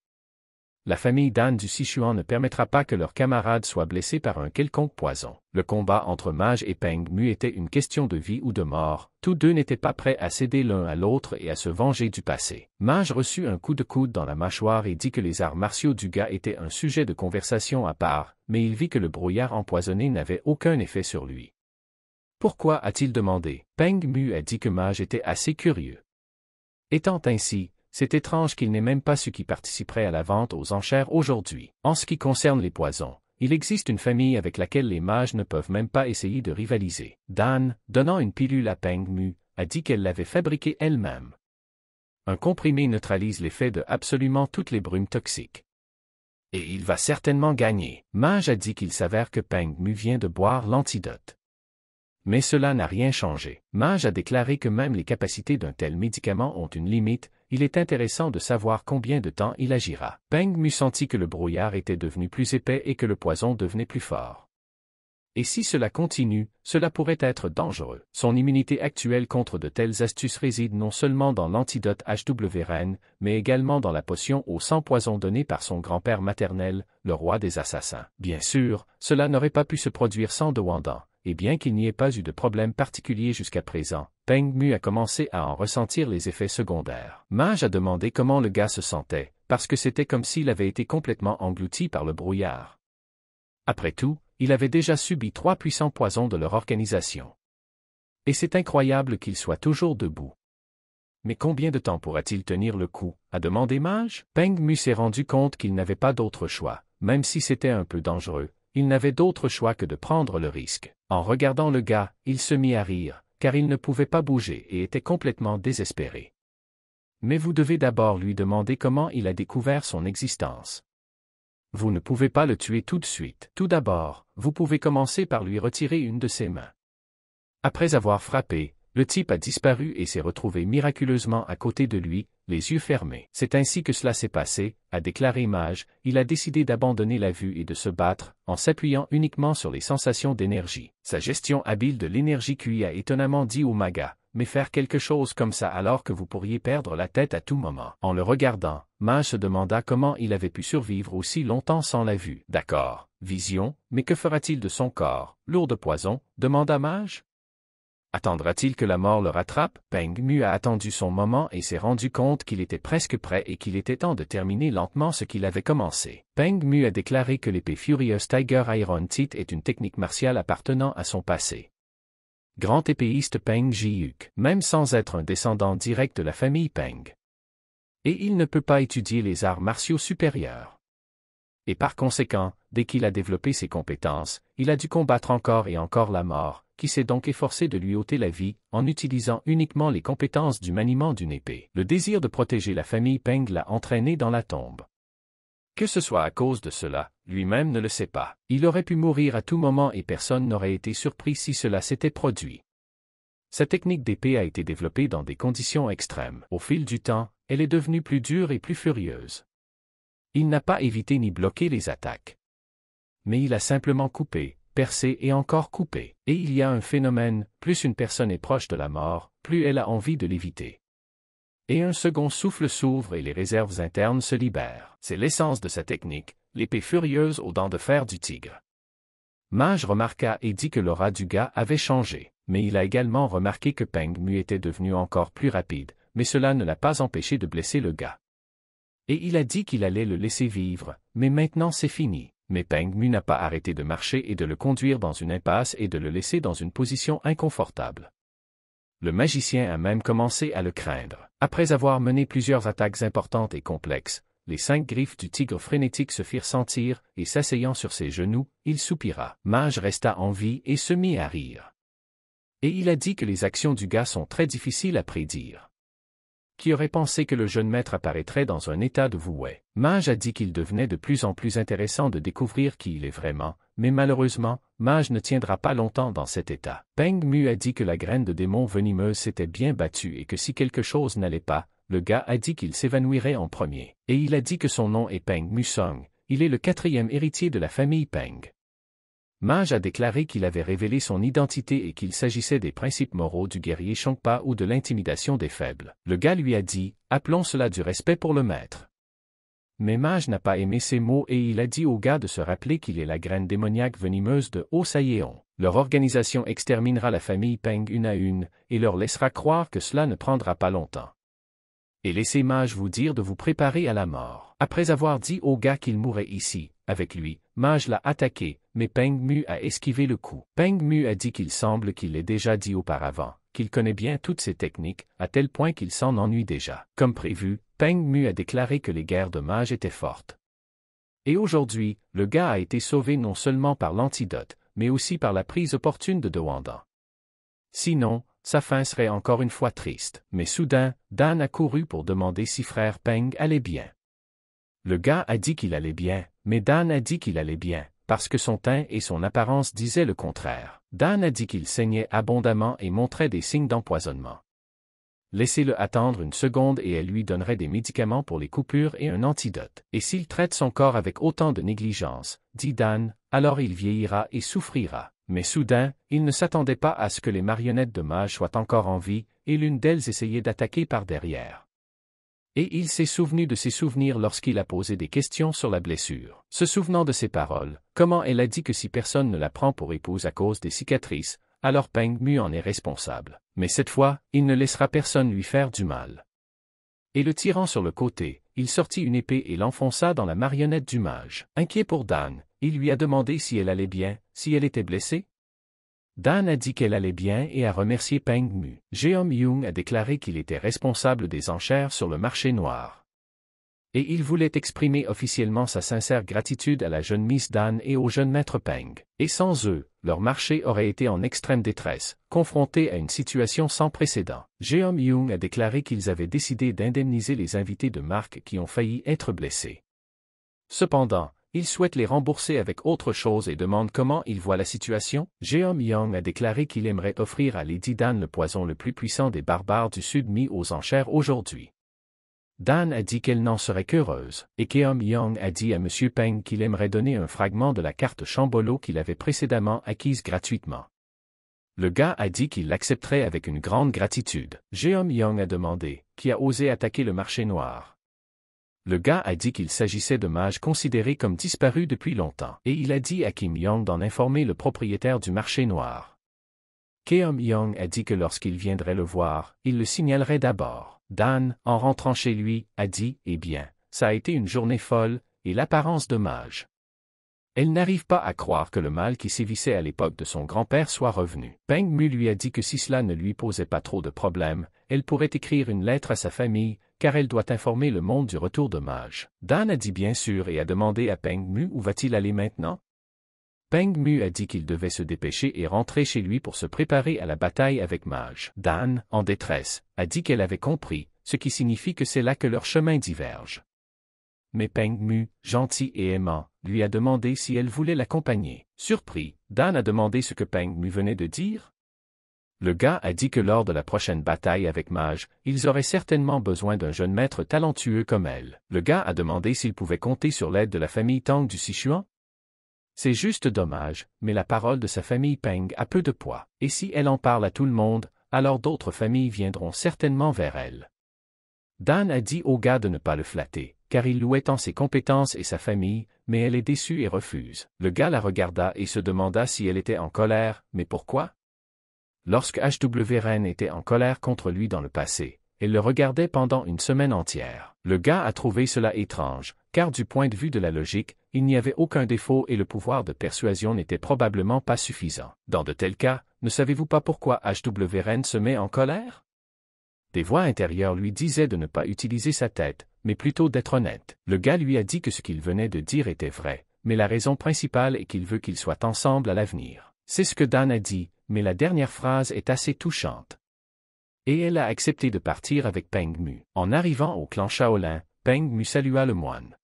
la famille d'Anne du Sichuan ne permettra pas que leurs camarades soient blessés par un quelconque poison. Le combat entre Mage et Peng Mu était une question de vie ou de mort, tous deux n'étaient pas prêts à céder l'un à l'autre et à se venger du passé. Mage reçut un coup de coude dans la mâchoire et dit que les arts martiaux du gars étaient un sujet de conversation à part, mais il vit que le brouillard empoisonné n'avait aucun effet sur lui. Pourquoi a-t-il demandé Peng Mu a dit que Mage était assez curieux. Étant ainsi, c'est étrange qu'il n'ait même pas ceux qui participerait à la vente aux enchères aujourd'hui. En ce qui concerne les poisons, il existe une famille avec laquelle les mages ne peuvent même pas essayer de rivaliser. Dan, donnant une pilule à Peng Mu, a dit qu'elle l'avait fabriquée elle-même. Un comprimé neutralise l'effet de absolument toutes les brumes toxiques. Et il va certainement gagner. Mage a dit qu'il s'avère que Peng Mu vient de boire l'antidote. Mais cela n'a rien changé. Mage a déclaré que même les capacités d'un tel médicament ont une limite, il est intéressant de savoir combien de temps il agira. Peng m'eût senti que le brouillard était devenu plus épais et que le poison devenait plus fort. Et si cela continue, cela pourrait être dangereux. Son immunité actuelle contre de telles astuces réside non seulement dans l'antidote HWRN, mais également dans la potion au 100 poisons donnée par son grand-père maternel, le roi des assassins. Bien sûr, cela n'aurait pas pu se produire sans Wandan et bien qu'il n'y ait pas eu de problème particulier jusqu'à présent, Peng Mu a commencé à en ressentir les effets secondaires. Mage a demandé comment le gars se sentait, parce que c'était comme s'il avait été complètement englouti par le brouillard. Après tout, il avait déjà subi trois puissants poisons de leur organisation. Et c'est incroyable qu'il soit toujours debout. Mais combien de temps pourra-t-il tenir le coup a demandé Mage. Peng Mu s'est rendu compte qu'il n'avait pas d'autre choix, même si c'était un peu dangereux, il n'avait d'autre choix que de prendre le risque. En regardant le gars, il se mit à rire, car il ne pouvait pas bouger et était complètement désespéré. Mais vous devez d'abord lui demander comment il a découvert son existence. Vous ne pouvez pas le tuer tout de suite. Tout d'abord, vous pouvez commencer par lui retirer une de ses mains. Après avoir frappé, le type a disparu et s'est retrouvé miraculeusement à côté de lui, les yeux fermés. C'est ainsi que cela s'est passé, a déclaré Mage, il a décidé d'abandonner la vue et de se battre, en s'appuyant uniquement sur les sensations d'énergie. Sa gestion habile de l'énergie QI a étonnamment dit au maga, mais faire quelque chose comme ça alors que vous pourriez perdre la tête à tout moment. En le regardant, Mage se demanda comment il avait pu survivre aussi longtemps sans la vue. D'accord, vision, mais que fera-t-il de son corps, lourd de poison, demanda Mage Attendra-t-il que la mort le rattrape Peng Mu a attendu son moment et s'est rendu compte qu'il était presque prêt et qu'il était temps de terminer lentement ce qu'il avait commencé. Peng Mu a déclaré que l'épée Furious Tiger Iron Teeth est une technique martiale appartenant à son passé. Grand épéiste Peng Jiyuk, même sans être un descendant direct de la famille Peng. Et il ne peut pas étudier les arts martiaux supérieurs. Et par conséquent, dès qu'il a développé ses compétences, il a dû combattre encore et encore la mort, qui s'est donc efforcé de lui ôter la vie, en utilisant uniquement les compétences du maniement d'une épée. Le désir de protéger la famille Peng l'a entraîné dans la tombe. Que ce soit à cause de cela, lui-même ne le sait pas. Il aurait pu mourir à tout moment et personne n'aurait été surpris si cela s'était produit. Sa technique d'épée a été développée dans des conditions extrêmes. Au fil du temps, elle est devenue plus dure et plus furieuse. Il n'a pas évité ni bloqué les attaques mais il a simplement coupé, percé et encore coupé. Et il y a un phénomène, plus une personne est proche de la mort, plus elle a envie de l'éviter. Et un second souffle s'ouvre et les réserves internes se libèrent. C'est l'essence de sa technique, l'épée furieuse aux dents de fer du tigre. Mage remarqua et dit que l'aura du gars avait changé, mais il a également remarqué que Peng Mu était devenu encore plus rapide, mais cela ne l'a pas empêché de blesser le gars. Et il a dit qu'il allait le laisser vivre, mais maintenant c'est fini mais Peng Mu n'a pas arrêté de marcher et de le conduire dans une impasse et de le laisser dans une position inconfortable. Le magicien a même commencé à le craindre. Après avoir mené plusieurs attaques importantes et complexes, les cinq griffes du tigre frénétique se firent sentir, et s'asseyant sur ses genoux, il soupira. Mage resta en vie et se mit à rire. Et il a dit que les actions du gars sont très difficiles à prédire. Qui aurait pensé que le jeune maître apparaîtrait dans un état de vouet Mage a dit qu'il devenait de plus en plus intéressant de découvrir qui il est vraiment, mais malheureusement, Mage ne tiendra pas longtemps dans cet état. Peng Mu a dit que la graine de démon venimeuse s'était bien battue et que si quelque chose n'allait pas, le gars a dit qu'il s'évanouirait en premier. Et il a dit que son nom est Peng Mu Song, il est le quatrième héritier de la famille Peng. Mage a déclaré qu'il avait révélé son identité et qu'il s'agissait des principes moraux du guerrier Shangpa ou de l'intimidation des faibles. Le gars lui a dit, appelons cela du respect pour le maître. Mais Mage n'a pas aimé ces mots et il a dit au gars de se rappeler qu'il est la graine démoniaque venimeuse de Osayeon. Leur organisation exterminera la famille Peng une à une et leur laissera croire que cela ne prendra pas longtemps. Et laissez Mage vous dire de vous préparer à la mort. Après avoir dit au gars qu'il mourrait ici, avec lui, Mage l'a attaqué, mais Peng Mu a esquivé le coup. Peng Mu a dit qu'il semble qu'il l'ait déjà dit auparavant, qu'il connaît bien toutes ses techniques, à tel point qu'il s'en ennuie déjà. Comme prévu, Peng Mu a déclaré que les guerres de Mage étaient fortes. Et aujourd'hui, le gars a été sauvé non seulement par l'antidote, mais aussi par la prise opportune de Dewandan. Sinon, sa fin serait encore une fois triste. Mais soudain, Dan a couru pour demander si frère Peng allait bien. Le gars a dit qu'il allait bien, mais Dan a dit qu'il allait bien, parce que son teint et son apparence disaient le contraire. Dan a dit qu'il saignait abondamment et montrait des signes d'empoisonnement. Laissez-le attendre une seconde et elle lui donnerait des médicaments pour les coupures et un antidote. Et s'il traite son corps avec autant de négligence, dit Dan, alors il vieillira et souffrira. Mais soudain, il ne s'attendait pas à ce que les marionnettes de mage soient encore en vie, et l'une d'elles essayait d'attaquer par derrière. Et il s'est souvenu de ses souvenirs lorsqu'il a posé des questions sur la blessure. Se souvenant de ses paroles, comment elle a dit que si personne ne la prend pour épouse à cause des cicatrices, alors Peng Mu en est responsable. Mais cette fois, il ne laissera personne lui faire du mal. Et le tirant sur le côté, il sortit une épée et l'enfonça dans la marionnette du mage. Inquiet pour Dan, il lui a demandé si elle allait bien, si elle était blessée, Dan a dit qu'elle allait bien et a remercié Peng Mu. Jeom Young a déclaré qu'il était responsable des enchères sur le marché noir. Et il voulait exprimer officiellement sa sincère gratitude à la jeune Miss Dan et au jeune maître Peng. Et sans eux, leur marché aurait été en extrême détresse, confronté à une situation sans précédent. Jeom Young a déclaré qu'ils avaient décidé d'indemniser les invités de marque qui ont failli être blessés. Cependant, il souhaite les rembourser avec autre chose et demande comment il voit la situation. Jeom Young a déclaré qu'il aimerait offrir à Lady Dan le poison le plus puissant des barbares du Sud mis aux enchères aujourd'hui. Dan a dit qu'elle n'en serait qu'heureuse, et Keom Young a dit à M. Peng qu'il aimerait donner un fragment de la carte Chambolo qu'il avait précédemment acquise gratuitement. Le gars a dit qu'il l'accepterait avec une grande gratitude. Jeom Young a demandé, qui a osé attaquer le marché noir, le gars a dit qu'il s'agissait de mages considérés comme disparus depuis longtemps, et il a dit à Kim Young d'en informer le propriétaire du marché noir. Keum Young a dit que lorsqu'il viendrait le voir, il le signalerait d'abord. Dan, en rentrant chez lui, a dit Eh bien, ça a été une journée folle, et l'apparence de mage. Elle n'arrive pas à croire que le mal qui sévissait à l'époque de son grand-père soit revenu. Peng Mu lui a dit que si cela ne lui posait pas trop de problèmes, elle pourrait écrire une lettre à sa famille, car elle doit informer le monde du retour de Mage. Dan a dit bien sûr et a demandé à Peng Mu où va-t-il aller maintenant. Peng Mu a dit qu'il devait se dépêcher et rentrer chez lui pour se préparer à la bataille avec Mage. Dan, en détresse, a dit qu'elle avait compris, ce qui signifie que c'est là que leur chemin diverge. Mais Peng Mu, gentil et aimant, lui a demandé si elle voulait l'accompagner. Surpris, Dan a demandé ce que Peng Mu venait de dire, le gars a dit que lors de la prochaine bataille avec Mage, ils auraient certainement besoin d'un jeune maître talentueux comme elle. Le gars a demandé s'il pouvait compter sur l'aide de la famille Tang du Sichuan. C'est juste dommage, mais la parole de sa famille Peng a peu de poids, et si elle en parle à tout le monde, alors d'autres familles viendront certainement vers elle. Dan a dit au gars de ne pas le flatter, car il louait tant ses compétences et sa famille, mais elle est déçue et refuse. Le gars la regarda et se demanda si elle était en colère, mais pourquoi lorsque HW était en colère contre lui dans le passé, elle le regardait pendant une semaine entière. Le gars a trouvé cela étrange, car du point de vue de la logique, il n'y avait aucun défaut et le pouvoir de persuasion n'était probablement pas suffisant. Dans de tels cas, ne savez-vous pas pourquoi HW se met en colère Des voix intérieures lui disaient de ne pas utiliser sa tête, mais plutôt d'être honnête. Le gars lui a dit que ce qu'il venait de dire était vrai, mais la raison principale est qu'il veut qu'ils soient ensemble à l'avenir. C'est ce que Dan a dit, mais la dernière phrase est assez touchante. Et elle a accepté de partir avec Peng Mu. En arrivant au clan Shaolin, Peng Mu salua le moine.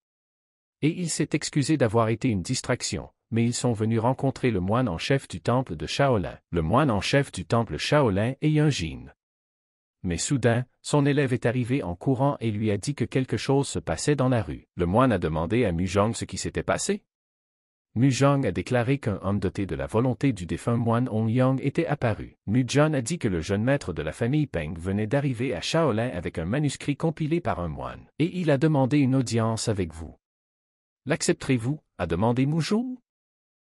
Et il s'est excusé d'avoir été une distraction, mais ils sont venus rencontrer le moine en chef du temple de Shaolin. Le moine en chef du temple Shaolin est Jin. Mais soudain, son élève est arrivé en courant et lui a dit que quelque chose se passait dans la rue. Le moine a demandé à Mujong ce qui s'était passé. Mu a déclaré qu'un homme doté de la volonté du défunt moine Hong Yang était apparu. Mu a dit que le jeune maître de la famille Peng venait d'arriver à Shaolin avec un manuscrit compilé par un moine, et il a demandé une audience avec vous. L'accepterez-vous a demandé Moujo.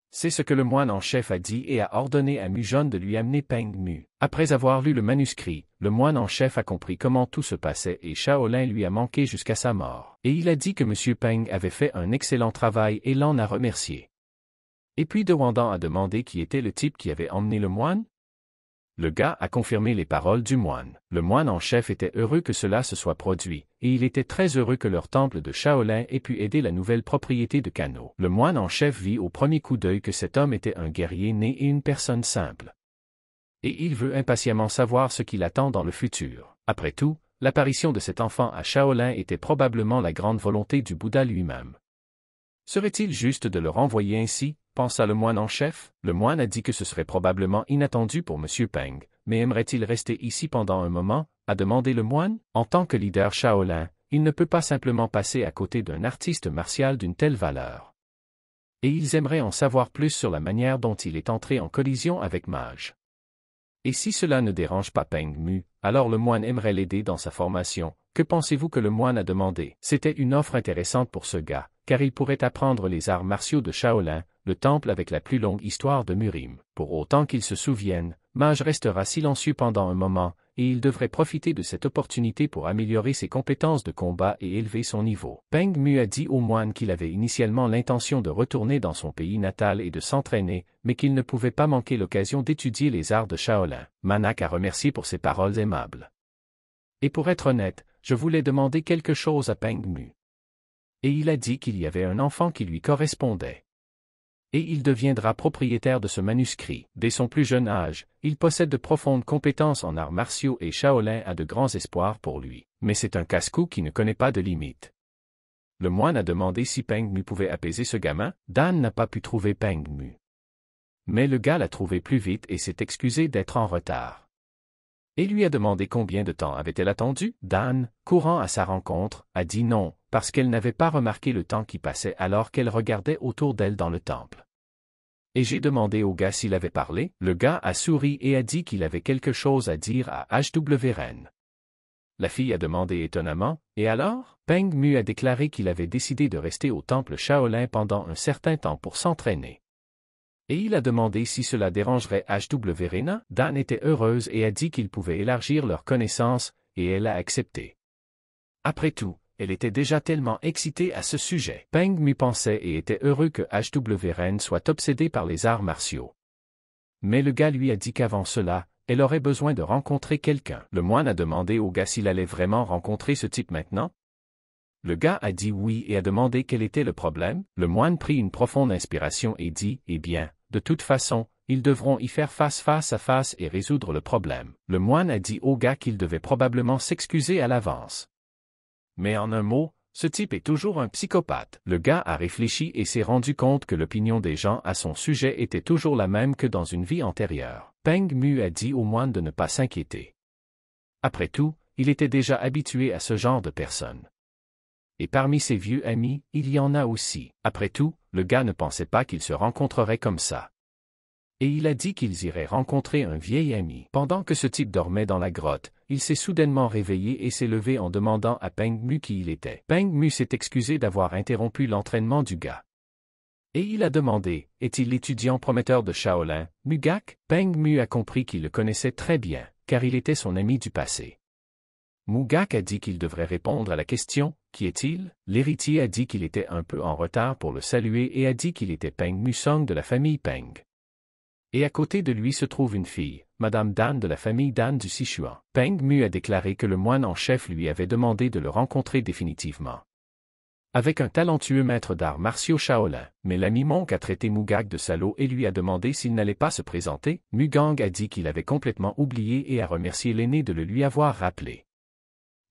C'est ce que le moine en chef a dit et a ordonné à Mujon de lui amener Peng Mu. Après avoir lu le manuscrit, le moine en chef a compris comment tout se passait et Shaolin lui a manqué jusqu'à sa mort. Et il a dit que M. Peng avait fait un excellent travail et l'en a remercié. Et puis De a demandé qui était le type qui avait emmené le moine, le gars a confirmé les paroles du moine. Le moine en chef était heureux que cela se soit produit, et il était très heureux que leur temple de Shaolin ait pu aider la nouvelle propriété de Kano. Le moine en chef vit au premier coup d'œil que cet homme était un guerrier né et une personne simple. Et il veut impatiemment savoir ce qu'il attend dans le futur. Après tout, l'apparition de cet enfant à Shaolin était probablement la grande volonté du Bouddha lui-même. Serait-il juste de le renvoyer ainsi, pensa le moine en chef, le moine a dit que ce serait probablement inattendu pour M. Peng, mais aimerait-il rester ici pendant un moment, a demandé le moine, en tant que leader Shaolin, il ne peut pas simplement passer à côté d'un artiste martial d'une telle valeur. Et ils aimeraient en savoir plus sur la manière dont il est entré en collision avec Mage. Et si cela ne dérange pas Peng Mu, alors le moine aimerait l'aider dans sa formation. Que pensez-vous que le moine a demandé C'était une offre intéressante pour ce gars, car il pourrait apprendre les arts martiaux de Shaolin, le temple avec la plus longue histoire de Murim. Pour autant qu'ils se souviennent, Mage restera silencieux pendant un moment, et il devrait profiter de cette opportunité pour améliorer ses compétences de combat et élever son niveau. Peng Mu a dit au moine qu'il avait initialement l'intention de retourner dans son pays natal et de s'entraîner, mais qu'il ne pouvait pas manquer l'occasion d'étudier les arts de Shaolin. Manak a remercié pour ses paroles aimables. Et pour être honnête, je voulais demander quelque chose à Peng Mu. Et il a dit qu'il y avait un enfant qui lui correspondait et il deviendra propriétaire de ce manuscrit. Dès son plus jeune âge, il possède de profondes compétences en arts martiaux et Shaolin a de grands espoirs pour lui. Mais c'est un casse-cou qui ne connaît pas de limites. Le moine a demandé si Peng Mu pouvait apaiser ce gamin. Dan n'a pas pu trouver Peng Mu. Mais le gars l'a trouvé plus vite et s'est excusé d'être en retard. Et lui a demandé combien de temps avait-elle attendu. Dan, courant à sa rencontre, a dit non, parce qu'elle n'avait pas remarqué le temps qui passait alors qu'elle regardait autour d'elle dans le temple. Et j'ai demandé au gars s'il avait parlé, le gars a souri et a dit qu'il avait quelque chose à dire à H.W. La fille a demandé étonnamment, et alors, Peng Mu a déclaré qu'il avait décidé de rester au temple Shaolin pendant un certain temps pour s'entraîner. Et il a demandé si cela dérangerait HWRN. Dan était heureuse et a dit qu'il pouvait élargir leurs connaissances, et elle a accepté. Après tout, elle était déjà tellement excitée à ce sujet. Peng m'y pensait et était heureux que HW Ren soit obsédé par les arts martiaux. Mais le gars lui a dit qu'avant cela, elle aurait besoin de rencontrer quelqu'un. Le moine a demandé au gars s'il allait vraiment rencontrer ce type maintenant. Le gars a dit oui et a demandé quel était le problème. Le moine prit une profonde inspiration et dit, Eh bien, de toute façon, ils devront y faire face face à face et résoudre le problème. Le moine a dit au gars qu'il devait probablement s'excuser à l'avance. Mais en un mot, ce type est toujours un psychopathe. Le gars a réfléchi et s'est rendu compte que l'opinion des gens à son sujet était toujours la même que dans une vie antérieure. Peng Mu a dit au moine de ne pas s'inquiéter. Après tout, il était déjà habitué à ce genre de personnes. Et parmi ses vieux amis, il y en a aussi. Après tout, le gars ne pensait pas qu'il se rencontrerait comme ça et il a dit qu'ils iraient rencontrer un vieil ami. Pendant que ce type dormait dans la grotte, il s'est soudainement réveillé et s'est levé en demandant à Peng Mu qui il était. Peng Mu s'est excusé d'avoir interrompu l'entraînement du gars. Et il a demandé, est-il l'étudiant prometteur de Shaolin, Mugak Peng Mu a compris qu'il le connaissait très bien, car il était son ami du passé. Mugak a dit qu'il devrait répondre à la question, qui est-il L'héritier a dit qu'il était un peu en retard pour le saluer et a dit qu'il était Peng Mu Song de la famille Peng. Et à côté de lui se trouve une fille, Madame Dan de la famille Dan du Sichuan. Peng Mu a déclaré que le moine en chef lui avait demandé de le rencontrer définitivement. Avec un talentueux maître d'art martiaux Shaolin, mais l'ami Monk a traité Mugang de salaud et lui a demandé s'il n'allait pas se présenter, Mugang a dit qu'il avait complètement oublié et a remercié l'aîné de le lui avoir rappelé.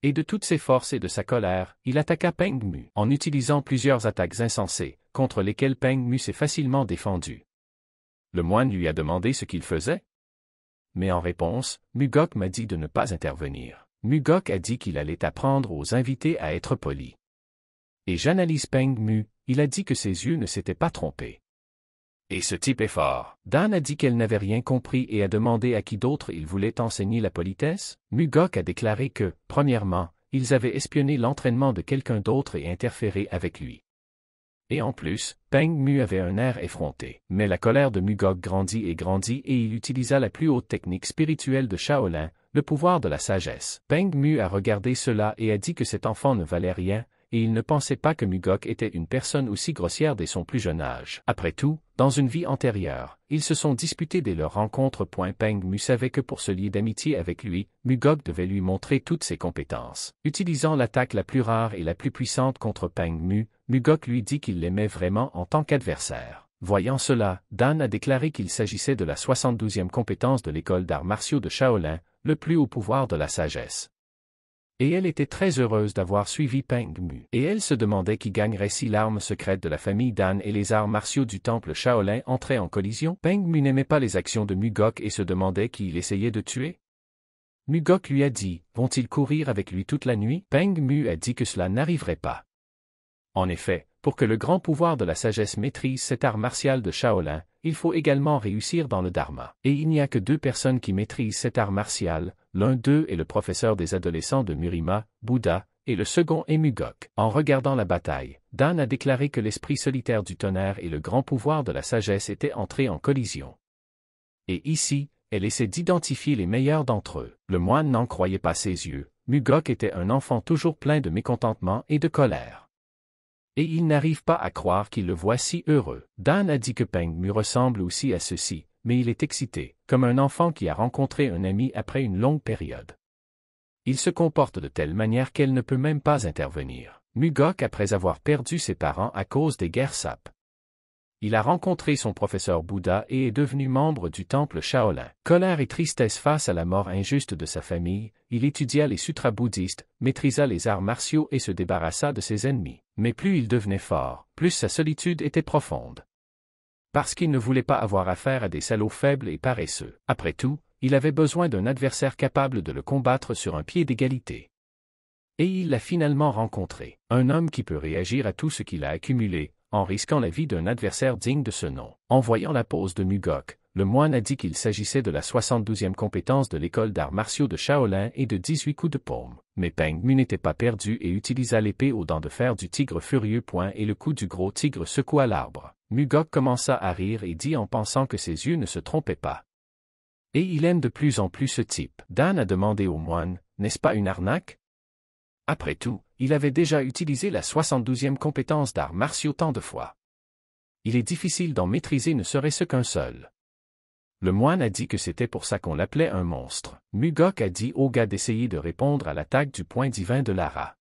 Et de toutes ses forces et de sa colère, il attaqua Peng Mu en utilisant plusieurs attaques insensées, contre lesquelles Peng Mu s'est facilement défendu. Le moine lui a demandé ce qu'il faisait. Mais en réponse, Mugok m'a dit de ne pas intervenir. Mugok a dit qu'il allait apprendre aux invités à être polis. Et j'analyse Peng Mu, il a dit que ses yeux ne s'étaient pas trompés. Et ce type est fort. Dan a dit qu'elle n'avait rien compris et a demandé à qui d'autre il voulait enseigner la politesse. Mugok a déclaré que, premièrement, ils avaient espionné l'entraînement de quelqu'un d'autre et interféré avec lui. Et en plus, Peng Mu avait un air effronté. Mais la colère de Mugok grandit et grandit et il utilisa la plus haute technique spirituelle de Shaolin, le pouvoir de la sagesse. Peng Mu a regardé cela et a dit que cet enfant ne valait rien, et il ne pensait pas que Mugok était une personne aussi grossière dès son plus jeune âge. Après tout, dans une vie antérieure, ils se sont disputés dès leur rencontre. Peng Mu savait que pour se lier d'amitié avec lui, Mugok devait lui montrer toutes ses compétences. Utilisant l'attaque la plus rare et la plus puissante contre Peng Mu, Mugok lui dit qu'il l'aimait vraiment en tant qu'adversaire. Voyant cela, Dan a déclaré qu'il s'agissait de la 72e compétence de l'école d'arts martiaux de Shaolin, le plus haut pouvoir de la sagesse. Et elle était très heureuse d'avoir suivi Peng Mu. Et elle se demandait qui gagnerait si l'arme secrète de la famille Dan et les arts martiaux du temple Shaolin entraient en collision. Peng Mu n'aimait pas les actions de Mugok et se demandait qui il essayait de tuer. Mugok lui a dit, vont-ils courir avec lui toute la nuit Peng Mu a dit que cela n'arriverait pas. En effet, pour que le grand pouvoir de la sagesse maîtrise cet art martial de Shaolin, il faut également réussir dans le Dharma. Et il n'y a que deux personnes qui maîtrisent cet art martial, l'un d'eux est le professeur des adolescents de Murima, Bouddha, et le second est Mugok. En regardant la bataille, Dan a déclaré que l'esprit solitaire du tonnerre et le grand pouvoir de la sagesse étaient entrés en collision. Et ici, elle essaie d'identifier les meilleurs d'entre eux. Le moine n'en croyait pas ses yeux. Mugok était un enfant toujours plein de mécontentement et de colère et il n'arrive pas à croire qu'il le voit si heureux. Dan a dit que Peng Mu ressemble aussi à ceci, mais il est excité, comme un enfant qui a rencontré un ami après une longue période. Il se comporte de telle manière qu'elle ne peut même pas intervenir. Mugok après avoir perdu ses parents à cause des guerres sapes, il a rencontré son professeur Bouddha et est devenu membre du temple Shaolin. Colère et tristesse face à la mort injuste de sa famille, il étudia les sutras bouddhistes, maîtrisa les arts martiaux et se débarrassa de ses ennemis. Mais plus il devenait fort, plus sa solitude était profonde. Parce qu'il ne voulait pas avoir affaire à des salauds faibles et paresseux. Après tout, il avait besoin d'un adversaire capable de le combattre sur un pied d'égalité. Et il l'a finalement rencontré, un homme qui peut réagir à tout ce qu'il a accumulé, en risquant la vie d'un adversaire digne de ce nom. En voyant la pose de Mugok, le moine a dit qu'il s'agissait de la 72e compétence de l'école d'arts martiaux de Shaolin et de 18 coups de paume. Mais Peng Mu n'était pas perdu et utilisa l'épée aux dents de fer du tigre furieux point et le coup du gros tigre secoua l'arbre. Mugok commença à rire et dit en pensant que ses yeux ne se trompaient pas. Et il aime de plus en plus ce type. Dan a demandé au moine, n'est-ce pas une arnaque Après tout, il avait déjà utilisé la 72e compétence d'art martiaux tant de fois. Il est difficile d'en maîtriser ne serait-ce qu'un seul. Le moine a dit que c'était pour ça qu'on l'appelait un monstre. Mugok a dit au gars d'essayer de répondre à l'attaque du point divin de Lara.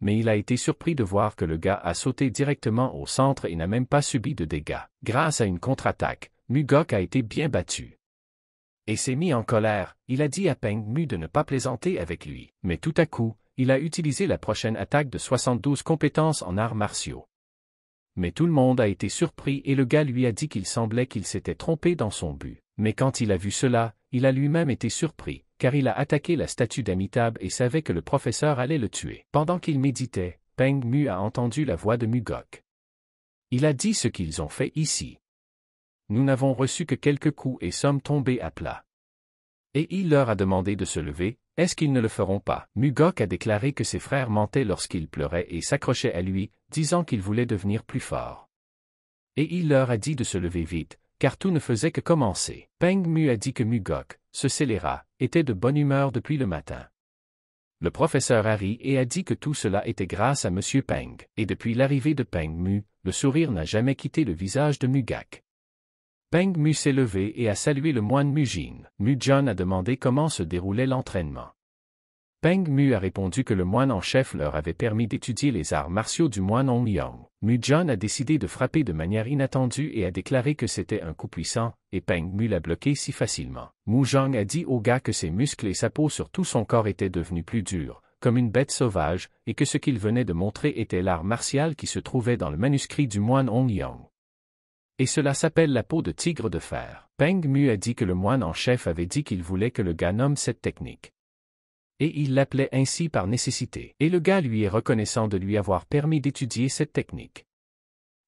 Mais il a été surpris de voir que le gars a sauté directement au centre et n'a même pas subi de dégâts. Grâce à une contre-attaque, Mugok a été bien battu. Et s'est mis en colère, il a dit à Peng Mu de ne pas plaisanter avec lui. Mais tout à coup, il a utilisé la prochaine attaque de 72 compétences en arts martiaux. Mais tout le monde a été surpris et le gars lui a dit qu'il semblait qu'il s'était trompé dans son but. Mais quand il a vu cela, il a lui-même été surpris, car il a attaqué la statue d'Amitab et savait que le professeur allait le tuer. Pendant qu'il méditait, Peng Mu a entendu la voix de Mugok. Il a dit ce qu'ils ont fait ici. Nous n'avons reçu que quelques coups et sommes tombés à plat. Et il leur a demandé de se lever, est-ce qu'ils ne le feront pas Mugok a déclaré que ses frères mentaient lorsqu'ils pleuraient et s'accrochaient à lui, disant qu'ils voulaient devenir plus forts. Et il leur a dit de se lever vite, car tout ne faisait que commencer. Peng Mu a dit que Mugok, ce scélérat, était de bonne humeur depuis le matin. Le professeur a ri et a dit que tout cela était grâce à M. Peng. Et depuis l'arrivée de Peng Mu, le sourire n'a jamais quitté le visage de Mugak. Peng Mu s'est levé et a salué le moine Mujin. Mujin a demandé comment se déroulait l'entraînement. Peng Mu a répondu que le moine en chef leur avait permis d'étudier les arts martiaux du moine Hong Mu Mujin a décidé de frapper de manière inattendue et a déclaré que c'était un coup puissant, et Peng Mu l'a bloqué si facilement. Mujang a dit au gars que ses muscles et sa peau sur tout son corps étaient devenus plus durs, comme une bête sauvage, et que ce qu'il venait de montrer était l'art martial qui se trouvait dans le manuscrit du moine Hong Liang et cela s'appelle la peau de tigre de fer. Peng Mu a dit que le moine en chef avait dit qu'il voulait que le gars nomme cette technique. Et il l'appelait ainsi par nécessité. Et le gars lui est reconnaissant de lui avoir permis d'étudier cette technique.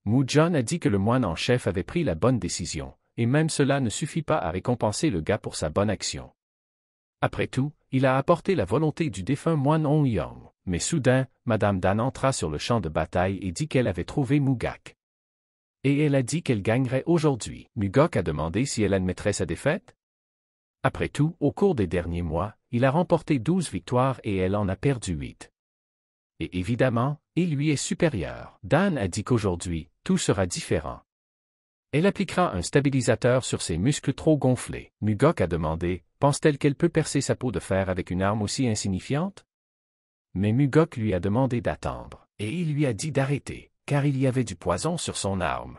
Mu John a dit que le moine en chef avait pris la bonne décision, et même cela ne suffit pas à récompenser le gars pour sa bonne action. Après tout, il a apporté la volonté du défunt moine Hong Yong. Mais soudain, Madame Dan entra sur le champ de bataille et dit qu'elle avait trouvé Mugak. Et elle a dit qu'elle gagnerait aujourd'hui. Mugok a demandé si elle admettrait sa défaite. Après tout, au cours des derniers mois, il a remporté 12 victoires et elle en a perdu 8. Et évidemment, il lui est supérieur. Dan a dit qu'aujourd'hui, tout sera différent. Elle appliquera un stabilisateur sur ses muscles trop gonflés. Mugok a demandé, pense-t-elle qu'elle peut percer sa peau de fer avec une arme aussi insignifiante? Mais Mugok lui a demandé d'attendre, et il lui a dit d'arrêter car il y avait du poison sur son arme.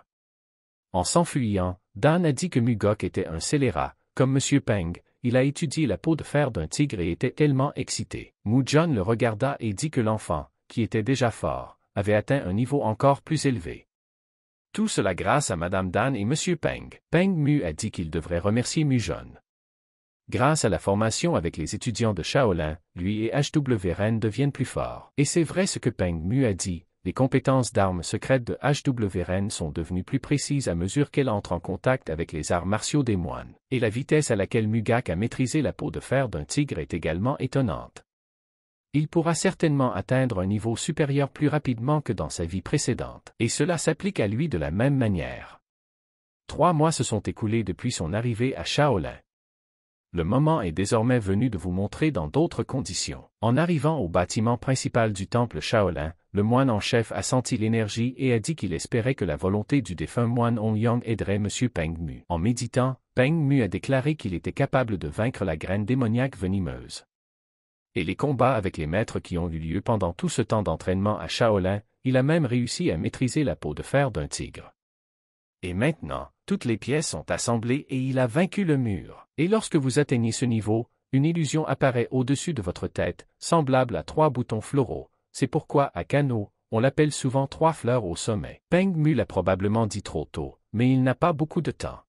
En s'enfuyant, Dan a dit que Mugok était un scélérat, comme M. Peng, il a étudié la peau de fer d'un tigre et était tellement excité. Mu John le regarda et dit que l'enfant, qui était déjà fort, avait atteint un niveau encore plus élevé. Tout cela grâce à Madame Dan et M. Peng. Peng Mu a dit qu'il devrait remercier Mu John. Grâce à la formation avec les étudiants de Shaolin, lui et HW Ren deviennent plus forts. Et c'est vrai ce que Peng Mu a dit, les compétences d'armes secrètes de HWRN sont devenues plus précises à mesure qu'elle entre en contact avec les arts martiaux des moines, et la vitesse à laquelle Mugak a maîtrisé la peau de fer d'un tigre est également étonnante. Il pourra certainement atteindre un niveau supérieur plus rapidement que dans sa vie précédente, et cela s'applique à lui de la même manière. Trois mois se sont écoulés depuis son arrivée à Shaolin le moment est désormais venu de vous montrer dans d'autres conditions. En arrivant au bâtiment principal du temple Shaolin, le moine en chef a senti l'énergie et a dit qu'il espérait que la volonté du défunt moine Yang aiderait M. Peng Mu. En méditant, Peng Mu a déclaré qu'il était capable de vaincre la graine démoniaque venimeuse. Et les combats avec les maîtres qui ont eu lieu pendant tout ce temps d'entraînement à Shaolin, il a même réussi à maîtriser la peau de fer d'un tigre. Et maintenant, toutes les pièces sont assemblées et il a vaincu le mur. Et lorsque vous atteignez ce niveau, une illusion apparaît au-dessus de votre tête, semblable à trois boutons floraux, c'est pourquoi à Kano, on l'appelle souvent trois fleurs au sommet. Peng Mu l'a probablement dit trop tôt, mais il n'a pas beaucoup de temps.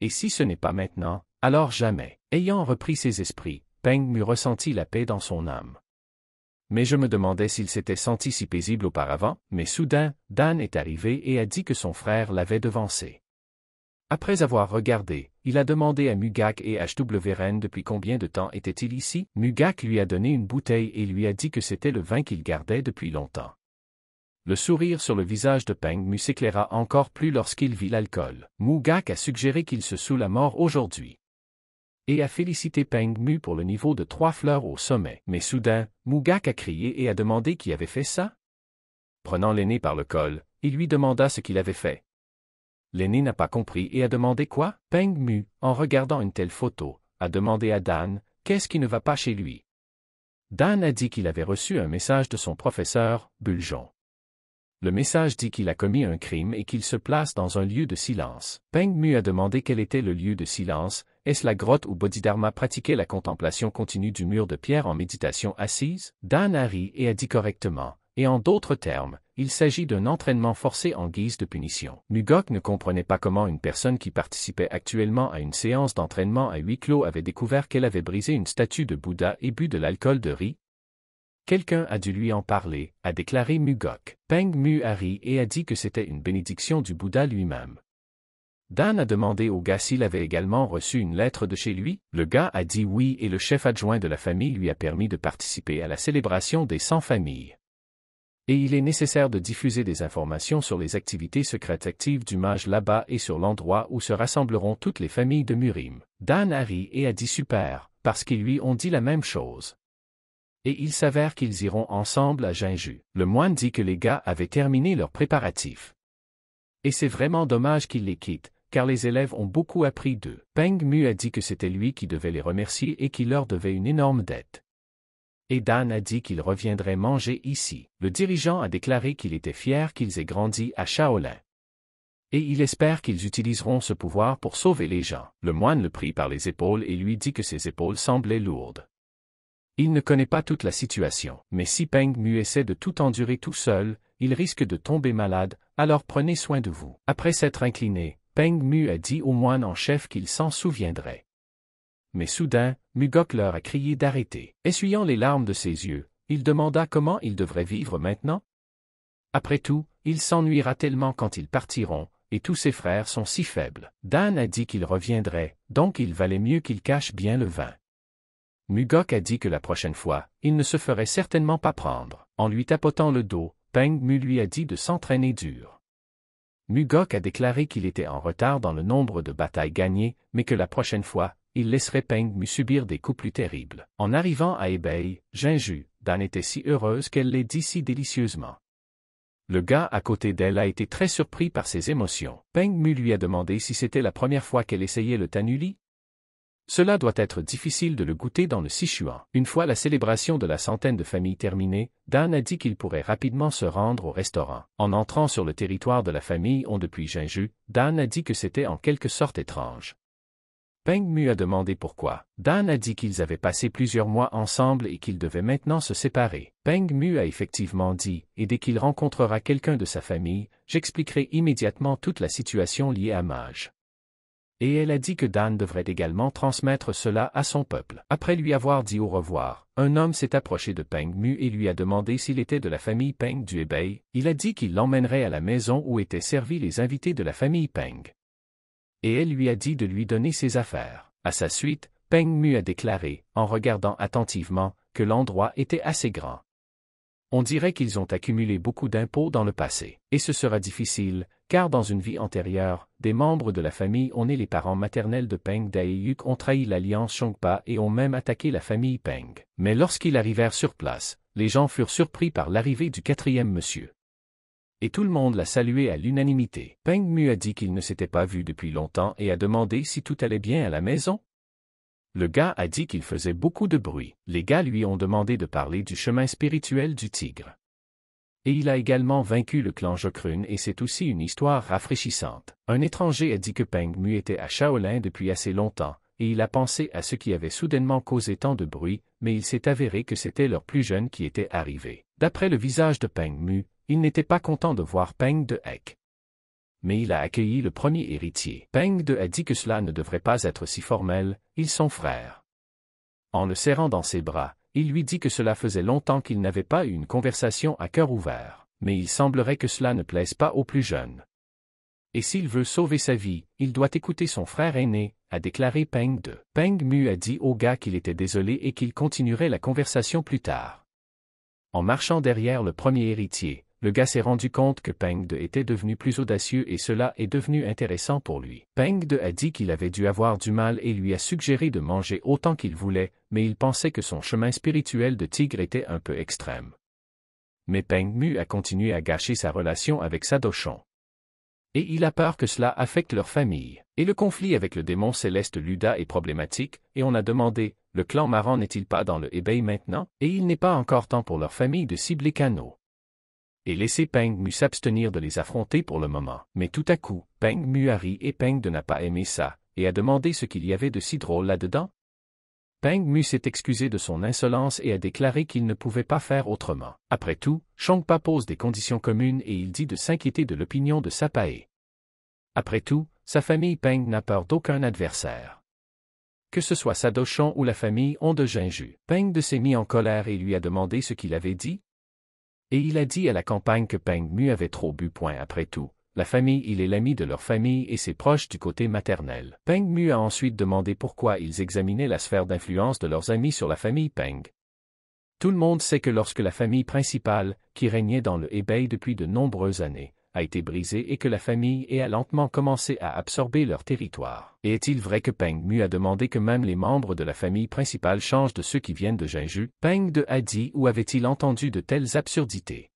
Et si ce n'est pas maintenant, alors jamais. Ayant repris ses esprits, Peng Mu ressentit la paix dans son âme. Mais je me demandais s'il s'était senti si paisible auparavant, mais soudain, Dan est arrivé et a dit que son frère l'avait devancé. Après avoir regardé, il a demandé à Mugak et HWRN depuis combien de temps était-il ici. Mugak lui a donné une bouteille et lui a dit que c'était le vin qu'il gardait depuis longtemps. Le sourire sur le visage de Peng Mu s'éclaira encore plus lorsqu'il vit l'alcool. Mugak a suggéré qu'il se saoule à mort aujourd'hui. Et a félicité Peng Mu pour le niveau de trois fleurs au sommet. Mais soudain, Mugak a crié et a demandé qui avait fait ça. Prenant l'aîné par le col, il lui demanda ce qu'il avait fait l'aîné n'a pas compris et a demandé quoi Peng Mu, en regardant une telle photo, a demandé à Dan, qu'est-ce qui ne va pas chez lui Dan a dit qu'il avait reçu un message de son professeur, Bulgeon. Le message dit qu'il a commis un crime et qu'il se place dans un lieu de silence. Peng Mu a demandé quel était le lieu de silence, est-ce la grotte où Bodhidharma pratiquait la contemplation continue du mur de pierre en méditation assise Dan a ri et a dit correctement, et en d'autres termes, il s'agit d'un entraînement forcé en guise de punition. Mugok ne comprenait pas comment une personne qui participait actuellement à une séance d'entraînement à huis clos avait découvert qu'elle avait brisé une statue de Bouddha et bu de l'alcool de riz. Quelqu'un a dû lui en parler, a déclaré Mugok. Peng Mu a ri et a dit que c'était une bénédiction du Bouddha lui-même. Dan a demandé au gars s'il avait également reçu une lettre de chez lui. Le gars a dit oui et le chef adjoint de la famille lui a permis de participer à la célébration des 100 familles et il est nécessaire de diffuser des informations sur les activités secrètes actives du mage là-bas et sur l'endroit où se rassembleront toutes les familles de Murim. Dan a et a dit super, parce qu'ils lui ont dit la même chose. Et il s'avère qu'ils iront ensemble à Jinju. Le moine dit que les gars avaient terminé leurs préparatifs. Et c'est vraiment dommage qu'ils les quittent, car les élèves ont beaucoup appris d'eux. Peng Mu a dit que c'était lui qui devait les remercier et qu'il leur devait une énorme dette. Et Dan a dit qu'il reviendrait manger ici. Le dirigeant a déclaré qu'il était fier qu'ils aient grandi à Shaolin. Et il espère qu'ils utiliseront ce pouvoir pour sauver les gens. Le moine le prit par les épaules et lui dit que ses épaules semblaient lourdes. Il ne connaît pas toute la situation, mais si Peng Mu essaie de tout endurer tout seul, il risque de tomber malade, alors prenez soin de vous. Après s'être incliné, Peng Mu a dit au moine en chef qu'il s'en souviendrait mais soudain, Mugok leur a crié d'arrêter. Essuyant les larmes de ses yeux, il demanda comment ils devraient vivre maintenant. Après tout, il s'ennuiera tellement quand ils partiront, et tous ses frères sont si faibles. Dan a dit qu'il reviendrait, donc il valait mieux qu'il cache bien le vin. Mugok a dit que la prochaine fois, il ne se ferait certainement pas prendre. En lui tapotant le dos, Peng Mu lui a dit de s'entraîner dur. Mugok a déclaré qu'il était en retard dans le nombre de batailles gagnées, mais que la prochaine fois, il laisserait Peng Mu subir des coups plus terribles. En arrivant à Ebei, Jinju, Dan était si heureuse qu'elle l'ait dit si délicieusement. Le gars à côté d'elle a été très surpris par ses émotions. Peng Mu lui a demandé si c'était la première fois qu'elle essayait le tanuli. Cela doit être difficile de le goûter dans le Sichuan. Une fois la célébration de la centaine de familles terminée, Dan a dit qu'il pourrait rapidement se rendre au restaurant. En entrant sur le territoire de la famille on depuis Jinju, Dan a dit que c'était en quelque sorte étrange. Peng Mu a demandé pourquoi. Dan a dit qu'ils avaient passé plusieurs mois ensemble et qu'ils devaient maintenant se séparer. Peng Mu a effectivement dit, et dès qu'il rencontrera quelqu'un de sa famille, j'expliquerai immédiatement toute la situation liée à Maj. » Et elle a dit que Dan devrait également transmettre cela à son peuple. Après lui avoir dit au revoir, un homme s'est approché de Peng Mu et lui a demandé s'il était de la famille Peng du Hebei. Il a dit qu'il l'emmènerait à la maison où étaient servis les invités de la famille Peng et elle lui a dit de lui donner ses affaires. À sa suite, Peng Mu a déclaré, en regardant attentivement, que l'endroit était assez grand. On dirait qu'ils ont accumulé beaucoup d'impôts dans le passé, et ce sera difficile, car dans une vie antérieure, des membres de la famille ont est les parents maternels de Peng Daeyuk ont trahi l'alliance Chongpa et ont même attaqué la famille Peng. Mais lorsqu'ils arrivèrent sur place, les gens furent surpris par l'arrivée du quatrième monsieur et tout le monde l'a salué à l'unanimité. Peng Mu a dit qu'il ne s'était pas vu depuis longtemps et a demandé si tout allait bien à la maison. Le gars a dit qu'il faisait beaucoup de bruit. Les gars lui ont demandé de parler du chemin spirituel du tigre. Et il a également vaincu le clan Jokrun et c'est aussi une histoire rafraîchissante. Un étranger a dit que Peng Mu était à Shaolin depuis assez longtemps, et il a pensé à ce qui avait soudainement causé tant de bruit, mais il s'est avéré que c'était leur plus jeune qui était arrivé. D'après le visage de Peng Mu, il n'était pas content de voir Peng de Heck. Mais il a accueilli le premier héritier. Peng de a dit que cela ne devrait pas être si formel, ils sont frères. En le serrant dans ses bras, il lui dit que cela faisait longtemps qu'il n'avait pas eu une conversation à cœur ouvert, mais il semblerait que cela ne plaise pas aux plus jeunes. Et s'il veut sauver sa vie, il doit écouter son frère aîné, a déclaré Peng de. Peng Mu a dit au gars qu'il était désolé et qu'il continuerait la conversation plus tard. En marchant derrière le premier héritier, le gars s'est rendu compte que Peng De était devenu plus audacieux et cela est devenu intéressant pour lui. Peng De a dit qu'il avait dû avoir du mal et lui a suggéré de manger autant qu'il voulait, mais il pensait que son chemin spirituel de tigre était un peu extrême. Mais Peng Mu a continué à gâcher sa relation avec Sadochon. Et il a peur que cela affecte leur famille. Et le conflit avec le démon céleste Luda est problématique, et on a demandé, le clan Maran n'est-il pas dans le Hebei maintenant, et il n'est pas encore temps pour leur famille de cibler Kano et laisser Peng Mu s'abstenir de les affronter pour le moment. Mais tout à coup, Peng Mu a ri et Peng de n'a pas aimé ça, et a demandé ce qu'il y avait de si drôle là-dedans. Peng Mu s'est excusé de son insolence et a déclaré qu'il ne pouvait pas faire autrement. Après tout, Pa pose des conditions communes et il dit de s'inquiéter de l'opinion de Sapae. Après tout, sa famille Peng n'a peur d'aucun adversaire. Que ce soit Sadochon ou la famille Hong Jinju, Peng de s'est mis en colère et lui a demandé ce qu'il avait dit, et il a dit à la campagne que Peng Mu avait trop bu. Point après tout, la famille il est l'ami de leur famille et ses proches du côté maternel. Peng Mu a ensuite demandé pourquoi ils examinaient la sphère d'influence de leurs amis sur la famille Peng. Tout le monde sait que lorsque la famille principale, qui régnait dans le Hebei depuis de nombreuses années, a été brisé et que la famille ait a lentement commencé à absorber leur territoire. Et est-il vrai que Peng Mu a demandé que même les membres de la famille principale changent de ceux qui viennent de Jinju Peng de a dit ou avait-il entendu de telles absurdités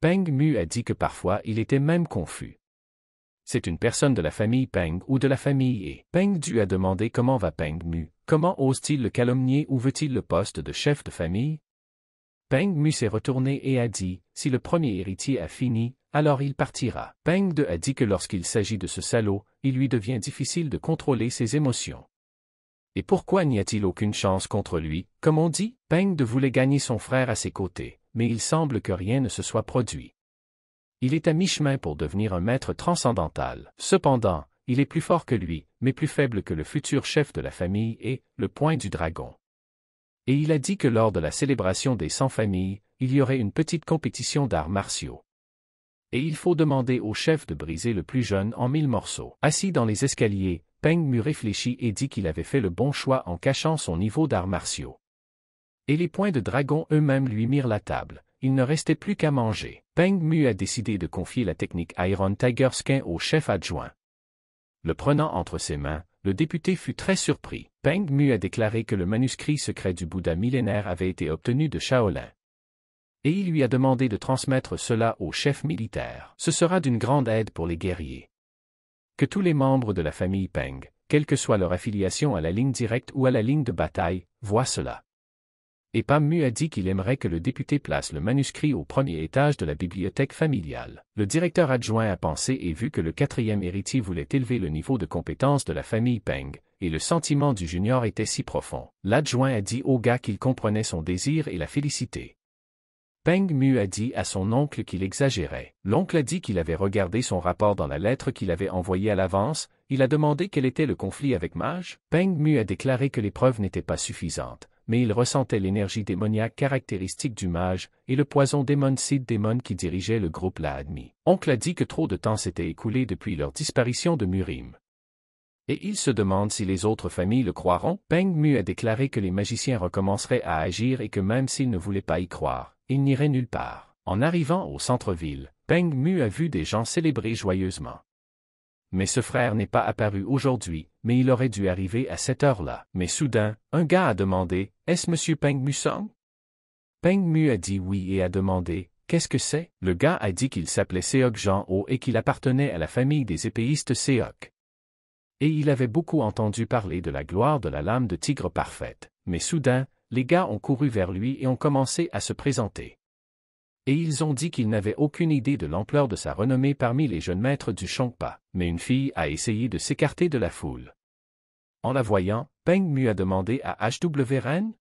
Peng Mu a dit que parfois il était même confus. C'est une personne de la famille Peng ou de la famille et Peng Du a demandé comment va Peng Mu, comment ose-t-il le calomnier ou veut-il le poste de chef de famille Peng Mu s'est retourné et a dit, si le premier héritier a fini, alors il partira. Peng De a dit que lorsqu'il s'agit de ce salaud, il lui devient difficile de contrôler ses émotions. Et pourquoi n'y a-t-il aucune chance contre lui, comme on dit Peng De voulait gagner son frère à ses côtés, mais il semble que rien ne se soit produit. Il est à mi-chemin pour devenir un maître transcendantal. Cependant, il est plus fort que lui, mais plus faible que le futur chef de la famille et le point du dragon. Et il a dit que lors de la célébration des 100 familles, il y aurait une petite compétition d'arts martiaux et il faut demander au chef de briser le plus jeune en mille morceaux. Assis dans les escaliers, Peng Mu réfléchit et dit qu'il avait fait le bon choix en cachant son niveau d'arts martiaux. Et les points de dragon eux-mêmes lui mirent la table, il ne restait plus qu'à manger. Peng Mu a décidé de confier la technique Iron Tiger Skin au chef adjoint. Le prenant entre ses mains, le député fut très surpris. Peng Mu a déclaré que le manuscrit secret du Bouddha millénaire avait été obtenu de Shaolin et il lui a demandé de transmettre cela au chef militaire. Ce sera d'une grande aide pour les guerriers. Que tous les membres de la famille Peng, quelle que soit leur affiliation à la ligne directe ou à la ligne de bataille, voient cela. Et Pam Mu a dit qu'il aimerait que le député place le manuscrit au premier étage de la bibliothèque familiale. Le directeur adjoint a pensé et vu que le quatrième héritier voulait élever le niveau de compétence de la famille Peng, et le sentiment du junior était si profond. L'adjoint a dit au gars qu'il comprenait son désir et l'a félicité. Peng Mu a dit à son oncle qu'il exagérait. L'oncle a dit qu'il avait regardé son rapport dans la lettre qu'il avait envoyée à l'avance, il a demandé quel était le conflit avec Mage. Peng Mu a déclaré que les preuves n'étaient pas suffisantes, mais il ressentait l'énergie démoniaque caractéristique du mage, et le poison démon Sid Démon qui dirigeait le groupe l'a admis. Oncle a dit que trop de temps s'était écoulé depuis leur disparition de Murim et il se demande si les autres familles le croiront. Peng Mu a déclaré que les magiciens recommenceraient à agir et que même s'ils ne voulaient pas y croire, il n'irait nulle part. En arrivant au centre-ville, Peng Mu a vu des gens célébrer joyeusement. Mais ce frère n'est pas apparu aujourd'hui, mais il aurait dû arriver à cette heure-là. Mais soudain, un gars a demandé Est-ce Monsieur Peng Mu Song Peng Mu a dit oui et a demandé Qu'est-ce que c'est Le gars a dit qu'il s'appelait Seok Jean Ho et qu'il appartenait à la famille des épéistes Seok. Et il avait beaucoup entendu parler de la gloire de la lame de tigre parfaite. Mais soudain, les gars ont couru vers lui et ont commencé à se présenter. Et ils ont dit qu'ils n'avaient aucune idée de l'ampleur de sa renommée parmi les jeunes maîtres du Shongpa, mais une fille a essayé de s'écarter de la foule. En la voyant, Peng Mu a demandé à HW Ren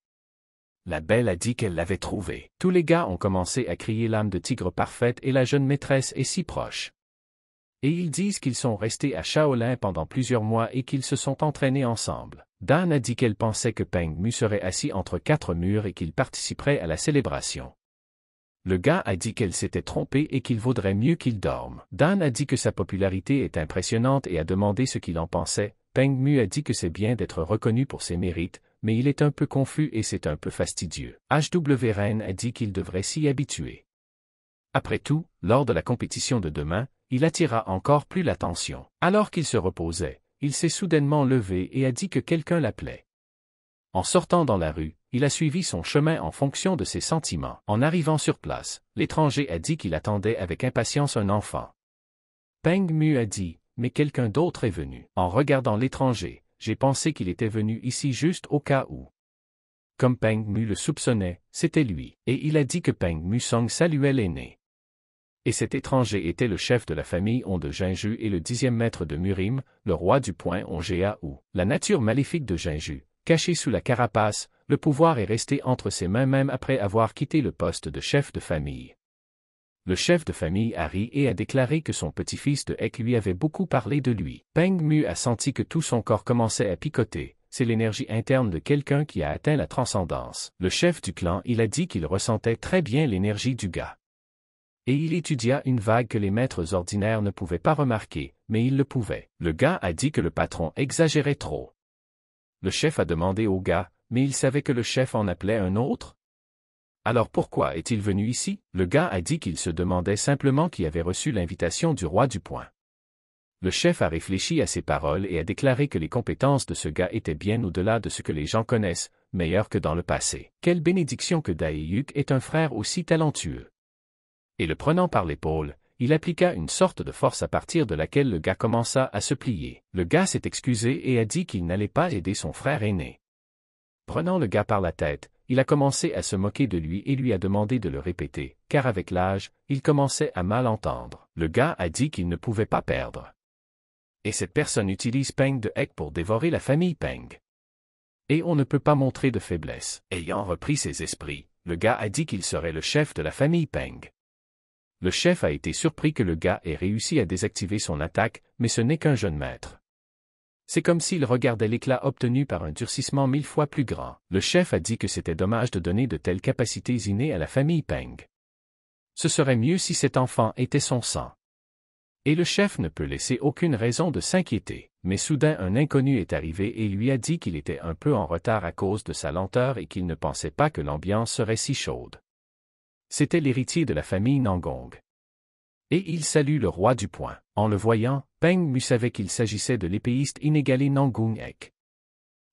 la belle a dit qu'elle l'avait trouvée. Tous les gars ont commencé à crier l'âme de tigre parfaite et la jeune maîtresse est si proche. Et ils disent qu'ils sont restés à Shaolin pendant plusieurs mois et qu'ils se sont entraînés ensemble. Dan a dit qu'elle pensait que Peng Mu serait assis entre quatre murs et qu'il participerait à la célébration. Le gars a dit qu'elle s'était trompée et qu'il vaudrait mieux qu'il dorme. Dan a dit que sa popularité est impressionnante et a demandé ce qu'il en pensait. Peng Mu a dit que c'est bien d'être reconnu pour ses mérites, mais il est un peu confus et c'est un peu fastidieux. HW Ren a dit qu'il devrait s'y habituer. Après tout, lors de la compétition de demain, il attira encore plus l'attention. Alors qu'il se reposait, il s'est soudainement levé et a dit que quelqu'un l'appelait. En sortant dans la rue, il a suivi son chemin en fonction de ses sentiments. En arrivant sur place, l'étranger a dit qu'il attendait avec impatience un enfant. Peng Mu a dit, mais quelqu'un d'autre est venu. En regardant l'étranger, j'ai pensé qu'il était venu ici juste au cas où. Comme Peng Mu le soupçonnait, c'était lui, et il a dit que Peng Mu Song saluait l'aîné et cet étranger était le chef de la famille On de Jinju et le dixième maître de Murim, le roi du point Ongéa ou la nature maléfique de Jinju. cachée sous la carapace, le pouvoir est resté entre ses mains même après avoir quitté le poste de chef de famille. Le chef de famille a ri et a déclaré que son petit-fils de Hek lui avait beaucoup parlé de lui. Peng Mu a senti que tout son corps commençait à picoter, c'est l'énergie interne de quelqu'un qui a atteint la transcendance. Le chef du clan il a dit qu'il ressentait très bien l'énergie du gars et il étudia une vague que les maîtres ordinaires ne pouvaient pas remarquer, mais il le pouvait. Le gars a dit que le patron exagérait trop. Le chef a demandé au gars, mais il savait que le chef en appelait un autre. Alors pourquoi est-il venu ici Le gars a dit qu'il se demandait simplement qui avait reçu l'invitation du roi du point. Le chef a réfléchi à ces paroles et a déclaré que les compétences de ce gars étaient bien au-delà de ce que les gens connaissent, meilleures que dans le passé. Quelle bénédiction que Daeyuk est un frère aussi talentueux et le prenant par l'épaule, il appliqua une sorte de force à partir de laquelle le gars commença à se plier. Le gars s'est excusé et a dit qu'il n'allait pas aider son frère aîné. Prenant le gars par la tête, il a commencé à se moquer de lui et lui a demandé de le répéter, car avec l'âge, il commençait à mal entendre. Le gars a dit qu'il ne pouvait pas perdre. Et cette personne utilise Peng de Heck pour dévorer la famille Peng. Et on ne peut pas montrer de faiblesse. Ayant repris ses esprits, le gars a dit qu'il serait le chef de la famille Peng le chef a été surpris que le gars ait réussi à désactiver son attaque, mais ce n'est qu'un jeune maître. C'est comme s'il regardait l'éclat obtenu par un durcissement mille fois plus grand. Le chef a dit que c'était dommage de donner de telles capacités innées à la famille Peng. Ce serait mieux si cet enfant était son sang. Et le chef ne peut laisser aucune raison de s'inquiéter. Mais soudain un inconnu est arrivé et lui a dit qu'il était un peu en retard à cause de sa lenteur et qu'il ne pensait pas que l'ambiance serait si chaude. C'était l'héritier de la famille Nangong. Et il salue le roi du point. En le voyant, Peng Mu savait qu'il s'agissait de l'épéiste inégalé Nangong Ek.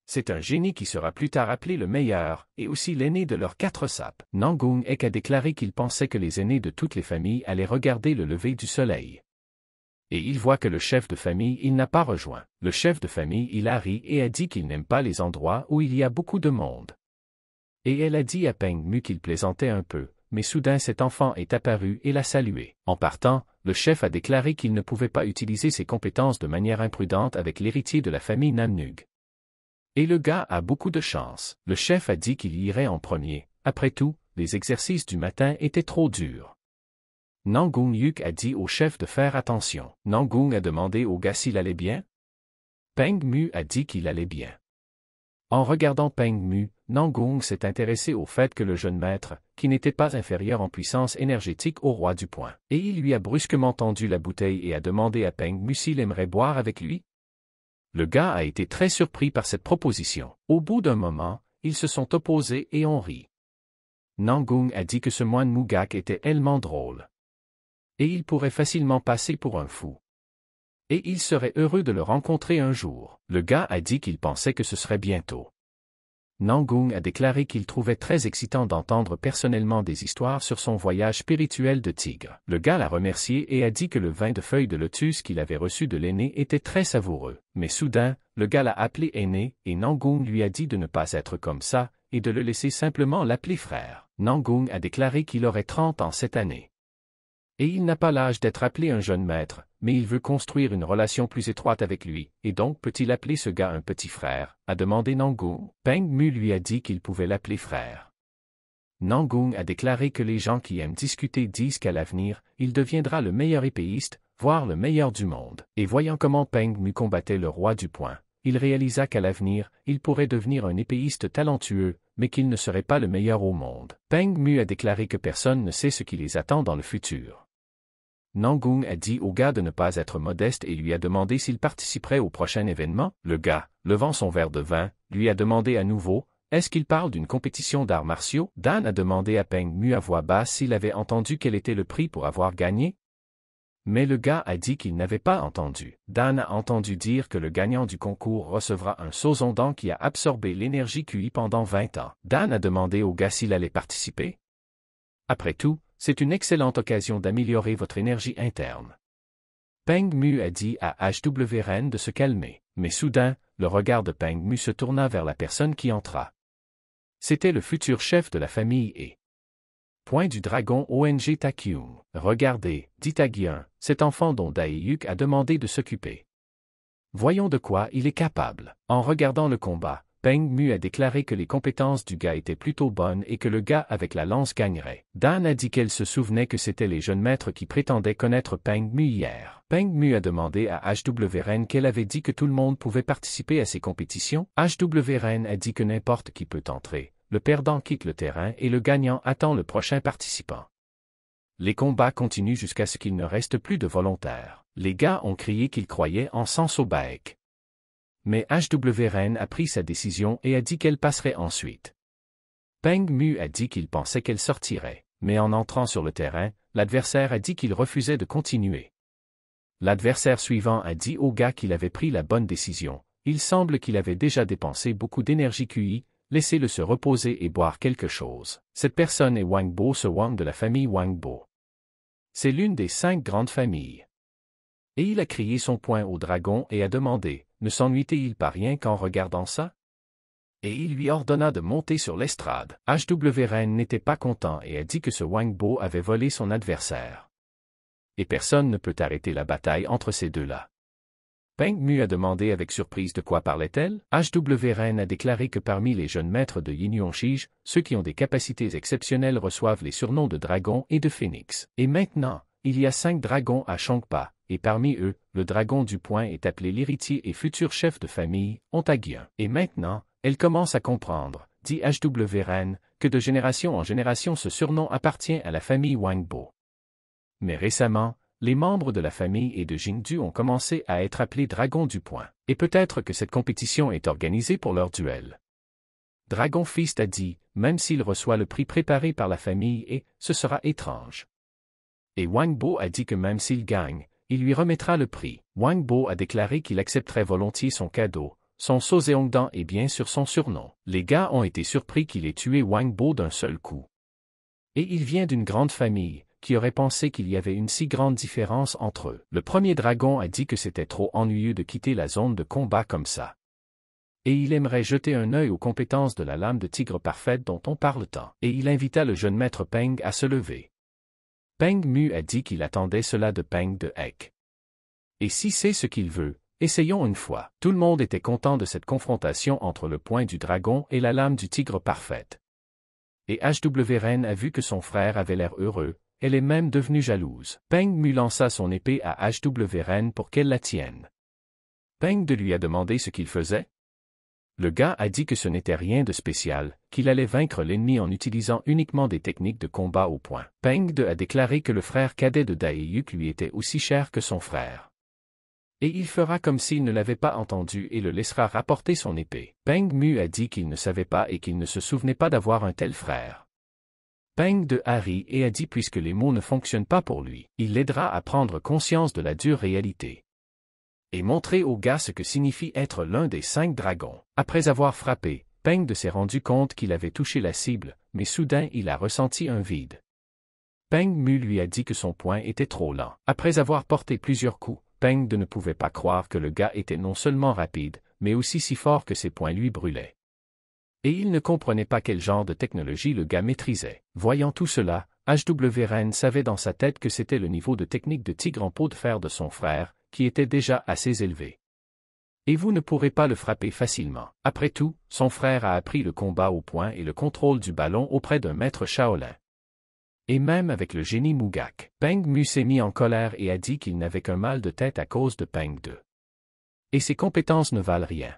C'est un génie qui sera plus tard appelé le meilleur, et aussi l'aîné de leurs quatre sapes. Nangong Ek a déclaré qu'il pensait que les aînés de toutes les familles allaient regarder le lever du soleil. Et il voit que le chef de famille il n'a pas rejoint. Le chef de famille il a ri et a dit qu'il n'aime pas les endroits où il y a beaucoup de monde. Et elle a dit à Peng Mu qu'il plaisantait un peu, mais soudain cet enfant est apparu et l'a salué. En partant, le chef a déclaré qu'il ne pouvait pas utiliser ses compétences de manière imprudente avec l'héritier de la famille Namnug. Et le gars a beaucoup de chance. Le chef a dit qu'il irait en premier. Après tout, les exercices du matin étaient trop durs. Nangung Yuk a dit au chef de faire attention. Nangung a demandé au gars s'il allait bien. Peng Mu a dit qu'il allait bien. En regardant Peng Mu, Nangung s'est intéressé au fait que le jeune maître, qui n'était pas inférieur en puissance énergétique au roi du point. Et il lui a brusquement tendu la bouteille et a demandé à Peng Mu s'il aimerait boire avec lui. Le gars a été très surpris par cette proposition. Au bout d'un moment, ils se sont opposés et ont ri. Nangung a dit que ce moine Mugak était tellement drôle. Et il pourrait facilement passer pour un fou. Et il serait heureux de le rencontrer un jour. Le gars a dit qu'il pensait que ce serait bientôt. Nangung a déclaré qu'il trouvait très excitant d'entendre personnellement des histoires sur son voyage spirituel de tigre. Le gars l'a remercié et a dit que le vin de feuilles de lotus qu'il avait reçu de l'aîné était très savoureux. Mais soudain, le gars l'a appelé aîné et Nangung lui a dit de ne pas être comme ça et de le laisser simplement l'appeler frère. Nangung a déclaré qu'il aurait 30 ans cette année. Et il n'a pas l'âge d'être appelé un jeune maître, mais il veut construire une relation plus étroite avec lui, et donc peut-il appeler ce gars un petit frère a demandé Nangung. Peng Mu lui a dit qu'il pouvait l'appeler frère. Nangung a déclaré que les gens qui aiment discuter disent qu'à l'avenir, il deviendra le meilleur épéiste, voire le meilleur du monde. Et voyant comment Peng Mu combattait le roi du poing, il réalisa qu'à l'avenir, il pourrait devenir un épéiste talentueux, mais qu'il ne serait pas le meilleur au monde. Peng Mu a déclaré que personne ne sait ce qui les attend dans le futur. Nangung a dit au gars de ne pas être modeste et lui a demandé s'il participerait au prochain événement. Le gars, levant son verre de vin, lui a demandé à nouveau est-ce qu'il parle d'une compétition d'arts martiaux Dan a demandé à Peng Mu à voix basse s'il avait entendu quel était le prix pour avoir gagné. Mais le gars a dit qu'il n'avait pas entendu. Dan a entendu dire que le gagnant du concours recevra un d'an qui a absorbé l'énergie QI pendant 20 ans. Dan a demandé au gars s'il allait participer. Après tout, c'est une excellente occasion d'améliorer votre énergie interne. Peng Mu a dit à HW Ren de se calmer, mais soudain, le regard de Peng Mu se tourna vers la personne qui entra. C'était le futur chef de la famille et Point du dragon ONG Takyung. Regardez, dit Tagyun, cet enfant dont Da-Hee-Yuk a demandé de s'occuper. Voyons de quoi il est capable. En regardant le combat, Peng Mu a déclaré que les compétences du gars étaient plutôt bonnes et que le gars avec la lance gagnerait. Dan a dit qu'elle se souvenait que c'était les jeunes maîtres qui prétendaient connaître Peng Mu hier. Peng Mu a demandé à HWRN qu'elle avait dit que tout le monde pouvait participer à ces compétitions. HWRN a dit que n'importe qui peut entrer. Le perdant quitte le terrain et le gagnant attend le prochain participant. Les combats continuent jusqu'à ce qu'il ne reste plus de volontaires. Les gars ont crié qu'ils croyaient en au Baek mais Ren a pris sa décision et a dit qu'elle passerait ensuite. Peng Mu a dit qu'il pensait qu'elle sortirait, mais en entrant sur le terrain, l'adversaire a dit qu'il refusait de continuer. L'adversaire suivant a dit au gars qu'il avait pris la bonne décision, il semble qu'il avait déjà dépensé beaucoup d'énergie QI, laissez-le se reposer et boire quelque chose. Cette personne est Wang Bo ce Wang de la famille Wang Bo. C'est l'une des cinq grandes familles. Et il a crié son poing au dragon et a demandé, ne s'ennuyait-il pas rien qu'en regardant ça Et il lui ordonna de monter sur l'estrade. HW Ren n'était pas content et a dit que ce Wang Bo avait volé son adversaire. Et personne ne peut arrêter la bataille entre ces deux-là. Peng Mu a demandé avec surprise de quoi parlait-elle. HW Ren a déclaré que parmi les jeunes maîtres de Yin ceux qui ont des capacités exceptionnelles reçoivent les surnoms de dragon et de phénix. Et maintenant, il y a cinq dragons à Shangpa, et parmi eux, le dragon du poing est appelé l'héritier et futur chef de famille, Ontagien. Et maintenant, elle commence à comprendre, dit H.W. Ren, que de génération en génération ce surnom appartient à la famille Wangbo. Mais récemment, les membres de la famille et de Jingdu ont commencé à être appelés dragon du poing, et peut-être que cette compétition est organisée pour leur duel. Dragon Fist a dit, même s'il reçoit le prix préparé par la famille et, ce sera étrange. Et Wang a dit que même s'il gagne, il lui remettra le prix. Wang Bo a déclaré qu'il accepterait volontiers son cadeau, son Sozeongdan et bien sûr son surnom. Les gars ont été surpris qu'il ait tué Wang Bo d'un seul coup. Et il vient d'une grande famille, qui aurait pensé qu'il y avait une si grande différence entre eux. Le premier dragon a dit que c'était trop ennuyeux de quitter la zone de combat comme ça. Et il aimerait jeter un œil aux compétences de la lame de tigre parfaite dont on parle tant. Et il invita le jeune maître Peng à se lever. Peng Mu a dit qu'il attendait cela de Peng de Heck. Et si c'est ce qu'il veut, essayons une fois. Tout le monde était content de cette confrontation entre le poing du dragon et la lame du tigre parfaite. Et HW a vu que son frère avait l'air heureux, elle est même devenue jalouse. Peng Mu lança son épée à HW Ren pour qu'elle la tienne. Peng de lui a demandé ce qu'il faisait, le gars a dit que ce n'était rien de spécial, qu'il allait vaincre l'ennemi en utilisant uniquement des techniques de combat au point. Peng De a déclaré que le frère cadet de Daeyuk lui était aussi cher que son frère. Et il fera comme s'il ne l'avait pas entendu et le laissera rapporter son épée. Peng Mu a dit qu'il ne savait pas et qu'il ne se souvenait pas d'avoir un tel frère. Peng de ri et a dit puisque les mots ne fonctionnent pas pour lui, il l'aidera à prendre conscience de la dure réalité et montrer au gars ce que signifie être l'un des cinq dragons. Après avoir frappé, Peng de s'est rendu compte qu'il avait touché la cible, mais soudain il a ressenti un vide. Peng Mu lui a dit que son poing était trop lent. Après avoir porté plusieurs coups, Peng de ne pouvait pas croire que le gars était non seulement rapide, mais aussi si fort que ses poings lui brûlaient. Et il ne comprenait pas quel genre de technologie le gars maîtrisait. Voyant tout cela, HW Ren savait dans sa tête que c'était le niveau de technique de tigre en peau de fer de son frère, qui était déjà assez élevé. Et vous ne pourrez pas le frapper facilement. Après tout, son frère a appris le combat au point et le contrôle du ballon auprès d'un maître Shaolin. Et même avec le génie Mugak, Peng Mu s'est mis en colère et a dit qu'il n'avait qu'un mal de tête à cause de Peng 2. Et ses compétences ne valent rien.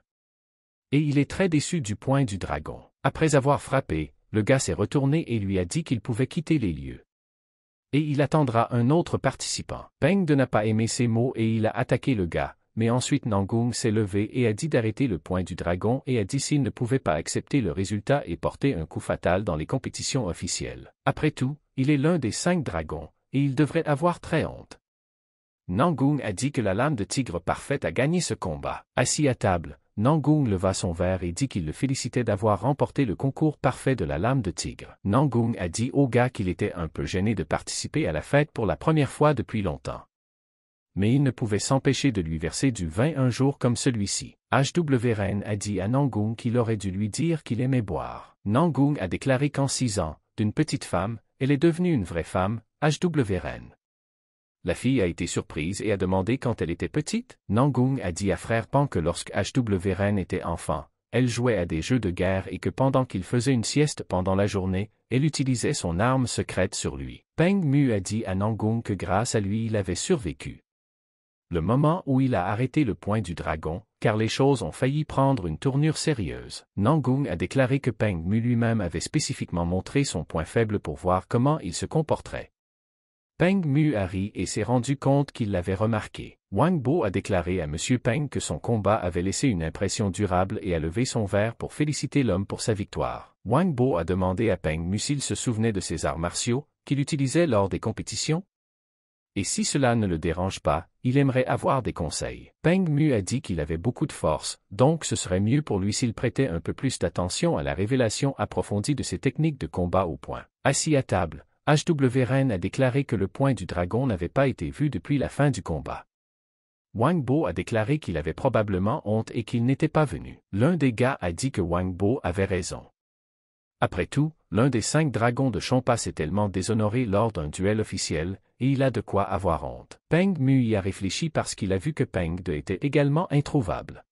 Et il est très déçu du point du dragon. Après avoir frappé, le gars s'est retourné et lui a dit qu'il pouvait quitter les lieux et il attendra un autre participant. Peng de n'a pas aimé ces mots et il a attaqué le gars, mais ensuite Nangung s'est levé et a dit d'arrêter le point du dragon et a dit s'il ne pouvait pas accepter le résultat et porter un coup fatal dans les compétitions officielles. Après tout, il est l'un des cinq dragons, et il devrait avoir très honte. Nangung a dit que la lame de tigre parfaite a gagné ce combat. Assis à table, Nangung leva son verre et dit qu'il le félicitait d'avoir remporté le concours parfait de la lame de tigre. Nangung a dit au gars qu'il était un peu gêné de participer à la fête pour la première fois depuis longtemps. Mais il ne pouvait s'empêcher de lui verser du vin un jour comme celui-ci. HW a dit à Nangung qu'il aurait dû lui dire qu'il aimait boire. Nangung a déclaré qu'en six ans, d'une petite femme, elle est devenue une vraie femme, HW la fille a été surprise et a demandé quand elle était petite. Nangung a dit à Frère Pan que lorsque HW Ren était enfant, elle jouait à des jeux de guerre et que pendant qu'il faisait une sieste pendant la journée, elle utilisait son arme secrète sur lui. Peng Mu a dit à Nangung que grâce à lui il avait survécu. Le moment où il a arrêté le point du dragon, car les choses ont failli prendre une tournure sérieuse, Nangung a déclaré que Peng Mu lui-même avait spécifiquement montré son point faible pour voir comment il se comporterait. Peng Mu a ri et s'est rendu compte qu'il l'avait remarqué. Wang Bo a déclaré à M. Peng que son combat avait laissé une impression durable et a levé son verre pour féliciter l'homme pour sa victoire. Wang Bo a demandé à Peng Mu s'il se souvenait de ses arts martiaux, qu'il utilisait lors des compétitions, et si cela ne le dérange pas, il aimerait avoir des conseils. Peng Mu a dit qu'il avait beaucoup de force, donc ce serait mieux pour lui s'il prêtait un peu plus d'attention à la révélation approfondie de ses techniques de combat au point. Assis à table, HW Ren a déclaré que le point du dragon n'avait pas été vu depuis la fin du combat. Wang Bo a déclaré qu'il avait probablement honte et qu'il n'était pas venu. L'un des gars a dit que Wang Bo avait raison. Après tout, l'un des cinq dragons de Champa s'est tellement déshonoré lors d'un duel officiel, et il a de quoi avoir honte. Peng Mu y a réfléchi parce qu'il a vu que Peng De était également introuvable.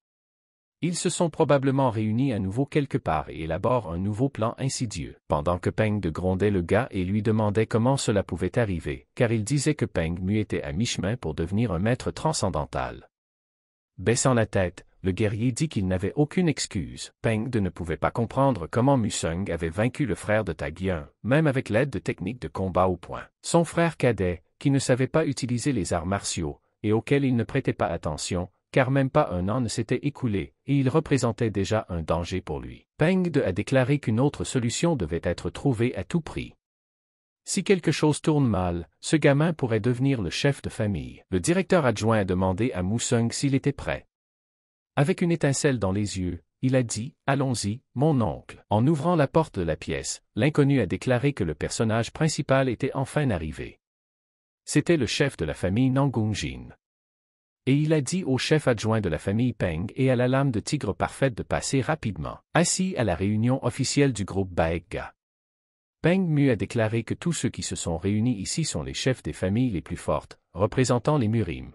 Ils se sont probablement réunis à nouveau quelque part et élaborent un nouveau plan insidieux, pendant que Peng de grondait le gars et lui demandait comment cela pouvait arriver, car il disait que Peng Mu était à mi-chemin pour devenir un maître transcendantal. Baissant la tête, le guerrier dit qu'il n'avait aucune excuse. Peng de ne pouvait pas comprendre comment Musung avait vaincu le frère de Taguen même avec l'aide de techniques de combat au point. Son frère cadet, qui ne savait pas utiliser les arts martiaux, et auquel il ne prêtait pas attention, car même pas un an ne s'était écoulé, et il représentait déjà un danger pour lui. Peng De a déclaré qu'une autre solution devait être trouvée à tout prix. Si quelque chose tourne mal, ce gamin pourrait devenir le chef de famille. Le directeur adjoint a demandé à Moussung s'il était prêt. Avec une étincelle dans les yeux, il a dit Allons-y, mon oncle. En ouvrant la porte de la pièce, l'inconnu a déclaré que le personnage principal était enfin arrivé. C'était le chef de la famille Nangongjin et il a dit au chef adjoint de la famille Peng et à la lame de tigre parfaite de passer rapidement, assis à la réunion officielle du groupe Baekga. Peng Mu a déclaré que tous ceux qui se sont réunis ici sont les chefs des familles les plus fortes, représentant les Murim.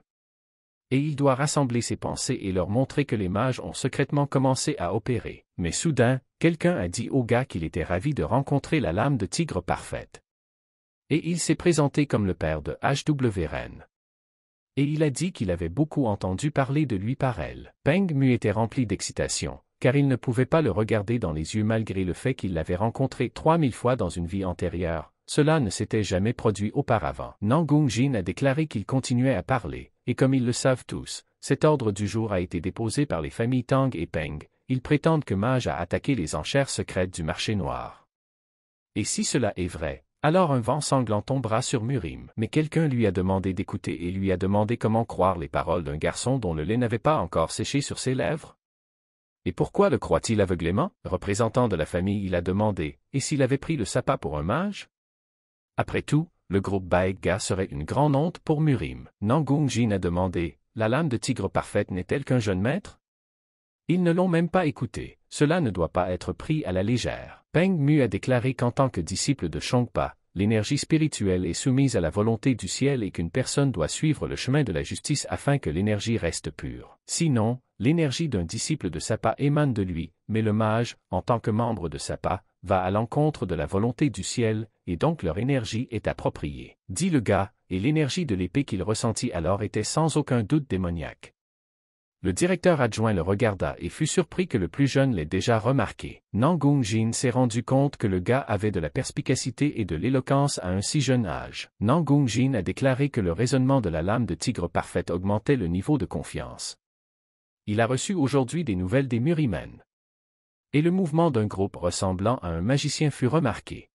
Et il doit rassembler ses pensées et leur montrer que les mages ont secrètement commencé à opérer. Mais soudain, quelqu'un a dit au gars qu'il était ravi de rencontrer la lame de tigre parfaite. Et il s'est présenté comme le père de H.W et il a dit qu'il avait beaucoup entendu parler de lui par elle. Peng Mu était rempli d'excitation, car il ne pouvait pas le regarder dans les yeux malgré le fait qu'il l'avait rencontré trois mille fois dans une vie antérieure. Cela ne s'était jamais produit auparavant. Nangong Jin a déclaré qu'il continuait à parler, et comme ils le savent tous, cet ordre du jour a été déposé par les familles Tang et Peng. Ils prétendent que Maj a attaqué les enchères secrètes du marché noir. Et si cela est vrai, alors un vent sanglant tombera sur Murim. Mais quelqu'un lui a demandé d'écouter et lui a demandé comment croire les paroles d'un garçon dont le lait n'avait pas encore séché sur ses lèvres. Et pourquoi le croit-il aveuglément Représentant de la famille, il a demandé, et s'il avait pris le sapin pour un mage Après tout, le groupe Baekga serait une grande honte pour Murim. Nangung Jin a demandé, la lame de tigre parfaite n'est-elle qu'un jeune maître ils ne l'ont même pas écouté. Cela ne doit pas être pris à la légère. Peng Mu a déclaré qu'en tant que disciple de Shongpa, l'énergie spirituelle est soumise à la volonté du ciel et qu'une personne doit suivre le chemin de la justice afin que l'énergie reste pure. Sinon, l'énergie d'un disciple de Sapa émane de lui, mais le mage, en tant que membre de Sapa, va à l'encontre de la volonté du ciel, et donc leur énergie est appropriée. Dit le gars, et l'énergie de l'épée qu'il ressentit alors était sans aucun doute démoniaque. Le directeur adjoint le regarda et fut surpris que le plus jeune l'ait déjà remarqué. Nangung Jin s'est rendu compte que le gars avait de la perspicacité et de l'éloquence à un si jeune âge. Nangung Jin a déclaré que le raisonnement de la lame de tigre parfaite augmentait le niveau de confiance. Il a reçu aujourd'hui des nouvelles des Murimen. Et le mouvement d'un groupe ressemblant à un magicien fut remarqué.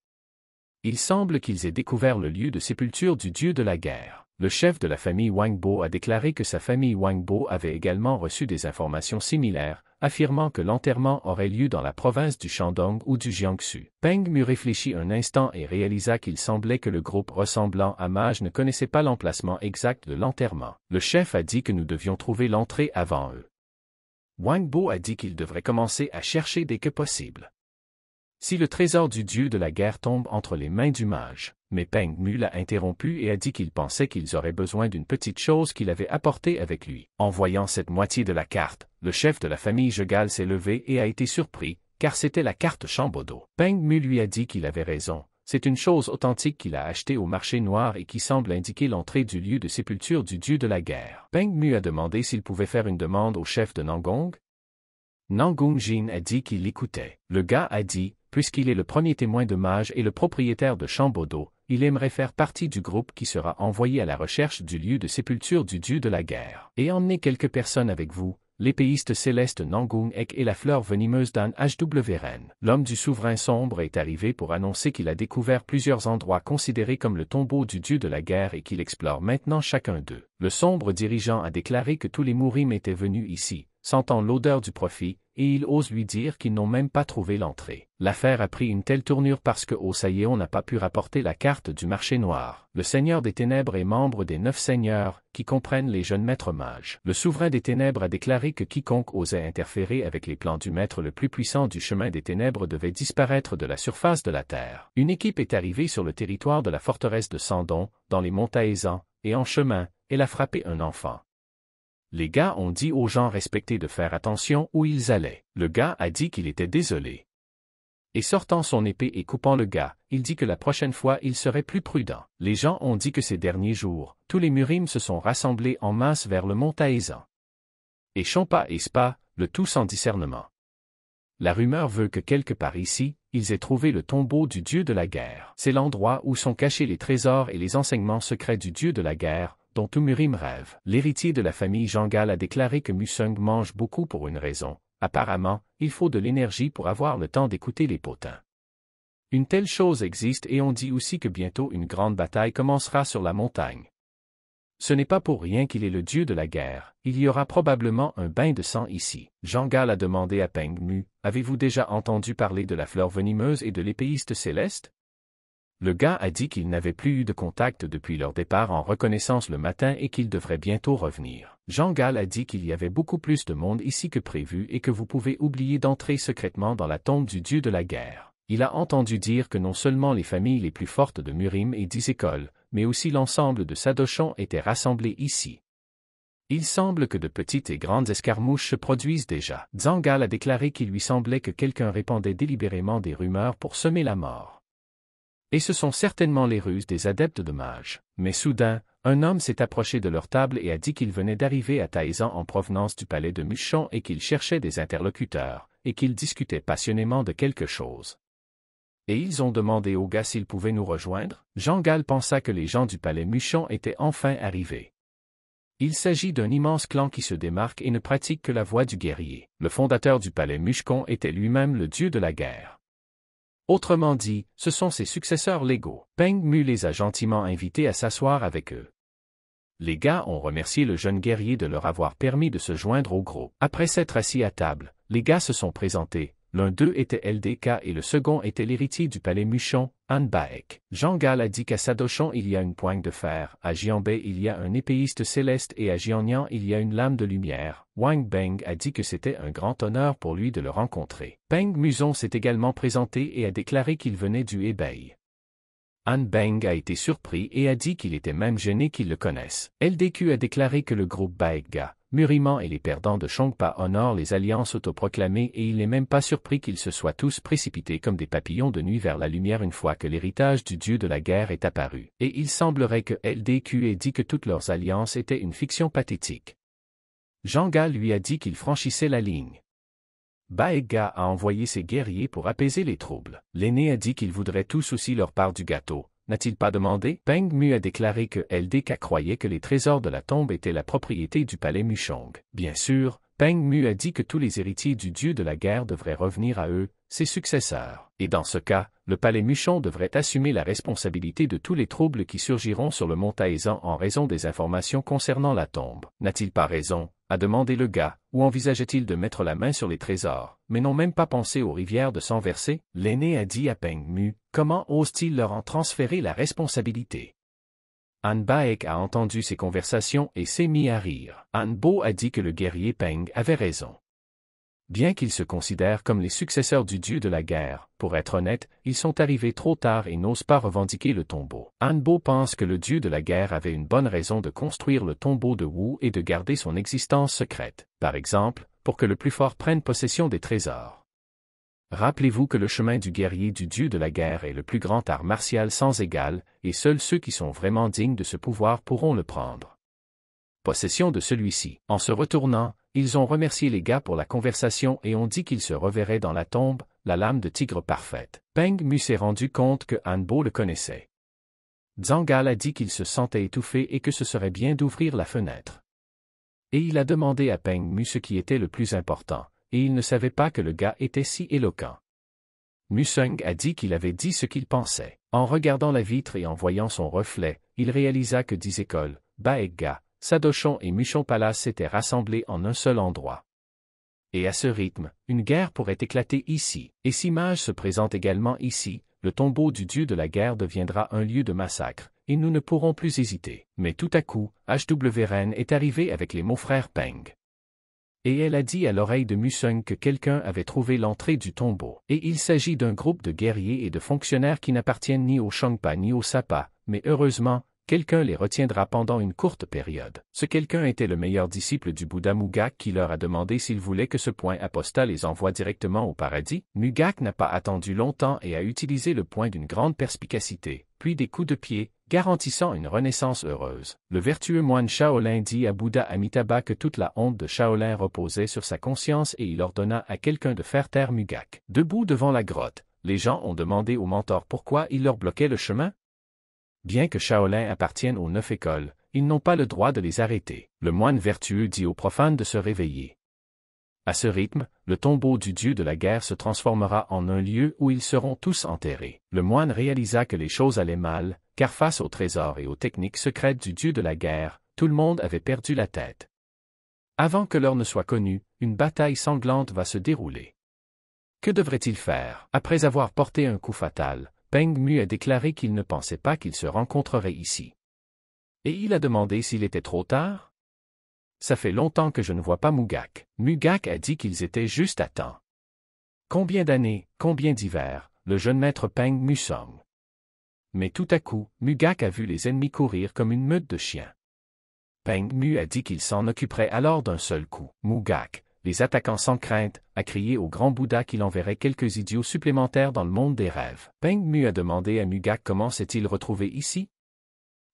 Il semble qu'ils aient découvert le lieu de sépulture du dieu de la guerre le chef de la famille Wangbo a déclaré que sa famille Wangbo avait également reçu des informations similaires, affirmant que l'enterrement aurait lieu dans la province du Shandong ou du Jiangsu. Peng Mu réfléchit un instant et réalisa qu'il semblait que le groupe ressemblant à Mage ne connaissait pas l'emplacement exact de l'enterrement. Le chef a dit que nous devions trouver l'entrée avant eux. Wangbo a dit qu'il devrait commencer à chercher dès que possible. Si le trésor du dieu de la guerre tombe entre les mains du mage, mais Peng Mu l'a interrompu et a dit qu'il pensait qu'ils auraient besoin d'une petite chose qu'il avait apportée avec lui. En voyant cette moitié de la carte, le chef de la famille Jegal s'est levé et a été surpris, car c'était la carte Chambodo. Peng Mu lui a dit qu'il avait raison. C'est une chose authentique qu'il a achetée au marché noir et qui semble indiquer l'entrée du lieu de sépulture du dieu de la guerre. Peng Mu a demandé s'il pouvait faire une demande au chef de Nangong. Nangong Jin a dit qu'il l'écoutait. Le gars a dit, puisqu'il est le premier témoin de mage et le propriétaire de Chambodo, il aimerait faire partie du groupe qui sera envoyé à la recherche du lieu de sépulture du dieu de la guerre. Et emmenez quelques personnes avec vous, l'épéiste céleste Nangung Ek et la fleur venimeuse d'An HWRN. L'homme du souverain sombre est arrivé pour annoncer qu'il a découvert plusieurs endroits considérés comme le tombeau du dieu de la guerre et qu'il explore maintenant chacun d'eux. Le sombre dirigeant a déclaré que tous les Mourim étaient venus ici, sentant l'odeur du profit, et ils ose lui dire qu'ils n'ont même pas trouvé l'entrée. L'affaire a pris une telle tournure parce que Osayeon oh, n'a pas pu rapporter la carte du marché noir. Le Seigneur des Ténèbres est membre des neuf seigneurs, qui comprennent les jeunes maîtres mages. Le souverain des Ténèbres a déclaré que quiconque osait interférer avec les plans du maître le plus puissant du chemin des Ténèbres devait disparaître de la surface de la terre. Une équipe est arrivée sur le territoire de la forteresse de Sandon, dans les monts et en chemin, elle a frappé un enfant. Les gars ont dit aux gens respectés de faire attention où ils allaient. Le gars a dit qu'il était désolé. Et sortant son épée et coupant le gars, il dit que la prochaine fois il serait plus prudent. Les gens ont dit que ces derniers jours, tous les Murimes se sont rassemblés en masse vers le mont Taizan. Et Champa et Spa, le tout sans discernement. La rumeur veut que quelque part ici, ils aient trouvé le tombeau du dieu de la guerre. C'est l'endroit où sont cachés les trésors et les enseignements secrets du dieu de la guerre, dont Umurim rêve. L'héritier de la famille Jangal a déclaré que Musung mange beaucoup pour une raison. Apparemment, il faut de l'énergie pour avoir le temps d'écouter les potins. Une telle chose existe et on dit aussi que bientôt une grande bataille commencera sur la montagne. Ce n'est pas pour rien qu'il est le dieu de la guerre, il y aura probablement un bain de sang ici. Jangal a demandé à Peng Mu, avez-vous déjà entendu parler de la fleur venimeuse et de l'épéiste céleste le gars a dit qu'il n'avait plus eu de contact depuis leur départ en reconnaissance le matin et qu'il devrait bientôt revenir. Jean a dit qu'il y avait beaucoup plus de monde ici que prévu et que vous pouvez oublier d'entrer secrètement dans la tombe du dieu de la guerre. Il a entendu dire que non seulement les familles les plus fortes de Murim et dix mais aussi l'ensemble de Sadochon étaient rassemblés ici. Il semble que de petites et grandes escarmouches se produisent déjà. Zhangal a déclaré qu'il lui semblait que quelqu'un répandait délibérément des rumeurs pour semer la mort. Et ce sont certainement les ruses des adeptes de mages. Mais soudain, un homme s'est approché de leur table et a dit qu'il venait d'arriver à Taizan en provenance du palais de Muchon et qu'il cherchait des interlocuteurs, et qu'il discutait passionnément de quelque chose. Et ils ont demandé aux gars s'ils pouvaient nous rejoindre. Jean Gall pensa que les gens du palais Muchon étaient enfin arrivés. Il s'agit d'un immense clan qui se démarque et ne pratique que la voie du guerrier. Le fondateur du palais Muchon était lui-même le dieu de la guerre. Autrement dit, ce sont ses successeurs légaux. Peng Mu les a gentiment invités à s'asseoir avec eux. Les gars ont remercié le jeune guerrier de leur avoir permis de se joindre au groupe. Après s'être assis à table, les gars se sont présentés, l'un d'eux était LDK et le second était l'héritier du palais Muchon, Anne Baek. Jean Gall a dit qu'à Sadochon il y a une pointe de fer, à Jianbei il y a un épéiste céleste et à Jianyan il y a une lame de lumière. Wang Beng a dit que c'était un grand honneur pour lui de le rencontrer. Peng Muson s'est également présenté et a déclaré qu'il venait du Hebei. Han Beng a été surpris et a dit qu'il était même gêné qu'il le connaisse. LDQ a déclaré que le groupe Baekga, Muriman et les perdants de Shongpa honorent les alliances autoproclamées et il n'est même pas surpris qu'ils se soient tous précipités comme des papillons de nuit vers la lumière une fois que l'héritage du dieu de la guerre est apparu. Et il semblerait que LDQ ait dit que toutes leurs alliances étaient une fiction pathétique. Janga lui a dit qu'il franchissait la ligne. Baega a envoyé ses guerriers pour apaiser les troubles. L'aîné a dit qu'il voudrait tous aussi leur part du gâteau, n'a-t-il pas demandé Peng Mu a déclaré que LDK croyait que les trésors de la tombe étaient la propriété du palais Muchong. Bien sûr, Peng Mu a dit que tous les héritiers du dieu de la guerre devraient revenir à eux, ses successeurs. Et dans ce cas, le palais Muchong devrait assumer la responsabilité de tous les troubles qui surgiront sur le mont Taizan en raison des informations concernant la tombe. N'a-t-il pas raison a demandé le gars, où envisageait-il de mettre la main sur les trésors, mais n'ont même pas pensé aux rivières de sang l'aîné a dit à Peng Mu, comment ose-t-il leur en transférer la responsabilité An Baek a entendu ces conversations et s'est mis à rire. An Bo a dit que le guerrier Peng avait raison. Bien qu'ils se considèrent comme les successeurs du dieu de la guerre, pour être honnête, ils sont arrivés trop tard et n'osent pas revendiquer le tombeau. Hanbo pense que le dieu de la guerre avait une bonne raison de construire le tombeau de Wu et de garder son existence secrète, par exemple, pour que le plus fort prenne possession des trésors. Rappelez-vous que le chemin du guerrier du dieu de la guerre est le plus grand art martial sans égal, et seuls ceux qui sont vraiment dignes de ce pouvoir pourront le prendre. Possession de celui-ci. En se retournant, ils ont remercié les gars pour la conversation et ont dit qu'ils se reverraient dans la tombe, la lame de tigre parfaite. Peng Mu s'est rendu compte que Hanbo le connaissait. Zhangal a dit qu'il se sentait étouffé et que ce serait bien d'ouvrir la fenêtre. Et il a demandé à Peng Mu ce qui était le plus important, et il ne savait pas que le gars était si éloquent. Museng a dit qu'il avait dit ce qu'il pensait. En regardant la vitre et en voyant son reflet, il réalisa que dix écoles, Sadochon et Palace s'étaient rassemblés en un seul endroit. Et à ce rythme, une guerre pourrait éclater ici, et si Mage se présente également ici, le tombeau du dieu de la guerre deviendra un lieu de massacre, et nous ne pourrons plus hésiter. Mais tout à coup, HW Ren est arrivé avec les mots frères Peng. Et elle a dit à l'oreille de Musung que quelqu'un avait trouvé l'entrée du tombeau. Et il s'agit d'un groupe de guerriers et de fonctionnaires qui n'appartiennent ni au Shangpa ni au Sapa, mais heureusement, quelqu'un les retiendra pendant une courte période. Ce quelqu'un était le meilleur disciple du Bouddha Mugak qui leur a demandé s'il voulait que ce point apostat les envoie directement au paradis. Mugak n'a pas attendu longtemps et a utilisé le point d'une grande perspicacité, puis des coups de pied, garantissant une renaissance heureuse. Le vertueux moine Shaolin dit à Bouddha Amitabha que toute la honte de Shaolin reposait sur sa conscience et il ordonna à quelqu'un de faire taire Mugak. Debout devant la grotte, les gens ont demandé au mentor pourquoi il leur bloquait le chemin, Bien que Shaolin appartienne aux neuf écoles, ils n'ont pas le droit de les arrêter. Le moine vertueux dit aux profanes de se réveiller. À ce rythme, le tombeau du dieu de la guerre se transformera en un lieu où ils seront tous enterrés. Le moine réalisa que les choses allaient mal, car face aux trésors et aux techniques secrètes du dieu de la guerre, tout le monde avait perdu la tête. Avant que l'heure ne soit connue, une bataille sanglante va se dérouler. Que devrait-il faire Après avoir porté un coup fatal, Peng Mu a déclaré qu'il ne pensait pas qu'ils se rencontreraient ici. Et il a demandé s'il était trop tard Ça fait longtemps que je ne vois pas Mugak. Mugak a dit qu'ils étaient juste à temps. Combien d'années, combien d'hivers, le jeune maître Peng Mu song. Mais tout à coup, Mugak a vu les ennemis courir comme une meute de chiens. Peng Mu a dit qu'il s'en occuperait alors d'un seul coup. Mugak, les attaquants, sans crainte, a crié au grand Bouddha qu'il enverrait quelques idiots supplémentaires dans le monde des rêves. Peng Mu a demandé à Mugak comment s'est-il retrouvé ici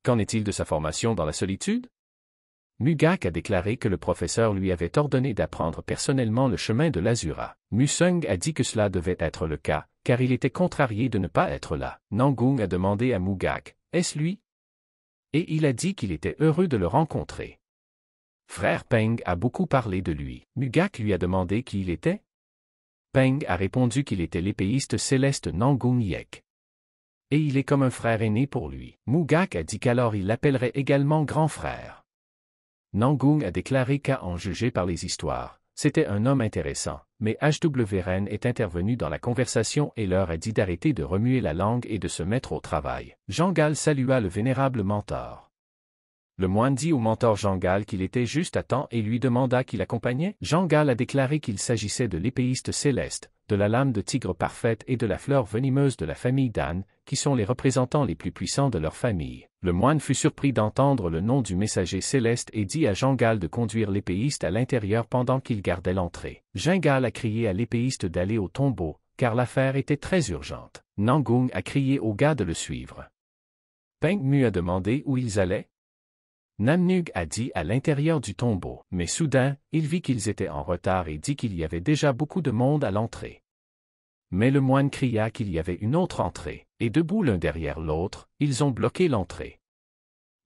Qu'en est-il de sa formation dans la solitude Mugak a déclaré que le professeur lui avait ordonné d'apprendre personnellement le chemin de l'Azura. Musung a dit que cela devait être le cas, car il était contrarié de ne pas être là. Nangung a demandé à Mugak, est-ce lui Et il a dit qu'il était heureux de le rencontrer. Frère Peng a beaucoup parlé de lui. Mugak lui a demandé qui il était. Peng a répondu qu'il était l'épéiste céleste Nangung Yek. Et il est comme un frère aîné pour lui. Mugak a dit qu'alors il l'appellerait également grand frère. Nangung a déclaré qu'à en juger par les histoires, c'était un homme intéressant, mais HW est intervenu dans la conversation et leur a dit d'arrêter de remuer la langue et de se mettre au travail. Jean salua le vénérable mentor le moine dit au mentor Jangal qu'il était juste à temps et lui demanda qu'il accompagnait. Jean a déclaré qu'il s'agissait de l'épéiste céleste, de la lame de tigre parfaite et de la fleur venimeuse de la famille d'Anne, qui sont les représentants les plus puissants de leur famille. Le moine fut surpris d'entendre le nom du messager céleste et dit à Jean de conduire l'épéiste à l'intérieur pendant qu'il gardait l'entrée. Jean a crié à l'épéiste d'aller au tombeau, car l'affaire était très urgente. Nangung a crié au gars de le suivre. Peng Mu a demandé où ils allaient, Namnug a dit à l'intérieur du tombeau, mais soudain, il vit qu'ils étaient en retard et dit qu'il y avait déjà beaucoup de monde à l'entrée. Mais le moine cria qu'il y avait une autre entrée, et debout l'un derrière l'autre, ils ont bloqué l'entrée.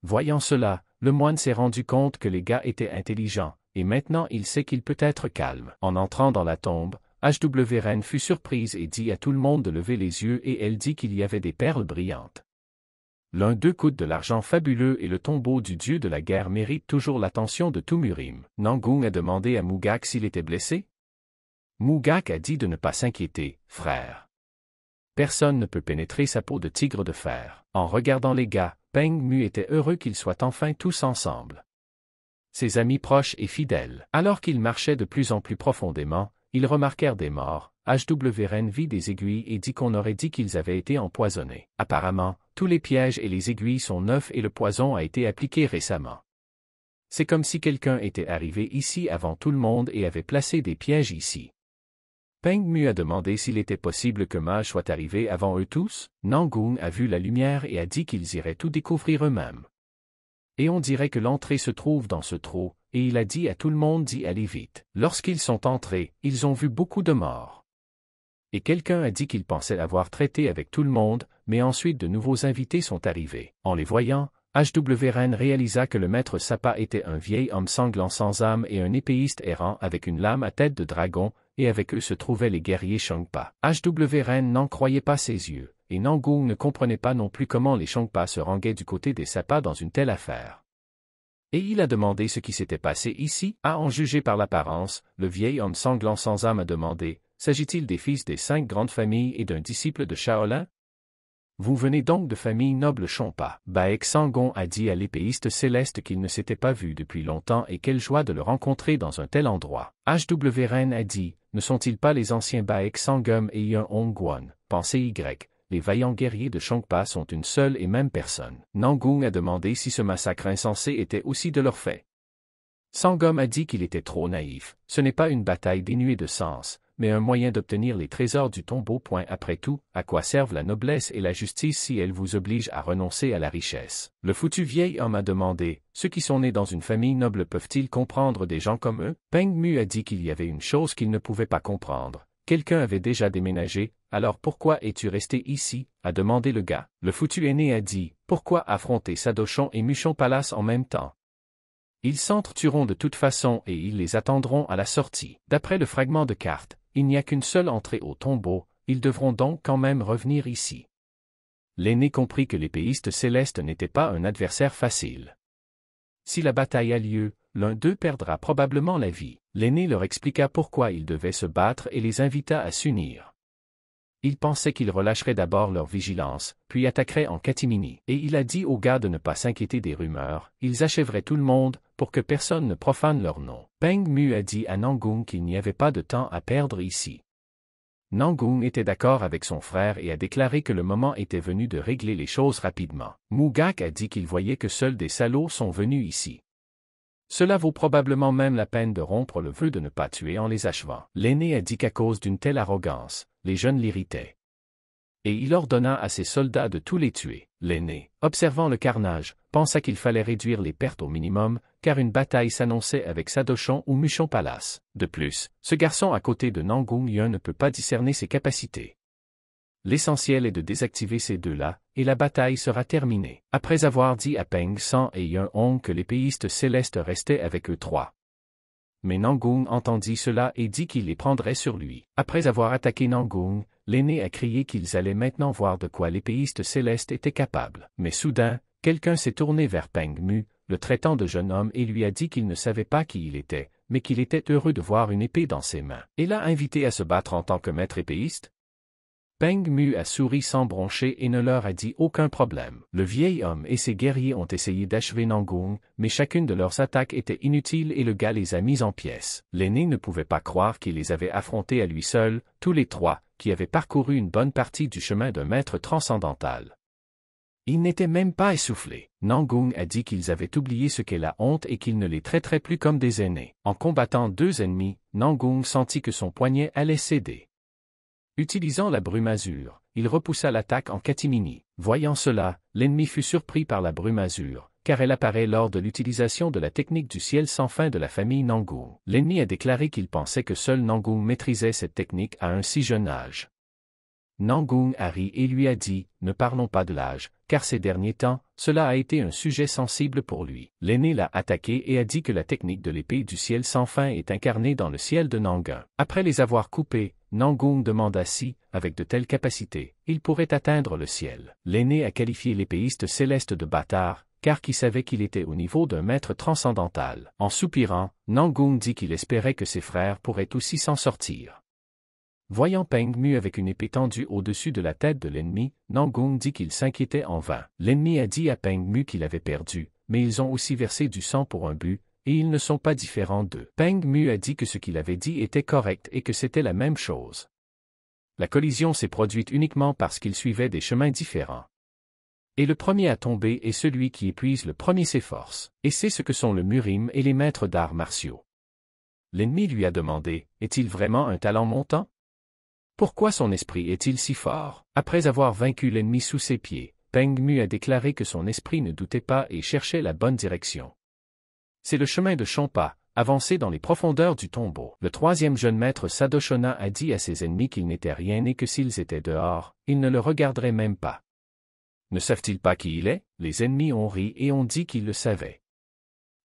Voyant cela, le moine s'est rendu compte que les gars étaient intelligents, et maintenant il sait qu'il peut être calme. En entrant dans la tombe, HW fut surprise et dit à tout le monde de lever les yeux et elle dit qu'il y avait des perles brillantes l'un d'eux coûte de l'argent fabuleux et le tombeau du dieu de la guerre mérite toujours l'attention de tout Murim. Nangung a demandé à Mugak s'il était blessé. Mugak a dit de ne pas s'inquiéter, frère. Personne ne peut pénétrer sa peau de tigre de fer. En regardant les gars, Peng Mu était heureux qu'ils soient enfin tous ensemble. Ses amis proches et fidèles. Alors qu'ils marchaient de plus en plus profondément, ils remarquèrent des morts. HWRN vit des aiguilles et dit qu'on aurait dit qu'ils avaient été empoisonnés. Apparemment, tous les pièges et les aiguilles sont neufs et le poison a été appliqué récemment. C'est comme si quelqu'un était arrivé ici avant tout le monde et avait placé des pièges ici. Peng Mu a demandé s'il était possible que ma soit arrivé avant eux tous, Nangung a vu la lumière et a dit qu'ils iraient tout découvrir eux-mêmes. Et on dirait que l'entrée se trouve dans ce trou, et il a dit à tout le monde d'y aller vite. Lorsqu'ils sont entrés, ils ont vu beaucoup de morts et quelqu'un a dit qu'il pensait avoir traité avec tout le monde, mais ensuite de nouveaux invités sont arrivés. En les voyant, H.W. Ren réalisa que le maître Sapa était un vieil homme sanglant sans âme et un épéiste errant avec une lame à tête de dragon, et avec eux se trouvaient les guerriers Shangpa. H.W. Ren n'en croyait pas ses yeux, et Nangung ne comprenait pas non plus comment les Shangpa se rangaient du côté des Sapa dans une telle affaire. Et il a demandé ce qui s'était passé ici. À en juger par l'apparence, le vieil homme sanglant sans âme a demandé, S'agit-il des fils des cinq grandes familles et d'un disciple de Shaolin Vous venez donc de famille noble Chompa. Baek Sangon a dit à l'épéiste céleste qu'il ne s'était pas vu depuis longtemps et quelle joie de le rencontrer dans un tel endroit. H.W. Ren a dit Ne sont-ils pas les anciens Baek Sangum et Yun Hongguan Pensez Y les vaillants guerriers de Shongpa sont une seule et même personne. Nangung a demandé si ce massacre insensé était aussi de leur fait. Sangom a dit qu'il était trop naïf, ce n'est pas une bataille dénuée de sens, mais un moyen d'obtenir les trésors du tombeau. Point après tout, à quoi servent la noblesse et la justice si elles vous obligent à renoncer à la richesse Le foutu vieil homme a demandé, ceux qui sont nés dans une famille noble peuvent-ils comprendre des gens comme eux Peng Mu a dit qu'il y avait une chose qu'il ne pouvait pas comprendre. Quelqu'un avait déjà déménagé, alors pourquoi es-tu resté ici a demandé le gars. Le foutu aîné a dit, pourquoi affronter Sadochon et Muchon Palace en même temps ils s'entretueront de toute façon et ils les attendront à la sortie. D'après le fragment de carte, il n'y a qu'une seule entrée au tombeau, ils devront donc quand même revenir ici. L'aîné comprit que l'épéiste céleste n'était pas un adversaire facile. Si la bataille a lieu, l'un d'eux perdra probablement la vie. L'aîné leur expliqua pourquoi ils devaient se battre et les invita à s'unir. Il pensait qu'ils relâcheraient d'abord leur vigilance, puis attaqueraient en catimini. Et il a dit aux gars de ne pas s'inquiéter des rumeurs, ils achèveraient tout le monde, pour que personne ne profane leur nom. Peng Mu a dit à Nangung qu'il n'y avait pas de temps à perdre ici. Nangung était d'accord avec son frère et a déclaré que le moment était venu de régler les choses rapidement. Mugak a dit qu'il voyait que seuls des salauds sont venus ici. Cela vaut probablement même la peine de rompre le vœu de ne pas tuer en les achevant. L'aîné a dit qu'à cause d'une telle arrogance, les jeunes l'irritaient. Et il ordonna à ses soldats de tous les tuer. L'aîné, observant le carnage, pensa qu'il fallait réduire les pertes au minimum, car une bataille s'annonçait avec Sadochon ou Mushon Palace. De plus, ce garçon à côté de Nangong Yun ne peut pas discerner ses capacités. L'essentiel est de désactiver ces deux-là, et la bataille sera terminée. Après avoir dit à Peng San et Yun Hong que les céleste célestes restaient avec eux trois. Mais Nangong entendit cela et dit qu'il les prendrait sur lui. Après avoir attaqué Nangung, l'aîné a crié qu'ils allaient maintenant voir de quoi l'épéiste céleste était capable. Mais soudain, Quelqu'un s'est tourné vers Peng Mu, le traitant de jeune homme et lui a dit qu'il ne savait pas qui il était, mais qu'il était heureux de voir une épée dans ses mains, et l'a invité à se battre en tant que maître épéiste. Peng Mu a souri sans broncher et ne leur a dit aucun problème. Le vieil homme et ses guerriers ont essayé d'achever Nangong, mais chacune de leurs attaques était inutile et le gars les a mis en pièces. L'aîné ne pouvait pas croire qu'il les avait affrontés à lui seul, tous les trois, qui avaient parcouru une bonne partie du chemin d'un maître transcendantal. Ils n'étaient même pas essoufflés. Nangung a dit qu'ils avaient oublié ce qu'est la honte et qu'ils ne les traiteraient plus comme des aînés. En combattant deux ennemis, Nangung sentit que son poignet allait céder. Utilisant la brume azur, il repoussa l'attaque en catimini. Voyant cela, l'ennemi fut surpris par la brume azur, car elle apparaît lors de l'utilisation de la technique du ciel sans fin de la famille Nangung. L'ennemi a déclaré qu'il pensait que seul Nangung maîtrisait cette technique à un si jeune âge. Nangung a ri et lui a dit, ne parlons pas de l'âge, car ces derniers temps, cela a été un sujet sensible pour lui. L'aîné l'a attaqué et a dit que la technique de l'épée du ciel sans fin est incarnée dans le ciel de Nangun. Après les avoir coupés, Nangung demanda si, avec de telles capacités, il pourrait atteindre le ciel. L'aîné a qualifié l'épéiste céleste de bâtard, car qui savait qu'il était au niveau d'un maître transcendantal. En soupirant, Nangung dit qu'il espérait que ses frères pourraient aussi s'en sortir. Voyant Peng Mu avec une épée tendue au-dessus de la tête de l'ennemi, Nangong dit qu'il s'inquiétait en vain. L'ennemi a dit à Peng Mu qu'il avait perdu, mais ils ont aussi versé du sang pour un but, et ils ne sont pas différents d'eux. Peng Mu a dit que ce qu'il avait dit était correct et que c'était la même chose. La collision s'est produite uniquement parce qu'ils suivaient des chemins différents. Et le premier à tomber est celui qui épuise le premier ses forces, et c'est ce que sont le murim et les maîtres d'arts martiaux. L'ennemi lui a demandé, est-il vraiment un talent montant pourquoi son esprit est-il si fort Après avoir vaincu l'ennemi sous ses pieds, Peng Mu a déclaré que son esprit ne doutait pas et cherchait la bonne direction. C'est le chemin de Champa, avancé dans les profondeurs du tombeau. Le troisième jeune maître Sadoshona a dit à ses ennemis qu'il n'était rien et que s'ils étaient dehors, ils ne le regarderaient même pas. Ne savent-ils pas qui il est Les ennemis ont ri et ont dit qu'ils le savaient.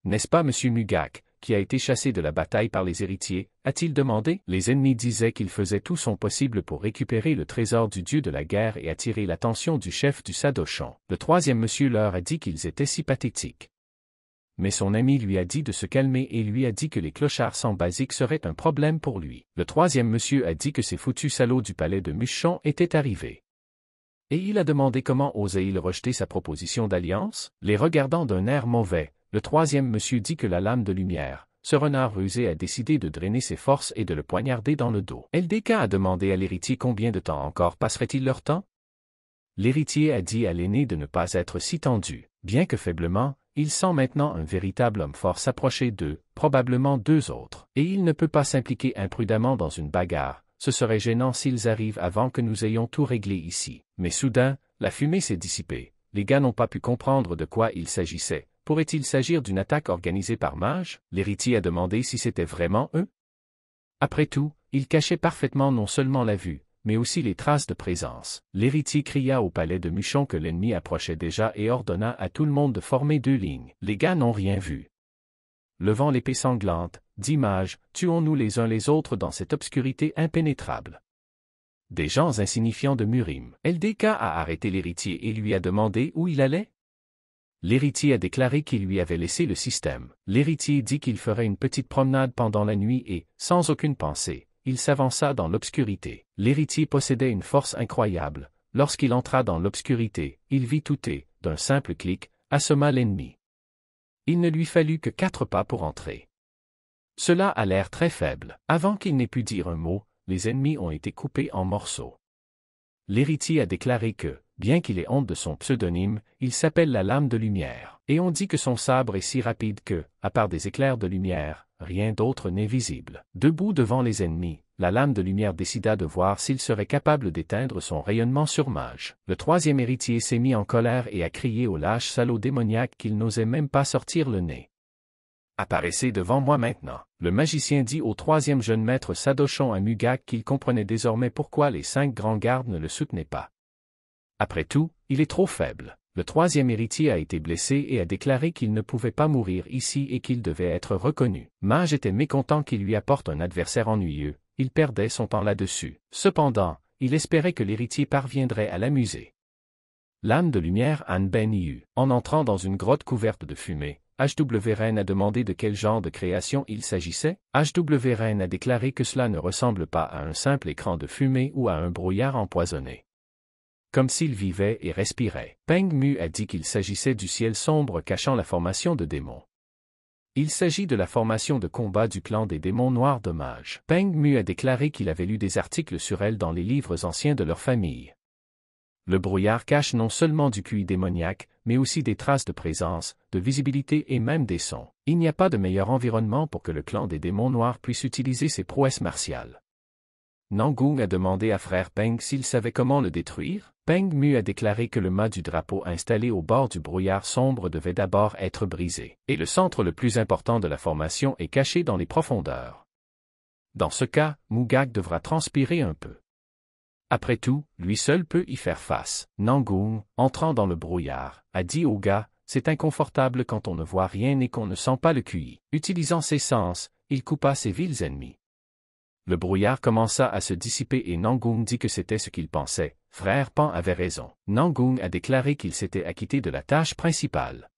N'est-ce pas, monsieur Mugak qui a été chassé de la bataille par les héritiers, a-t-il demandé Les ennemis disaient qu'il faisait tout son possible pour récupérer le trésor du dieu de la guerre et attirer l'attention du chef du Sadochan. Le troisième monsieur leur a dit qu'ils étaient si pathétiques. Mais son ami lui a dit de se calmer et lui a dit que les clochards sans basique seraient un problème pour lui. Le troisième monsieur a dit que ces foutus salauds du palais de Muchon étaient arrivés. Et il a demandé comment osait-il rejeter sa proposition d'alliance, les regardant d'un air mauvais, le troisième monsieur dit que la lame de lumière, ce renard rusé a décidé de drainer ses forces et de le poignarder dans le dos. LDK a demandé à l'héritier combien de temps encore passerait-il leur temps L'héritier a dit à l'aîné de ne pas être si tendu, bien que faiblement, il sent maintenant un véritable homme fort s'approcher d'eux, probablement deux autres, et il ne peut pas s'impliquer imprudemment dans une bagarre, ce serait gênant s'ils arrivent avant que nous ayons tout réglé ici. Mais soudain, la fumée s'est dissipée, les gars n'ont pas pu comprendre de quoi il s'agissait, Pourrait-il s'agir d'une attaque organisée par Mage L'héritier a demandé si c'était vraiment eux. Après tout, ils cachaient parfaitement non seulement la vue, mais aussi les traces de présence. L'héritier cria au palais de Muchon que l'ennemi approchait déjà et ordonna à tout le monde de former deux lignes. Les gars n'ont rien vu. Levant l'épée sanglante, dit Mage, tuons-nous les uns les autres dans cette obscurité impénétrable. Des gens insignifiants de Murim. LDK a arrêté l'héritier et lui a demandé où il allait L'héritier a déclaré qu'il lui avait laissé le système. L'héritier dit qu'il ferait une petite promenade pendant la nuit et, sans aucune pensée, il s'avança dans l'obscurité. L'héritier possédait une force incroyable. Lorsqu'il entra dans l'obscurité, il vit tout et, d'un simple clic, assomma l'ennemi. Il ne lui fallut que quatre pas pour entrer. Cela a l'air très faible. Avant qu'il n'ait pu dire un mot, les ennemis ont été coupés en morceaux. L'héritier a déclaré que, bien qu'il ait honte de son pseudonyme, il s'appelle la lame de lumière, et on dit que son sabre est si rapide que, à part des éclairs de lumière, rien d'autre n'est visible. Debout devant les ennemis, la lame de lumière décida de voir s'il serait capable d'éteindre son rayonnement sur Mage. Le troisième héritier s'est mis en colère et a crié au lâche salaud démoniaque qu'il n'osait même pas sortir le nez. Apparaissez devant moi maintenant. Le magicien dit au troisième jeune maître Sadochon à Mugak qu'il comprenait désormais pourquoi les cinq grands gardes ne le soutenaient pas. Après tout, il est trop faible. Le troisième héritier a été blessé et a déclaré qu'il ne pouvait pas mourir ici et qu'il devait être reconnu. Mage était mécontent qu'il lui apporte un adversaire ennuyeux, il perdait son temps là-dessus. Cependant, il espérait que l'héritier parviendrait à l'amuser. L'âme de lumière Anne Ben Yu, en entrant dans une grotte couverte de fumée, HW a demandé de quel genre de création il s'agissait. HW a déclaré que cela ne ressemble pas à un simple écran de fumée ou à un brouillard empoisonné comme s'il vivait et respirait. Peng Mu a dit qu'il s'agissait du ciel sombre cachant la formation de démons. Il s'agit de la formation de combat du clan des démons noirs de Peng Mu a déclaré qu'il avait lu des articles sur elle dans les livres anciens de leur famille. Le brouillard cache non seulement du QI démoniaque, mais aussi des traces de présence, de visibilité et même des sons. Il n'y a pas de meilleur environnement pour que le clan des démons noirs puisse utiliser ses prouesses martiales. Nangung a demandé à frère Peng s'il savait comment le détruire, Peng Mu a déclaré que le mât du drapeau installé au bord du brouillard sombre devait d'abord être brisé, et le centre le plus important de la formation est caché dans les profondeurs. Dans ce cas, Mugak devra transpirer un peu. Après tout, lui seul peut y faire face. Nangong, entrant dans le brouillard, a dit au gars, c'est inconfortable quand on ne voit rien et qu'on ne sent pas le QI. Utilisant ses sens, il coupa ses villes ennemies le brouillard commença à se dissiper et Nangung dit que c'était ce qu'il pensait. Frère Pan avait raison. Nangung a déclaré qu'il s'était acquitté de la tâche principale.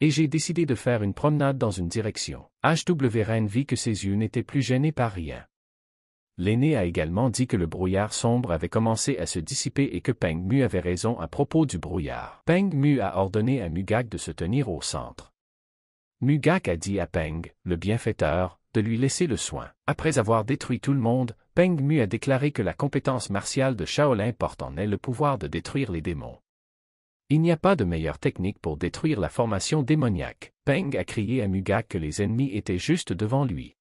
Et j'ai décidé de faire une promenade dans une direction. HW Ren vit que ses yeux n'étaient plus gênés par rien. L'aîné a également dit que le brouillard sombre avait commencé à se dissiper et que Peng Mu avait raison à propos du brouillard. Peng Mu a ordonné à Mugak de se tenir au centre. Mugak a dit à Peng, le bienfaiteur, de lui laisser le soin. Après avoir détruit tout le monde, Peng Mu a déclaré que la compétence martiale de Shaolin porte en elle le pouvoir de détruire les démons. Il n'y a pas de meilleure technique pour détruire la formation démoniaque. Peng a crié à Mugak que les ennemis étaient juste devant lui.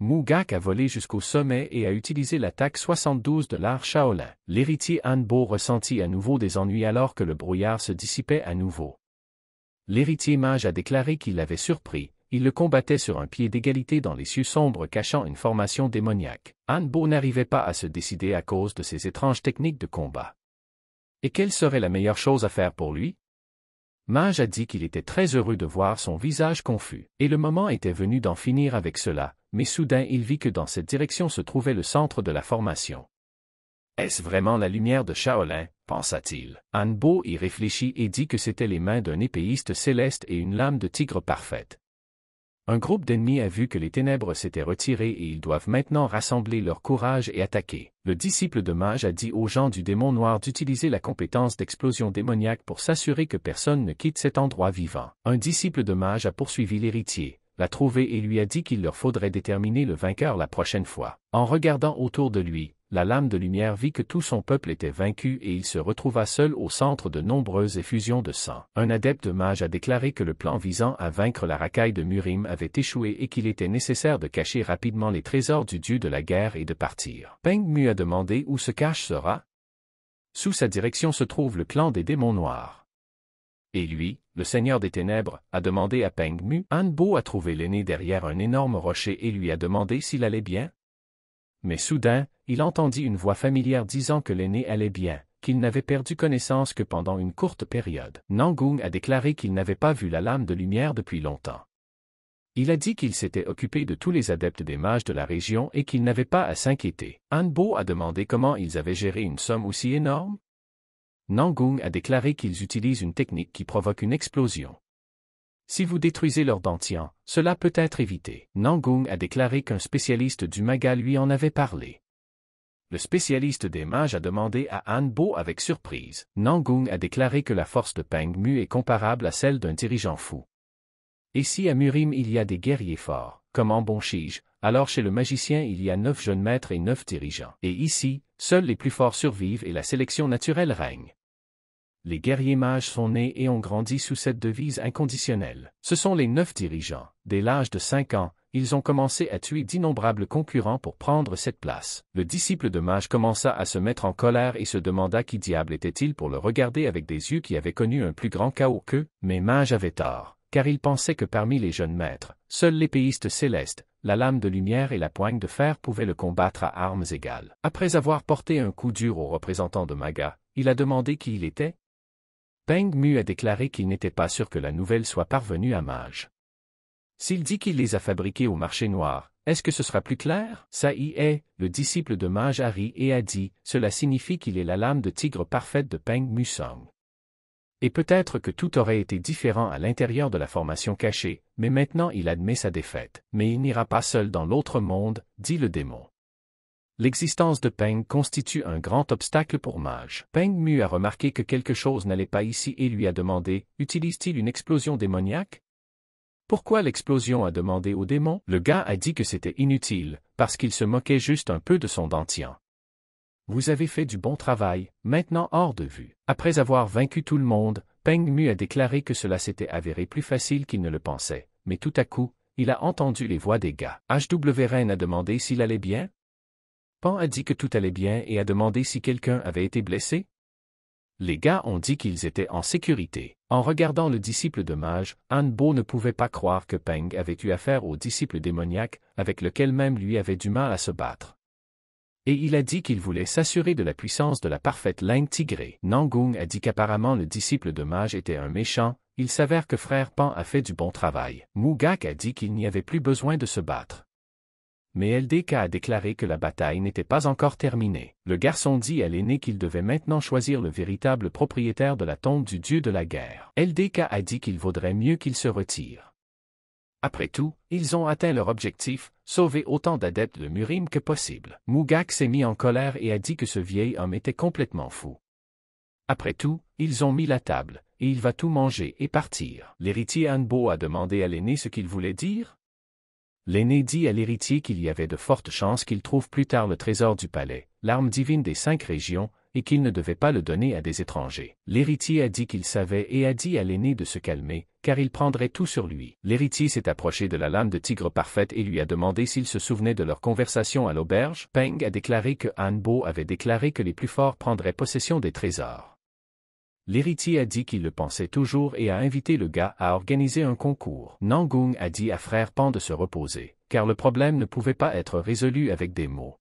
Mugak a volé jusqu'au sommet et a utilisé l'attaque 72 de l'art Shaolin. L'héritier Hanbo ressentit à nouveau des ennuis alors que le brouillard se dissipait à nouveau. L'héritier mage a déclaré qu'il l'avait surpris, il le combattait sur un pied d'égalité dans les cieux sombres cachant une formation démoniaque. Hanbo n'arrivait pas à se décider à cause de ses étranges techniques de combat. Et quelle serait la meilleure chose à faire pour lui Mage a dit qu'il était très heureux de voir son visage confus, et le moment était venu d'en finir avec cela, mais soudain il vit que dans cette direction se trouvait le centre de la formation. Est-ce vraiment la lumière de Shaolin pensa-t-il. Anbo y réfléchit et dit que c'était les mains d'un épéiste céleste et une lame de tigre parfaite un groupe d'ennemis a vu que les ténèbres s'étaient retirées et ils doivent maintenant rassembler leur courage et attaquer. Le disciple de mage a dit aux gens du démon noir d'utiliser la compétence d'explosion démoniaque pour s'assurer que personne ne quitte cet endroit vivant. Un disciple de mage a poursuivi l'héritier, l'a trouvé et lui a dit qu'il leur faudrait déterminer le vainqueur la prochaine fois. En regardant autour de lui, la lame de lumière vit que tout son peuple était vaincu et il se retrouva seul au centre de nombreuses effusions de sang. Un adepte mage a déclaré que le plan visant à vaincre la racaille de Murim avait échoué et qu'il était nécessaire de cacher rapidement les trésors du dieu de la guerre et de partir. Peng Mu a demandé où se cache Sera. Sous sa direction se trouve le clan des démons noirs. Et lui, le seigneur des ténèbres, a demandé à Peng Mu. Bo a trouvé l'aîné derrière un énorme rocher et lui a demandé s'il allait bien, mais soudain, il entendit une voix familière disant que l'aîné allait bien, qu'il n'avait perdu connaissance que pendant une courte période. Nangung a déclaré qu'il n'avait pas vu la lame de lumière depuis longtemps. Il a dit qu'il s'était occupé de tous les adeptes des mages de la région et qu'il n'avait pas à s'inquiéter. Hanbo a demandé comment ils avaient géré une somme aussi énorme. Nangung a déclaré qu'ils utilisent une technique qui provoque une explosion. Si vous détruisez leur dantian cela peut être évité. Nangong a déclaré qu'un spécialiste du maga lui en avait parlé. Le spécialiste des mages a demandé à Han Bo avec surprise. Nangong a déclaré que la force de Peng Mu est comparable à celle d'un dirigeant fou. Et si à Murim il y a des guerriers forts, comme en Bonchige, alors chez le magicien il y a neuf jeunes maîtres et neuf dirigeants. Et ici, seuls les plus forts survivent et la sélection naturelle règne les guerriers mages sont nés et ont grandi sous cette devise inconditionnelle. Ce sont les neuf dirigeants. Dès l'âge de cinq ans, ils ont commencé à tuer d'innombrables concurrents pour prendre cette place. Le disciple de mage commença à se mettre en colère et se demanda qui diable était-il pour le regarder avec des yeux qui avaient connu un plus grand chaos qu'eux, mais mage avait tort car il pensait que parmi les jeunes maîtres, seuls l'épéiste céleste, la lame de lumière et la poigne de fer pouvaient le combattre à armes égales. Après avoir porté un coup dur au représentant de Maga, il a demandé qui il était, Peng Mu a déclaré qu'il n'était pas sûr que la nouvelle soit parvenue à Mage. S'il dit qu'il les a fabriqués au marché noir, est-ce que ce sera plus clair Ça y est, le disciple de Mage a ri et a dit, cela signifie qu'il est la lame de tigre parfaite de Peng Mu Song. Et peut-être que tout aurait été différent à l'intérieur de la formation cachée, mais maintenant il admet sa défaite. Mais il n'ira pas seul dans l'autre monde, dit le démon. L'existence de Peng constitue un grand obstacle pour Mage. Peng Mu a remarqué que quelque chose n'allait pas ici et lui a demandé, utilise-t-il une explosion démoniaque Pourquoi l'explosion a demandé au démon Le gars a dit que c'était inutile, parce qu'il se moquait juste un peu de son dentien. Vous avez fait du bon travail, maintenant hors de vue. Après avoir vaincu tout le monde, Peng Mu a déclaré que cela s'était avéré plus facile qu'il ne le pensait, mais tout à coup, il a entendu les voix des gars. HW a demandé s'il allait bien, Pan a dit que tout allait bien et a demandé si quelqu'un avait été blessé. Les gars ont dit qu'ils étaient en sécurité. En regardant le disciple de mage, Bo ne pouvait pas croire que Peng avait eu affaire au disciple démoniaque, avec lequel même lui avait du mal à se battre. Et il a dit qu'il voulait s'assurer de la puissance de la parfaite langue tigrée. Nangung a dit qu'apparemment le disciple de mage était un méchant, il s'avère que frère Pan a fait du bon travail. Mugak a dit qu'il n'y avait plus besoin de se battre mais LDK a déclaré que la bataille n'était pas encore terminée. Le garçon dit à l'aîné qu'il devait maintenant choisir le véritable propriétaire de la tombe du dieu de la guerre. LDK a dit qu'il vaudrait mieux qu'il se retire. Après tout, ils ont atteint leur objectif, sauver autant d'adeptes de Murim que possible. Mugak s'est mis en colère et a dit que ce vieil homme était complètement fou. Après tout, ils ont mis la table, et il va tout manger et partir. L'héritier Anbo a demandé à l'aîné ce qu'il voulait dire, L'aîné dit à l'héritier qu'il y avait de fortes chances qu'il trouve plus tard le trésor du palais, l'arme divine des cinq régions, et qu'il ne devait pas le donner à des étrangers. L'héritier a dit qu'il savait et a dit à l'aîné de se calmer, car il prendrait tout sur lui. L'héritier s'est approché de la lame de tigre parfaite et lui a demandé s'il se souvenait de leur conversation à l'auberge. Peng a déclaré que Hanbo avait déclaré que les plus forts prendraient possession des trésors. L'héritier a dit qu'il le pensait toujours et a invité le gars à organiser un concours. Nangung a dit à frère Pan de se reposer, car le problème ne pouvait pas être résolu avec des mots.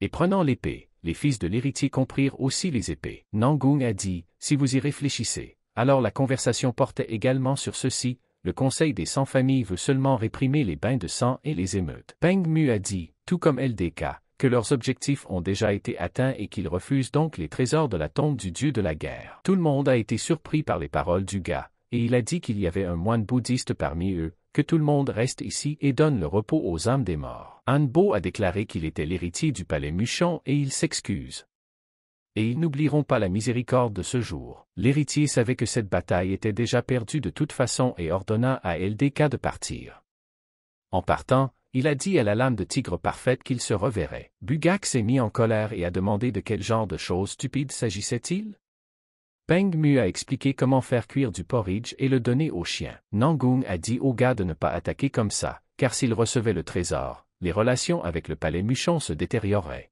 Et prenant l'épée, les fils de l'héritier comprirent aussi les épées. Nangung a dit, si vous y réfléchissez, alors la conversation portait également sur ceci, le conseil des cent familles veut seulement réprimer les bains de sang et les émeutes. Peng Mu a dit, tout comme LDK, que leurs objectifs ont déjà été atteints et qu'ils refusent donc les trésors de la tombe du dieu de la guerre. Tout le monde a été surpris par les paroles du gars, et il a dit qu'il y avait un moine bouddhiste parmi eux, que tout le monde reste ici et donne le repos aux âmes des morts. Anbo a déclaré qu'il était l'héritier du palais Muchon et il s'excuse. Et ils n'oublieront pas la miséricorde de ce jour. L'héritier savait que cette bataille était déjà perdue de toute façon et ordonna à LDK de partir. En partant, il a dit à la lame de tigre parfaite qu'il se reverrait. Bugak s'est mis en colère et a demandé de quel genre de choses stupides s'agissait-il Peng Mu a expliqué comment faire cuire du porridge et le donner aux chiens. Nangung a dit au gars de ne pas attaquer comme ça, car s'il recevait le trésor, les relations avec le palais Muchon se détérioraient.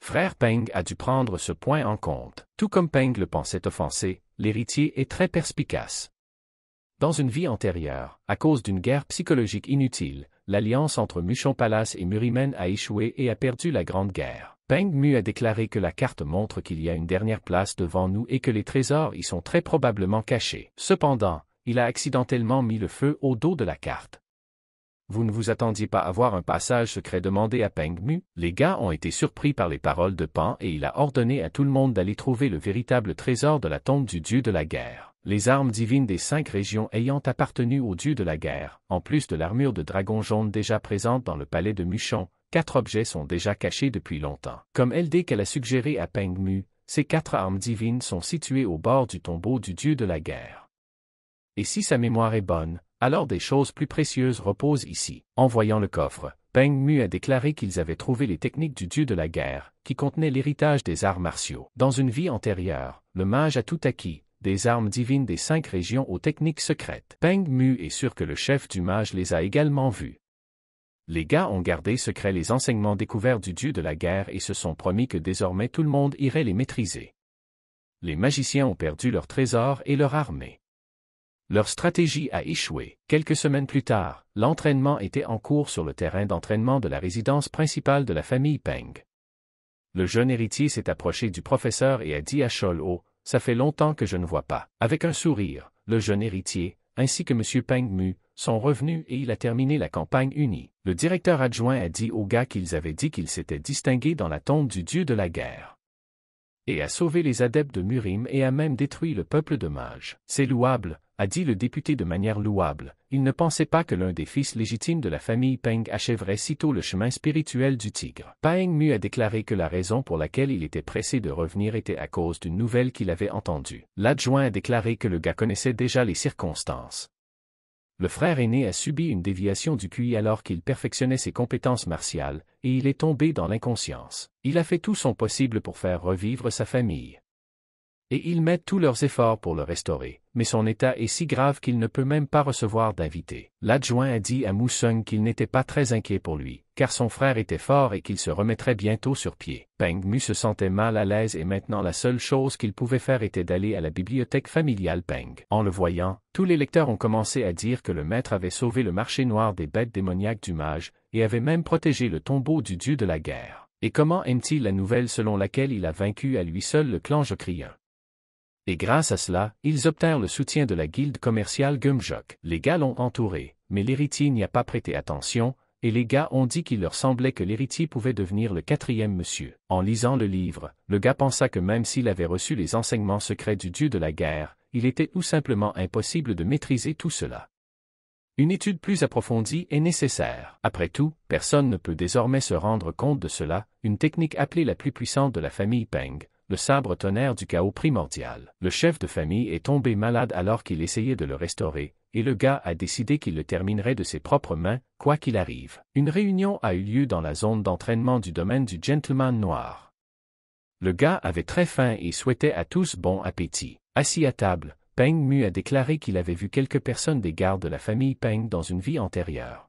Frère Peng a dû prendre ce point en compte. Tout comme Peng le pensait offensé, l'héritier est très perspicace. Dans une vie antérieure, à cause d'une guerre psychologique inutile, l'alliance entre Muchon Palace et Murimen a échoué et a perdu la Grande Guerre. Peng Mu a déclaré que la carte montre qu'il y a une dernière place devant nous et que les trésors y sont très probablement cachés. Cependant, il a accidentellement mis le feu au dos de la carte. Vous ne vous attendiez pas à voir un passage secret demandé à Peng Mu. Les gars ont été surpris par les paroles de Pan et il a ordonné à tout le monde d'aller trouver le véritable trésor de la tombe du dieu de la guerre les armes divines des cinq régions ayant appartenu au dieu de la guerre, en plus de l'armure de dragon jaune déjà présente dans le palais de Muchon, quatre objets sont déjà cachés depuis longtemps. Comme LD qu'elle a suggéré à Peng Mu, ces quatre armes divines sont situées au bord du tombeau du dieu de la guerre. Et si sa mémoire est bonne, alors des choses plus précieuses reposent ici. En voyant le coffre, Peng Mu a déclaré qu'ils avaient trouvé les techniques du dieu de la guerre, qui contenaient l'héritage des arts martiaux. Dans une vie antérieure, le mage a tout acquis, des armes divines des cinq régions aux techniques secrètes. Peng Mu est sûr que le chef du mage les a également vus. Les gars ont gardé secret les enseignements découverts du dieu de la guerre et se sont promis que désormais tout le monde irait les maîtriser. Les magiciens ont perdu leur trésor et leur armée. Leur stratégie a échoué. Quelques semaines plus tard, l'entraînement était en cours sur le terrain d'entraînement de la résidence principale de la famille Peng. Le jeune héritier s'est approché du professeur et a dit à Chol ça fait longtemps que je ne vois pas. Avec un sourire, le jeune héritier, ainsi que M. Peng Mu, sont revenus et il a terminé la campagne unie. Le directeur adjoint a dit aux gars qu'ils avaient dit qu'ils s'étaient distingués dans la tombe du dieu de la guerre. Et a sauvé les adeptes de Murim et a même détruit le peuple de Mage. C'est louable, a dit le député de manière louable, il ne pensait pas que l'un des fils légitimes de la famille Peng achèverait sitôt le chemin spirituel du tigre. Peng Mu a déclaré que la raison pour laquelle il était pressé de revenir était à cause d'une nouvelle qu'il avait entendue. L'adjoint a déclaré que le gars connaissait déjà les circonstances. Le frère aîné a subi une déviation du QI alors qu'il perfectionnait ses compétences martiales, et il est tombé dans l'inconscience. Il a fait tout son possible pour faire revivre sa famille et ils mettent tous leurs efforts pour le restaurer, mais son état est si grave qu'il ne peut même pas recevoir d'invités. L'adjoint a dit à Moussung qu'il n'était pas très inquiet pour lui, car son frère était fort et qu'il se remettrait bientôt sur pied. Peng Mu se sentait mal à l'aise et maintenant la seule chose qu'il pouvait faire était d'aller à la bibliothèque familiale Peng. En le voyant, tous les lecteurs ont commencé à dire que le maître avait sauvé le marché noir des bêtes démoniaques du mage, et avait même protégé le tombeau du dieu de la guerre. Et comment aime-t-il la nouvelle selon laquelle il a vaincu à lui seul le clan Jocrien et grâce à cela, ils obtinrent le soutien de la guilde commerciale Gumjok. Les gars l'ont entouré, mais l'héritier n'y a pas prêté attention, et les gars ont dit qu'il leur semblait que l'héritier pouvait devenir le quatrième monsieur. En lisant le livre, le gars pensa que même s'il avait reçu les enseignements secrets du dieu de la guerre, il était tout simplement impossible de maîtriser tout cela. Une étude plus approfondie est nécessaire. Après tout, personne ne peut désormais se rendre compte de cela, une technique appelée la plus puissante de la famille Peng, le sabre tonnerre du chaos primordial. Le chef de famille est tombé malade alors qu'il essayait de le restaurer, et le gars a décidé qu'il le terminerait de ses propres mains, quoi qu'il arrive. Une réunion a eu lieu dans la zone d'entraînement du domaine du gentleman noir. Le gars avait très faim et souhaitait à tous bon appétit. Assis à table, Peng Mu a déclaré qu'il avait vu quelques personnes des gardes de la famille Peng dans une vie antérieure.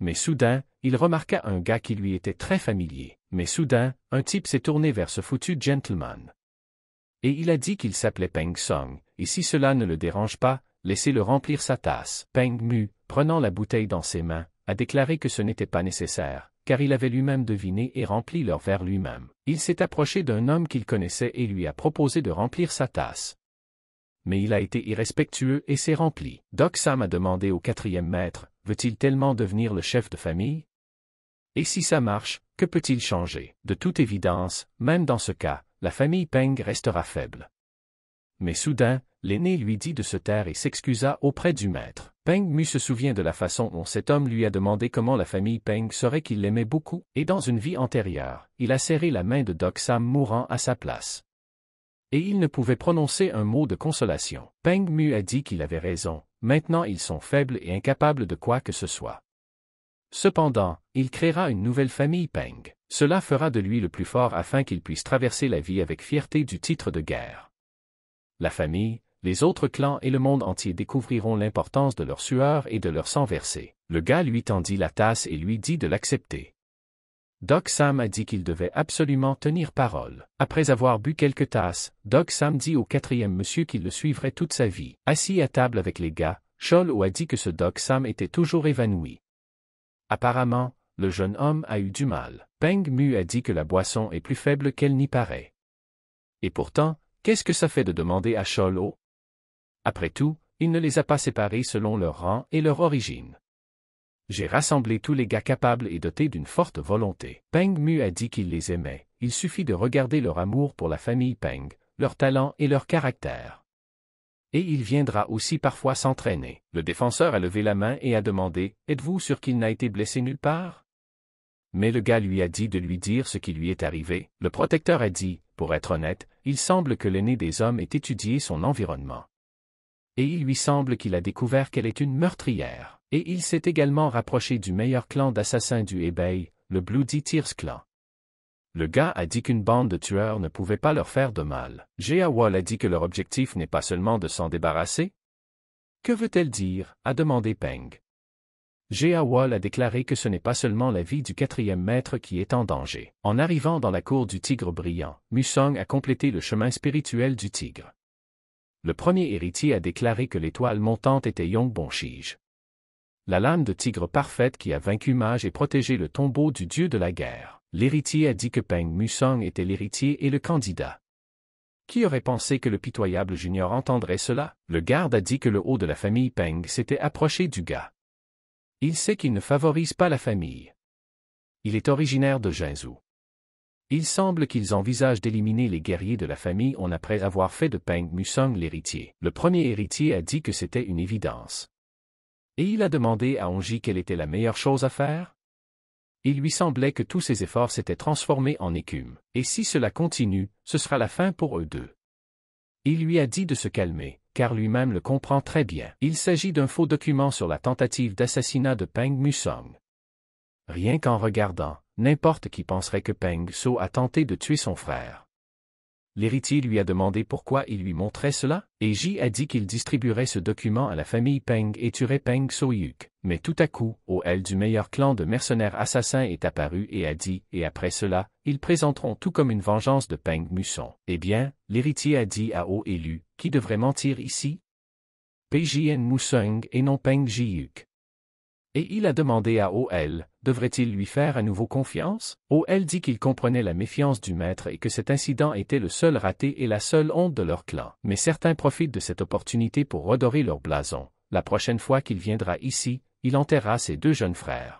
Mais soudain, il remarqua un gars qui lui était très familier. Mais soudain, un type s'est tourné vers ce foutu gentleman. Et il a dit qu'il s'appelait Peng Song, et si cela ne le dérange pas, laissez-le remplir sa tasse. Peng Mu, prenant la bouteille dans ses mains, a déclaré que ce n'était pas nécessaire, car il avait lui-même deviné et rempli leur verre lui-même. Il s'est approché d'un homme qu'il connaissait et lui a proposé de remplir sa tasse. Mais il a été irrespectueux et s'est rempli. Doc Sam a demandé au quatrième maître, veut-il tellement devenir le chef de famille et si ça marche, que peut-il changer De toute évidence, même dans ce cas, la famille Peng restera faible. Mais soudain, l'aîné lui dit de se taire et s'excusa auprès du maître. Peng Mu se souvient de la façon dont cet homme lui a demandé comment la famille Peng saurait qu'il l'aimait beaucoup, et dans une vie antérieure, il a serré la main de Doc Sam mourant à sa place. Et il ne pouvait prononcer un mot de consolation. Peng Mu a dit qu'il avait raison, maintenant ils sont faibles et incapables de quoi que ce soit. Cependant, il créera une nouvelle famille Peng. Cela fera de lui le plus fort afin qu'il puisse traverser la vie avec fierté du titre de guerre. La famille, les autres clans et le monde entier découvriront l'importance de leur sueur et de leur sang versé. Le gars lui tendit la tasse et lui dit de l'accepter. Doc Sam a dit qu'il devait absolument tenir parole. Après avoir bu quelques tasses, Doc Sam dit au quatrième monsieur qu'il le suivrait toute sa vie. Assis à table avec les gars, Chol a dit que ce Doc Sam était toujours évanoui. Apparemment, le jeune homme a eu du mal. Peng Mu a dit que la boisson est plus faible qu'elle n'y paraît. Et pourtant, qu'est-ce que ça fait de demander à O Après tout, il ne les a pas séparés selon leur rang et leur origine. J'ai rassemblé tous les gars capables et dotés d'une forte volonté. Peng Mu a dit qu'il les aimait. Il suffit de regarder leur amour pour la famille Peng, leur talent et leur caractère. Et il viendra aussi parfois s'entraîner. Le défenseur a levé la main et a demandé, Êtes-vous sûr qu'il n'a été blessé nulle part mais le gars lui a dit de lui dire ce qui lui est arrivé. Le protecteur a dit, pour être honnête, il semble que l'aîné des hommes ait étudié son environnement. Et il lui semble qu'il a découvert qu'elle est une meurtrière. Et il s'est également rapproché du meilleur clan d'assassins du Hebei, le Bloody Tears Clan. Le gars a dit qu'une bande de tueurs ne pouvait pas leur faire de mal. Jia a dit que leur objectif n'est pas seulement de s'en débarrasser. Que veut-elle dire a demandé Peng. Jia a déclaré que ce n'est pas seulement la vie du quatrième maître qui est en danger. En arrivant dans la cour du tigre brillant, Musong a complété le chemin spirituel du tigre. Le premier héritier a déclaré que l'étoile montante était Yong Bonshige. La lame de tigre parfaite qui a vaincu Mage et protégé le tombeau du dieu de la guerre l'héritier a dit que Peng Musong était l'héritier et le candidat. Qui aurait pensé que le pitoyable junior entendrait cela Le garde a dit que le haut de la famille Peng s'était approché du gars. Il sait qu'il ne favorise pas la famille. Il est originaire de Jinzhou. Il semble qu'ils envisagent d'éliminer les guerriers de la famille on après avoir fait de Peng Musong l'héritier. Le premier héritier a dit que c'était une évidence. Et il a demandé à Onji quelle était la meilleure chose à faire il lui semblait que tous ses efforts s'étaient transformés en écume, et si cela continue, ce sera la fin pour eux deux. Il lui a dit de se calmer, car lui-même le comprend très bien. Il s'agit d'un faux document sur la tentative d'assassinat de Peng Musong. Rien qu'en regardant, n'importe qui penserait que Peng So a tenté de tuer son frère l'héritier lui a demandé pourquoi il lui montrait cela, et Ji a dit qu'il distribuerait ce document à la famille Peng et tuerait Peng Soyuk. Mais tout à coup, O.L. du meilleur clan de mercenaires assassins est apparu et a dit, et après cela, ils présenteront tout comme une vengeance de Peng Musson. Eh bien, l'héritier a dit à élu qui devrait mentir ici? PJN Musung et non Peng ji et il a demandé à OL, devrait-il lui faire à nouveau confiance OL dit qu'il comprenait la méfiance du maître et que cet incident était le seul raté et la seule honte de leur clan. Mais certains profitent de cette opportunité pour redorer leur blason. La prochaine fois qu'il viendra ici, il enterra ses deux jeunes frères.